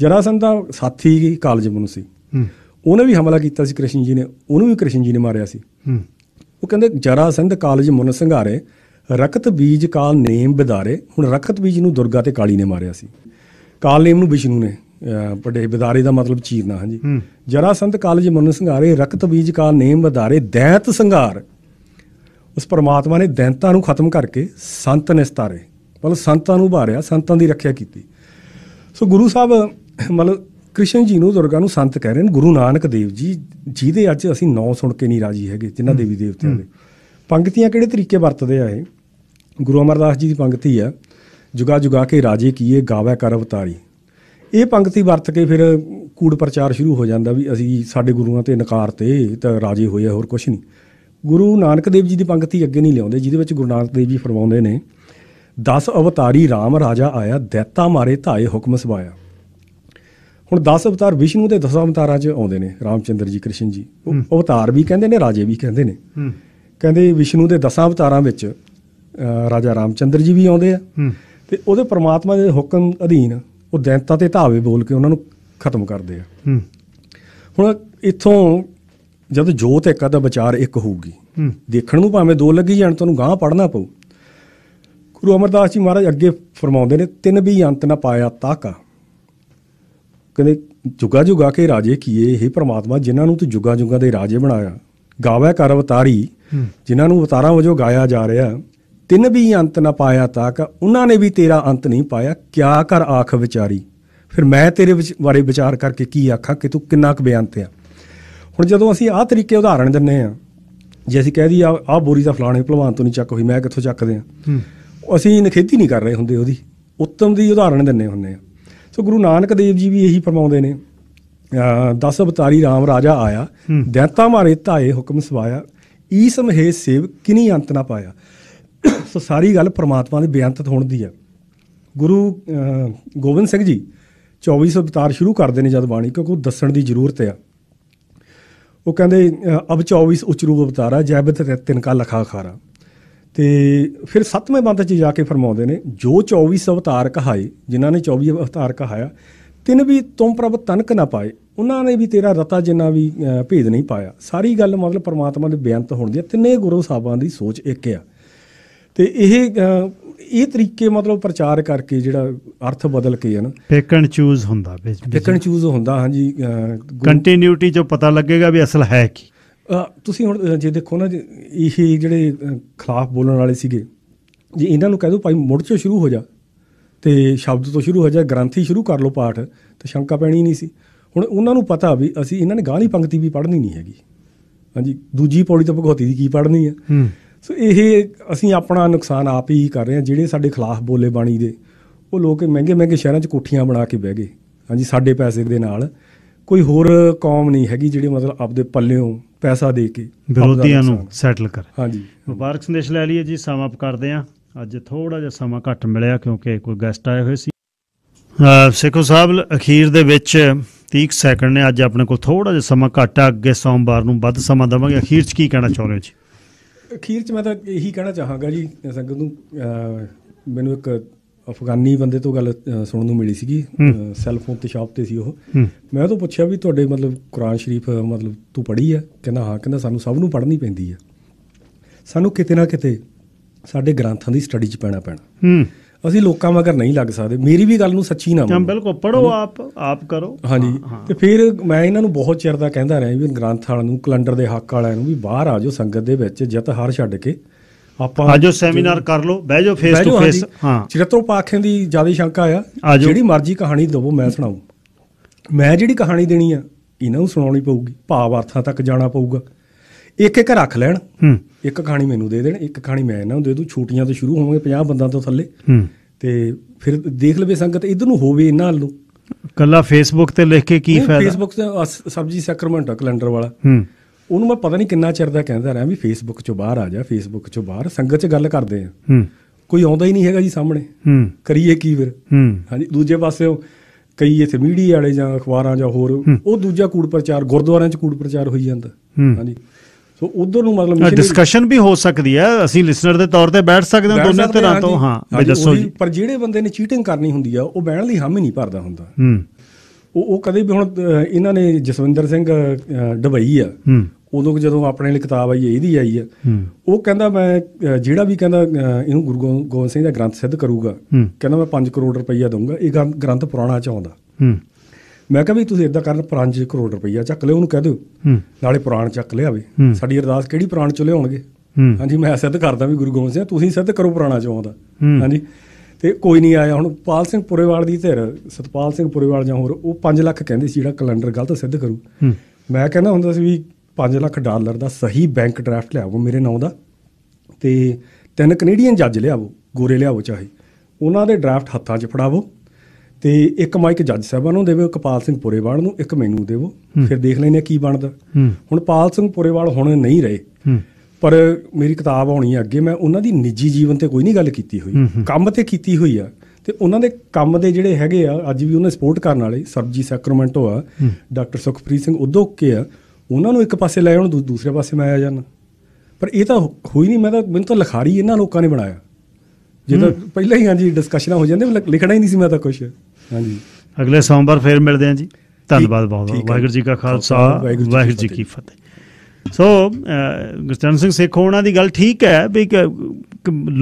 ਜਰਾਸੰਧ ਦਾ ਸਾਥੀ ਕਾਲਜ ਮਨੂ ਸੀ ਉਹਨੇ ਵੀ ਹਮਲਾ ਕੀਤਾ ਸੀ ਕ੍ਰਿਸ਼ਨ ਜੀ ਨੇ ਉਹਨੂੰ ਵੀ ਕ੍ਰਿਸ਼ਨ ਜੀ ਨੇ ਮਾਰਿਆ ਸੀ ਉਹ ਕਹਿੰਦੇ ਜਰਾਸੰਧ ਕਾਲਜ ਮਨ ਸੰਘਾਰੇ ਰਕਤ ਬੀਜ ਕਾਲ ਨੇਮ ਬਿਦਾਰੇ ਹੁਣ ਰਕਤ ਬੀਜ ਨੂੰ ਦੁਰਗਾ ਤੇ ਕਾਲੀ ਨੇ ਮਾਰਿਆ ਸੀ ਕਾਲ ਨੇਮ ਨੂੰ ਵਿਸ਼ਨੂੰ ਨੇ ਵੱਡੇ ਬਿਦਾਰੀ ਦਾ ਮਤਲਬ ਚੀਰਨਾ ਹਾਂਜੀ ਜਰਾ ਸੰਤ ਕਾਲਜ ਮਨ ਸੰਘਾਰੇ ਰਕਤ ਬੀਜ ਕਾ ਨੇਮ ਵਧਾਰੇ ਦੈਂਤ ਸੰਘਾਰ ਉਸ ਪਰਮਾਤਮਾ ਨੇ ਦੈਂਤਾਂ ਨੂੰ ਖਤਮ ਕਰਕੇ ਸੰਤ ਨਿਸਤਾਰੇ ਮਤਲਬ ਸੰਤਾਂ ਨੂੰ ਉਭਾਰਿਆ ਸੰਤਾਂ ਦੀ ਰੱਖਿਆ ਕੀਤੀ ਸੋ ਗੁਰੂ ਸਾਹਿਬ ਮਤਲਬ ਕ੍ਰਿਸ਼ਨ ਜੀ ਨੂੰ ਦੁਰਗਾ ਨੂੰ ਸੰਤ ਕਹਿ ਰਹੇ ਨੇ ਗੁਰੂ ਨਾਨਕ ਦੇਵ ਜੀ ਜਿਹਦੇ ਅੱਜ ਅਸੀਂ ਨੌ ਸੁਣ ਕੇ ਨਹੀਂ ਰਾਜੀ ਹੈਗੇ ਜਿਨ੍ਹਾਂ ਦੇਵੀ ਦੇਵਤਿਆਂ ਦੇ ਪੰਕਤੀਆਂ ਕਿਹੜੇ ਤਰੀਕੇ ਵਰਤਦੇ ਆ ਇਹ ਗੁਰੂ ਅਮਰਦਾਸ ਜੀ ਦੀ ਪੰਕਤੀ ਆ ਜੁਗਾ ਜੁਗਾ ਕੇ ਰਾਜੇ ਕੀਏ ਗਾਵੇ ਕਰ ਅਵਤਾਰੀ ਇਹ ਪੰਕਤੀ ਵਰਤ ਕੇ ਫਿਰ ਕੂੜ ਪ੍ਰਚਾਰ ਸ਼ੁਰੂ ਹੋ ਜਾਂਦਾ ਵੀ ਅਸੀਂ ਸਾਡੇ ਗੁਰੂਆਂ ਤੇ ਇਨਕਾਰ ਤੇ ਤਾਂ ਰਾਜੀ ਹੋਏ ਹੋਰ ਕੁਝ ਨਹੀਂ ਗੁਰੂ ਨਾਨਕ ਦੇਵ ਜੀ ਦੀ ਪੰਕਤੀ ਅੱਗੇ ਨਹੀਂ ਲਿਆਉਂਦੇ ਜਿਹਦੇ ਵਿੱਚ ਗੁਰੂ ਨਾਨਕ ਦੇਵ ਜੀ ਫਰਮਾਉਂਦੇ ਨੇ 10 ਅਵਤਾਰੀ RAM ਰਾਜਾ ਆਇਆ ਦੇਤਾ ਮਾਰੇ ਧਾਏ ਹੁਕਮ ਸਵਾਇਆ ਹੁਣ 10 ਅਵਤਾਰ ਵਿਸ਼ਨੂੰ ਦੇ 10 ਅਵਤਾਰਾਂ 'ਚ ਆਉਂਦੇ ਨੇ ਰਾਮਚੰਦਰ ਜੀ ਕ੍ਰਿਸ਼ਨ ਜੀ ਉਹ ਅਵਤਾਰ ਵੀ ਕਹਿੰਦੇ ਨੇ ਰਾਜੇ ਵੀ ਕਹਿੰਦੇ ਨੇ ਕਹਿੰਦੇ ਵਿਸ਼ਨੂੰ ਦੇ 10 ਅਵਤਾਰਾਂ ਵਿੱਚ ਰਾਜਾ ਰਾਮਚੰਦਰ ਜੀ ਵੀ ਆਉਂਦੇ ਆ ਤੇ ਉਹਦੇ ਪ੍ਰਮਾਤਮਾ ਦੇ ਹੁਕਮ ਅਧੀਨ ਉਹ ਦੈਂਤਾਂ ਤੇ ਧਾਵੇ ਬੋਲ ਕੇ ਉਹਨਾਂ ਨੂੰ ਖਤਮ ਕਰਦੇ ਆ ਹੁਣ ਇੱਥੋਂ ਜਦ ਜੋਤ ਇੱਕ ਦਾ ਵਿਚਾਰ ਇੱਕ ਹੋਊਗੀ ਦੇਖਣ ਨੂੰ ਭਾਵੇਂ ਦੋ ਲੱਗੀ ਜਾਣ ਤੁਹਾਨੂੰ ਗਾਂ ਪੜਨਾ ਪਊ ਗੁਰੂ ਅਮਰਦਾਸ ਜੀ ਮਹਾਰਾਜ ਅੱਗੇ ਫਰਮਾਉਂਦੇ ਨੇ ਤਿੰਨ ਵੀ ਅੰਤ ਨਾ ਪਾਇਆ ਤਾਕਾ ਕਹਿੰਦੇ ਜੁਗਾ ਜੁਗਾ ਕੇ ਰਾਜੇ ਕੀਏ ਇਹ ਪ੍ਰਮਾਤਮਾ ਜਿਨ੍ਹਾਂ ਨੂੰ ਤੂੰ ਜੁਗਾ ਜੁਗਾ ਦੇ ਰਾਜੇ ਬਣਾਇਆ ਗਾਵੇ ਕਰ ਅਵਤਾਰੀ ਜਿਨ੍ਹਾਂ ਨੂੰ ਅਵਤਾਰਾਂ ਵਜੋਂ ਗਾਇਆ ਜਾ ਰਿਹਾ ਤਿੰਨ ਵੀ ਅੰਤ ਨਾ ਪਾਇਆ ਤਾਕ ਉਹਨਾਂ ਨੇ ਵੀ ਤੇਰਾ ਅੰਤ ਨਹੀਂ ਪਾਇਆ ਕਿਆ ਕਰ ਆਖ ਵਿਚਾਰੀ ਫਿਰ ਮੈਂ ਤੇਰੇ ਵਿੱਚ ਬਾਰੇ ਵਿਚਾਰ ਕਰਕੇ ਕੀ ਆਖਾਂ ਕਿ ਤੂੰ ਕਿੰਨਾ ਕੁ ਬੇਅੰਤ ਆ ਹੁਣ ਜਦੋਂ ਅਸੀਂ ਆਹ ਤਰੀਕੇ ਉਦਾਹਰਣ ਦਿੰਨੇ ਆ ਜੇ ਅਸੀਂ ਕਹਿ ਦੀ ਆ ਆਹ ਬੋਰੀ ਦਾ ਫਲਾਣੇ ਭਲਵਾਨ ਤੋਂ ਨਹੀਂ ਚੱਕ ਹੋਈ ਮੈਂ ਕਿੱਥੋਂ ਚੱਕਦੇ ਆ ਅਸੀਂ ਨਖੇਤੀ ਨਹੀਂ ਕਰ ਰਹੇ ਹੁੰਦੇ ਉਹਦੀ ਉੱਤਮ ਦੀ ਉਦਾਹਰਣ ਦਿੰਨੇ ਹੁੰਨੇ ਆ ਸੋ ਗੁਰੂ ਨਾਨਕ ਦੇਵ ਜੀ ਵੀ ਇਹੀ ਫਰਮਾਉਂਦੇ ਨੇ ਦਸ ਅਵਤਾਰੀ RAM ਰਾਜਾ ਆਇਆ ਦੈਂਤਾ ਮਾਰੇ ਧਾਏ ਹੁਕਮ ਸਵਾਇਆ ਈਸਮ ਹੈ ਸੇਵ ਕਿਨੀ ਅੰਤ ਨਾ ਪਾਇਆ ਸੋ ਸਾਰੀ ਗੱਲ ਪ੍ਰਮਾਤਮਾ ਦੇ ਬਿਆਨਤ ਹੋਣ ਦੀ ਹੈ ਗੁਰੂ ਗੋਬਿੰਦ ਸਿੰਘ ਜੀ 24 ਅਵਤਾਰ ਸ਼ੁਰੂ ਕਰਦੇ ਨੇ ਜਦ ਬਾਣੀ ਕਿਉਂਕਿ ਉਹ ਦੱਸਣ ਦੀ ਜ਼ਰੂਰਤ ਹੈ ਉਹ ਕਹਿੰਦੇ ਅਬ 24 ਰੂਪ ਅਵਤਾਰਾ ਜੈਬਤ ਕਾ ਲਖਾ ਖਾਰਾ ਤੇ ਫਿਰ ਸੱਤਵੇਂ ਬੰਦ 'ਚ ਜਾ ਕੇ ਫਰਮਾਉਂਦੇ ਨੇ ਜੋ 24 ਅਵਤਾਰ ਕਹਾਏ ਜਿਨ੍ਹਾਂ ਨੇ 24 ਅਵਤਾਰ ਕਹਾਇਆ ਤਿੰਨ ਵੀ ਤੁਮ ਪ੍ਰਭ ਤਨਕ ਨਾ ਪਾਏ ਉਹਨਾਂ ਨੇ ਵੀ ਤੇਰਾ ਰਤਾ ਜਿੰਨਾ ਵੀ ਭੇਦ ਨਹੀਂ ਪਾਇਆ ਸਾਰੀ ਗੱਲ ਮਤਲਬ ਪਰਮਾਤਮਾ ਦੇ ਬਿਆਨਤ ਹੋਣ ਦੀ ਤਿੰਨੇ ਗੁਰੂ ਸਾਹਿਬਾਂ ਦੀ ਸੋਚ ਇੱਕ ਆ ਤੇ ਇਹ ਇਹ ਤਰੀਕੇ ਮਤਲਬ ਪ੍ਰਚਾਰ ਕਰਕੇ ਜਿਹੜਾ ਅਰਥ ਬਦਲ ਕੇ ਹਨ ਨਾ ਪਿਕ ਐਂਡ ਚੂਜ਼ ਹੁੰਦਾ ਪਿਕ ਐਂਡ ਚੂਜ਼ ਹੁੰਦਾ ਹਾਂਜੀ ਕੰਟੀਨਿਊਟੀ ਜੋ ਪਤਾ ਲੱਗੇਗਾ ਵੀ ਅਸਲ ਹੈ ਕੀ ਤੁਸੀਂ ਹੁਣ ਜੇ ਦੇਖੋ ਨਾ ਇਹ ਜਿਹੜੇ ਖਿਲਾਫ ਬੋਲਣ ਵਾਲੇ ਸੀਗੇ ਜੇ ਇਹਨਾਂ ਨੂੰ ਕਹਿ ਦੋ ਭਾਈ ਮੁੜ ਚੋਂ ਸ਼ੁਰੂ ਹੋ ਜਾ ਤੇ ਸ਼ਬਦ ਤੋਂ ਸ਼ੁਰੂ ਹੋ ਜਾ ਗ੍ਰੰਥੀ ਸ਼ੁਰੂ ਕਰ ਲਓ ਪਾਠ ਤਾਂ ਸ਼ੰਕਾ ਪੈਣੀ ਨਹੀਂ ਸੀ ਹੁਣ ਉਹਨਾਂ ਨੂੰ ਪਤਾ ਵੀ ਅਸੀਂ ਇਹਨਾਂ ਨੇ ਗਾਲੀ ਪੰਕਤੀ ਵੀ ਪੜ੍ਹਨੀ ਨਹੀਂ ਹੈਗੀ ਹਾਂਜੀ ਦੂਜੀ ਪੌੜੀ ਤੋਂ ਭਗਵਤੀ ਦੀ ਕੀ ਪੜ੍ਹਨੀ ਹੈ ਸੋ ਇਹ ਅਸੀਂ ਆਪਣਾ ਨੁਕਸਾਨ ਆਪ ਹੀ ਕਰ ਰਹੇ ਹਾਂ ਜਿਹੜੇ ਸਾਡੇ ਖਿਲਾਫ ਬੋਲੇ ਬਾਣੀ ਦੇ ਉਹ ਲੋਕ ਮਹਿੰਗੇ ਮਹਿੰਗੇ ਸ਼ਹਿਰਾਂ 'ਚ ਕੋਠੀਆਂ ਬਣਾ ਕੇ ਬਹਿ ਗਏ ਹਾਂਜੀ ਸਾਡੇ ਪੈਸੇ ਦੇ ਨਾਲ ਕੋਈ ਹੋਰ ਕੌਮ ਨਹੀਂ ਹੈਗੀ ਜਿਹੜੀ ਮਤਲਬ ਆਪਦੇ ਪੱਲਿਓਂ ਪੈਸਾ ਦੇ ਕੇ ਵਿਰੋਧੀਆਂ ਨੂੰ ਸੈਟਲ ਕਰ ਹਾਂਜੀ ਵਪਾਰਕ ਸੰਦੇਸ਼ ਲੈ ਲਈਏ ਜੀ ਸਮਾਂ ਕਰਦੇ ਆ ਅੱਜ ਥੋੜਾ ਜਿਹਾ ਸਮਾਂ ਘੱਟ ਮਿਲਿਆ ਕਿਉਂਕਿ ਕੋਈ ਗੈਸਟ ਆਏ ਹੋਏ ਸੀ ਸੇਖੋ ਸਾਹਿਬ ਅਖੀਰ ਦੇ ਵਿੱਚ 30 ਸੈਕਿੰਡ ਨੇ ਅੱਜ ਆਪਣੇ ਕੋਲ ਥੋੜਾ ਜਿਹਾ ਸਮਾਂ ਘੱਟ ਆ ਅੱਗੇ ਸੋਮਵਾਰ ਨੂੰ ਵੱਧ ਸਮਾਂ ਦਵਾਂਗੇ ਅਖੀਰ 'ਚ ਕੀ ਕਹਿਣਾ ਚਾਹ ਰਹੇ ਹੋ ਜੀ ਅਖੀਰ ਚ ਮੈਂ ਤਾਂ ਇਹੀ ਕਹਿਣਾ ਚਾਹਾਂਗਾ ਜੀ ਸੰਗਤ ਨੂੰ ਮੈਨੂੰ ਇੱਕ ਅਫਗਾਨੀ ਬੰਦੇ ਤੋਂ ਗੱਲ ਸੁਣਨ ਨੂੰ ਮਿਲੀ ਸੀਗੀ ਸੈਲਫੋਨ ਫੋਨ ਤੇ ਸ਼ਾਪ ਤੇ ਸੀ ਉਹ ਮੈਂ ਉਹਦੋਂ ਪੁੱਛਿਆ ਵੀ ਤੁਹਾਡੇ ਮਤਲਬ ਕੁਰਾਨ ਸ਼ਰੀਫ ਮਤਲਬ ਤੂੰ ਪੜ੍ਹੀ ਆ ਕਹਿੰਦਾ ਹਾਂ ਕਹਿੰਦਾ ਸਾਨੂੰ ਸਭ ਨੂੰ ਪੜ੍ਹਨੀ ਪੈਂਦੀ ਆ ਸਾਨੂੰ ਕਿਤੇ ਨਾ ਕਿਤੇ ਸਾਡੇ ਗ੍ਰੰਥਾਂ ਦੀ ਸਟੱਡੀ ਚ ਪੈਣਾ ਪੈਣਾ ਅਸੀਂ ਲੋਕਾਂ ਵਾਂਗਰ ਨਹੀਂ ਲੱਗ ਸਕਦੇ ਮੇਰੀ ਵੀ ਗੱਲ ਨੂੰ ਸੱਚੀ ਨਾ ਮੰਨੋ ਬਿਲਕੁਲ ਪੜੋ ਆਪ ਆਪ ਕਰੋ ਹਾਂਜੀ ਤੇ ਫਿਰ ਮੈਂ ਇਹਨਾਂ ਨੂੰ ਬਹੁਤ ਚਿਰ ਦਾ ਕਹਿੰਦਾ ਰਿਹਾ ਵੀ ਗ੍ਰੰਥ ਵਾਲਿਆਂ ਨੂੰ ਕੈਲੰਡਰ ਦੇ ਹੱਕ ਵਾਲਿਆਂ ਨੂੰ ਵੀ ਬਾਹਰ ਆ ਜਾਓ ਸੰਗਤ ਦੇ ਵਿੱਚ ਜਿੱਤ ਹਰ ਛੱਡ ਕੇ ਆਪਾਂ ਆਜੋ ਸੈਮੀਨਾਰ ਕਰ ਲਓ ਬਹਿ ਜਾਓ ਫੇਸ ਟੂ ਫੇਸ ਹਾਂ ਚਿਰਤਰੋ ਪਾਖੇ ਦੀ ਜਿਆਦਾ ਸ਼ੰਕਾ ਆ ਜਿਹੜੀ ਮਰਜ਼ੀ ਕਹਾਣੀ ਦਵੋ ਮੈਂ ਸੁਣਾਉਂ ਮੈਂ ਜਿਹੜੀ ਕਹਾਣੀ ਦੇਣੀ ਆ ਇਹਨਾਂ ਨੂੰ ਸੁਣਾਉਣੀ ਪਊਗੀ ਭਾਵ ਅਰਥਾਂ ਤੱਕ ਜਾਣਾ ਪਊਗਾ ਇੱਕ ਇੱਕ ਰੱਖ ਲੈਣ ਹੂੰ ਇੱਕ ਖਾਣੀ ਮੈਨੂੰ ਦੇ ਦੇਣ ਇੱਕ ਖਾਣੀ ਮੈਂ ਇਹਨਾਂ ਨੂੰ ਦੇ ਦੂੰ ਛੋਟੀਆਂ ਤੋਂ ਸ਼ੁਰੂ ਹੋਵਾਂਗੇ 50 ਬੰਦਾਂ ਤੋਂ ਥੱਲੇ ਹੂੰ ਤੇ ਫਿਰ ਦੇਖ ਲਵੇ ਸੰਗਤ ਇਧਰ ਨੂੰ ਹੋਵੇ ਇਹਨਾਂ ਵੱਲੋਂ ਨੂੰ ਕੱਲਾ ਫੇਸਬੁੱਕ ਤੇ ਲਿਖ ਕੇ ਕੀ ਫਾਇਦਾ ਫੇਸਬੁੱਕ ਤੇ ਸਬਜੀ ਸੈਕਰਮੈਂਟ ਕੈਲੰਡਰ ਵਾਲਾ ਹੂੰ ਉਹਨੂੰ ਮੈਂ ਪਤਾ ਨਹੀਂ ਕਿੰਨਾ ਚਿਰ ਦਾ ਕਹਿੰਦਾ ਰਿਹਾ ਵੀ ਫੇਸਬੁੱਕ ਚੋਂ ਬਾਹਰ ਆ ਜਾ ਫੇਸਬੁੱਕ ਚੋਂ ਬਾਹਰ ਸੰਗਤ 'ਚ ਗੱਲ ਕਰਦੇ ਆ ਹੂੰ ਕੋਈ ਆਉਂਦਾ ਹੀ ਨਹੀਂ ਹੈਗਾ ਜੀ ਸਾਹਮਣੇ ਹੂੰ ਕਰੀਏ ਕੀ ਫਿਰ ਹੂੰ ਹਾਂਜੀ ਦੂਜੇ ਪਾਸੇ ਕਈ ਇਥੇ ਮੀਡੀਆ ਵਾਲੇ ਜਾਂ ਅਖਬਾਰਾਂ ਜਾਂ ਹੋਰ ਉਹ ਦੂਜਾ ਕੂੜ ਪ੍ਰਚਾਰ ਗੁਰਦੁਆਰਿਆਂ 'ਚ ਕੂੜ ਪ੍ਰਚਾਰ ਹੋਈ ਜਾਂਦਾ ਹਾਂਜੀ ਸੋ ਉਧਰ ਨੂੰ ਮਤਲਬ ਡਿਸਕਸ਼ਨ ਵੀ ਹੋ ਸਕਦੀ ਹੈ ਅਸੀਂ ਲਿਸਨਰ ਦੇ ਤੌਰ ਤੇ ਬੈਠ ਸਕਦੇ ਹਾਂ ਦੋਨੇ ਤਰ੍ਹਾਂ ਤੋਂ ਹਾਂ ਵੀ ਦੱਸੋ ਜੀ ਪਰ ਜਿਹੜੇ ਬੰਦੇ ਨੇ ਚੀਟਿੰਗ ਕਰਨੀ ਹੁੰਦੀ ਆ ਉਹ ਬਹਿਣ ਲਈ ਹਮ ਹੀ ਨਹੀਂ ਭਰਦਾ ਹੁੰਦਾ ਹੂੰ ਉਹ ਉਹ ਕਦੇ ਵੀ ਹੁਣ ਇਹਨਾਂ ਨੇ ਜਸਵਿੰਦਰ ਸਿੰਘ ਡਬਈ ਆ ਹੂੰ ਉਦੋਂ ਜਦੋਂ ਆਪਣੇ ਲਈ ਕਿਤਾਬ ਆਈ ਇਹਦੀ ਆਈ ਆ ਉਹ ਕਹਿੰਦਾ ਮੈਂ ਜਿਹੜਾ ਵੀ ਕਹਿੰਦਾ ਇਹਨੂੰ ਗੁਰੂ ਗੋਬਿੰਦ ਸਿੰਘ ਦਾ ਗ੍ਰੰਥ ਸਿੱਧ ਕਰੂਗਾ ਕਹਿੰਦਾ ਮੈਂ 5 ਕਰੋੜ ਰੁਪਈਆ ਦਊਂਗਾ ਇਹ ਗ੍ਰੰਥ ਪੁਰਾਣਾ ਚਾਹੁੰਦਾ ਮੈਂ ਕਿਹਾ ਵੀ ਤੁਸੀਂ ਇਦਾਂ ਕਰਨ ਪ੍ਰਾਂਜ ਕਰੋੜ ਰੁਪਈਆ ਚੱਕ ਲਿਓ ਉਹਨੂੰ ਕਹਿ ਦਿਓ ਨਾਲੇ ਪ੍ਰਾਣ ਚੱਕ ਲਿਆਵੇ ਸਾਡੀ ਅਰਦਾਸ ਕਿਹੜੀ ਪ੍ਰਾਣ ਚ ਲਿਆਉਣਗੇ ਹਾਂਜੀ ਮੈਂ ਸਿੱਧ ਕਰਦਾ ਵੀ ਗੁਰੂ ਗੋਬਿੰਦ ਸਿੰਘ ਤੁਸੀਂ ਸਿੱਧ ਕਰੋ ਪ੍ਰਾਣਾ ਚੋਂ ਆਉਂਦਾ ਹਾਂਜੀ ਤੇ ਕੋਈ ਨਹੀਂ ਆਇਆ ਹੁਣ ਪਾਲ ਸਿੰਘ ਪੁਰੇਵਾਲ ਦੀ ਧਿਰ ਸਤਪਾਲ ਸਿੰਘ ਪੁਰੇਵਾਲ ਜਾਂ ਹੋਰ ਉਹ 5 ਲੱਖ ਕਹਿੰਦੇ ਸੀ ਜਿਹੜਾ ਕੈਲੰਡਰ ਗਲਤ ਸਿੱਧ ਕਰੂ ਮੈਂ ਕਹਿੰਦਾ ਹੁੰਦਾ ਸੀ ਵੀ 5 ਲੱਖ ਡਾਲਰ ਦਾ ਸਹੀ ਬੈਂਕ ਡਰਾਫਟ ਲਿਆਵੋ ਮੇਰੇ ਨਾਂ ਦਾ ਤੇ ਤਿੰਨ ਕੈਨੇਡੀਅਨ ਜੱਜ ਲਿਆਵੋ ਗੋਰੇ ਲਿਆਵੋ ਚਾਹੇ ਉਹਨਾਂ ਦੇ ਡਰਾਫਟ ਹੱਥਾਂ 'ਚ ਫੜਾਵੋ ਤੇ ਇੱਕ ਮਾਈਕ ਜੱਜ ਸਾਹਿਬਾਂ ਨੂੰ ਦੇਵੋ ਕਪਾਲ ਸਿੰਘ ਪੁਰੇਵਾਲ ਨੂੰ ਇੱਕ ਮੈਨੂੰ ਦੇਵੋ ਫਿਰ ਦੇਖ ਲੈਨੇ ਕੀ ਬਣਦਾ ਹੁਣ ਪਾਲ ਸਿੰਘ ਪੁਰੇਵਾਲ ਹੁਣ ਨਹੀਂ ਰਹੇ ਪਰ ਮੇਰੀ ਕਿਤਾਬ ਆਉਣੀ ਹੈ ਅੱਗੇ ਮੈਂ ਉਹਨਾਂ ਦੀ ਨਿੱਜੀ ਜੀਵਨ ਤੇ ਕੋਈ ਨਹੀਂ ਗੱਲ ਕੀਤੀ ਹੋਈ ਕੰਮ ਤੇ ਕੀਤੀ ਹੋਈ ਆ ਤੇ ਉਹਨਾਂ ਦੇ ਕੰਮ ਦੇ ਜਿਹੜੇ ਹੈਗੇ ਆ ਅੱਜ ਵੀ ਉਹਨਾਂ ਸਪੋਰਟ ਕਰਨ ਵਾਲੇ ਸਰਬਜੀ ਸੈਕਰਮੈਂਟੋ ਆ ਡਾਕਟਰ ਸੁਖਪ੍ਰੀਤ ਸਿੰਘ ਉਦੋਂ ਕੇ ਆ ਉਹਨਾਂ ਨੂੰ ਇੱਕ ਪਾਸੇ ਲੈ ਆਉਣ ਦੂਸਰੇ ਪਾਸੇ ਮੈਂ ਆ ਜਾਣਾ ਪਰ ਇਹ ਤਾਂ ਹੋਈ ਨਹੀਂ ਮੈਂ ਤਾਂ ਮੈਨੂੰ ਤਾਂ ਲਿਖਾਰੀ ਇਹਨਾਂ ਲੋਕਾਂ ਨੇ ਬਣਾਇਆ ਜੇ ਤਾਂ ਪਹਿਲਾਂ ਹੀ ਹਾਂਜੀ ਡਿਸਕਸ਼ਨਾਂ ਹੋ ਜਾਂਦੇ ਲਿਖਣਾ ਹੀ ਨਹੀਂ ਸੀ ਮੈਂ ਤਾਂ ਕੁਝ ਹਾਂਜੀ ਅਗਲੇ ਸੋਮਵਾਰ ਫੇਰ ਮਿਲਦੇ ਹਾਂ ਜੀ ਧੰਨਵਾਦ ਬਹੁਤ ਵਾਹਿਗੁਰੂ ਜੀ ਕਾ ਖਾਲਸਾ ਵਾਹਿਗੁਰੂ ਜੀ ਕੀ ਫਤਿਹ ਸੋ ਗੁਰਚਰਨ ਸਿੰਘ ਸੇਖੋਂ ਉਹਨਾਂ ਦੀ ਗੱਲ ਠੀਕ ਹੈ ਵੀ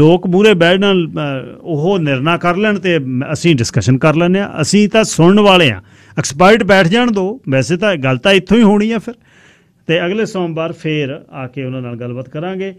ਲੋਕ ਮੂਰੇ ਬੈਠਣ ਉਹ ਨਿਰਣਾ ਕਰ ਲੈਣ ਤੇ ਅਸੀਂ ਡਿਸਕਸ਼ਨ ਕਰ ਲੈਣੇ ਆ ਅਸੀਂ ਤਾਂ ਸੁਣਨ ਵਾਲੇ ਆ ਐਕਸਪਰਟ ਬੈਠ ਜਾਣ ਦੋ ਵੈਸੇ ਤਾਂ ਗੱਲ ਤਾਂ ਇੱਥੋਂ ਹੀ ਹੋਣੀ ਆ ਫਿਰ ਤੇ ਅਗਲੇ ਸੋਮਵਾਰ ਫੇਰ ਆ ਕੇ ਉਹਨਾਂ ਨਾਲ ਗੱਲਬਾਤ ਕਰਾਂਗੇ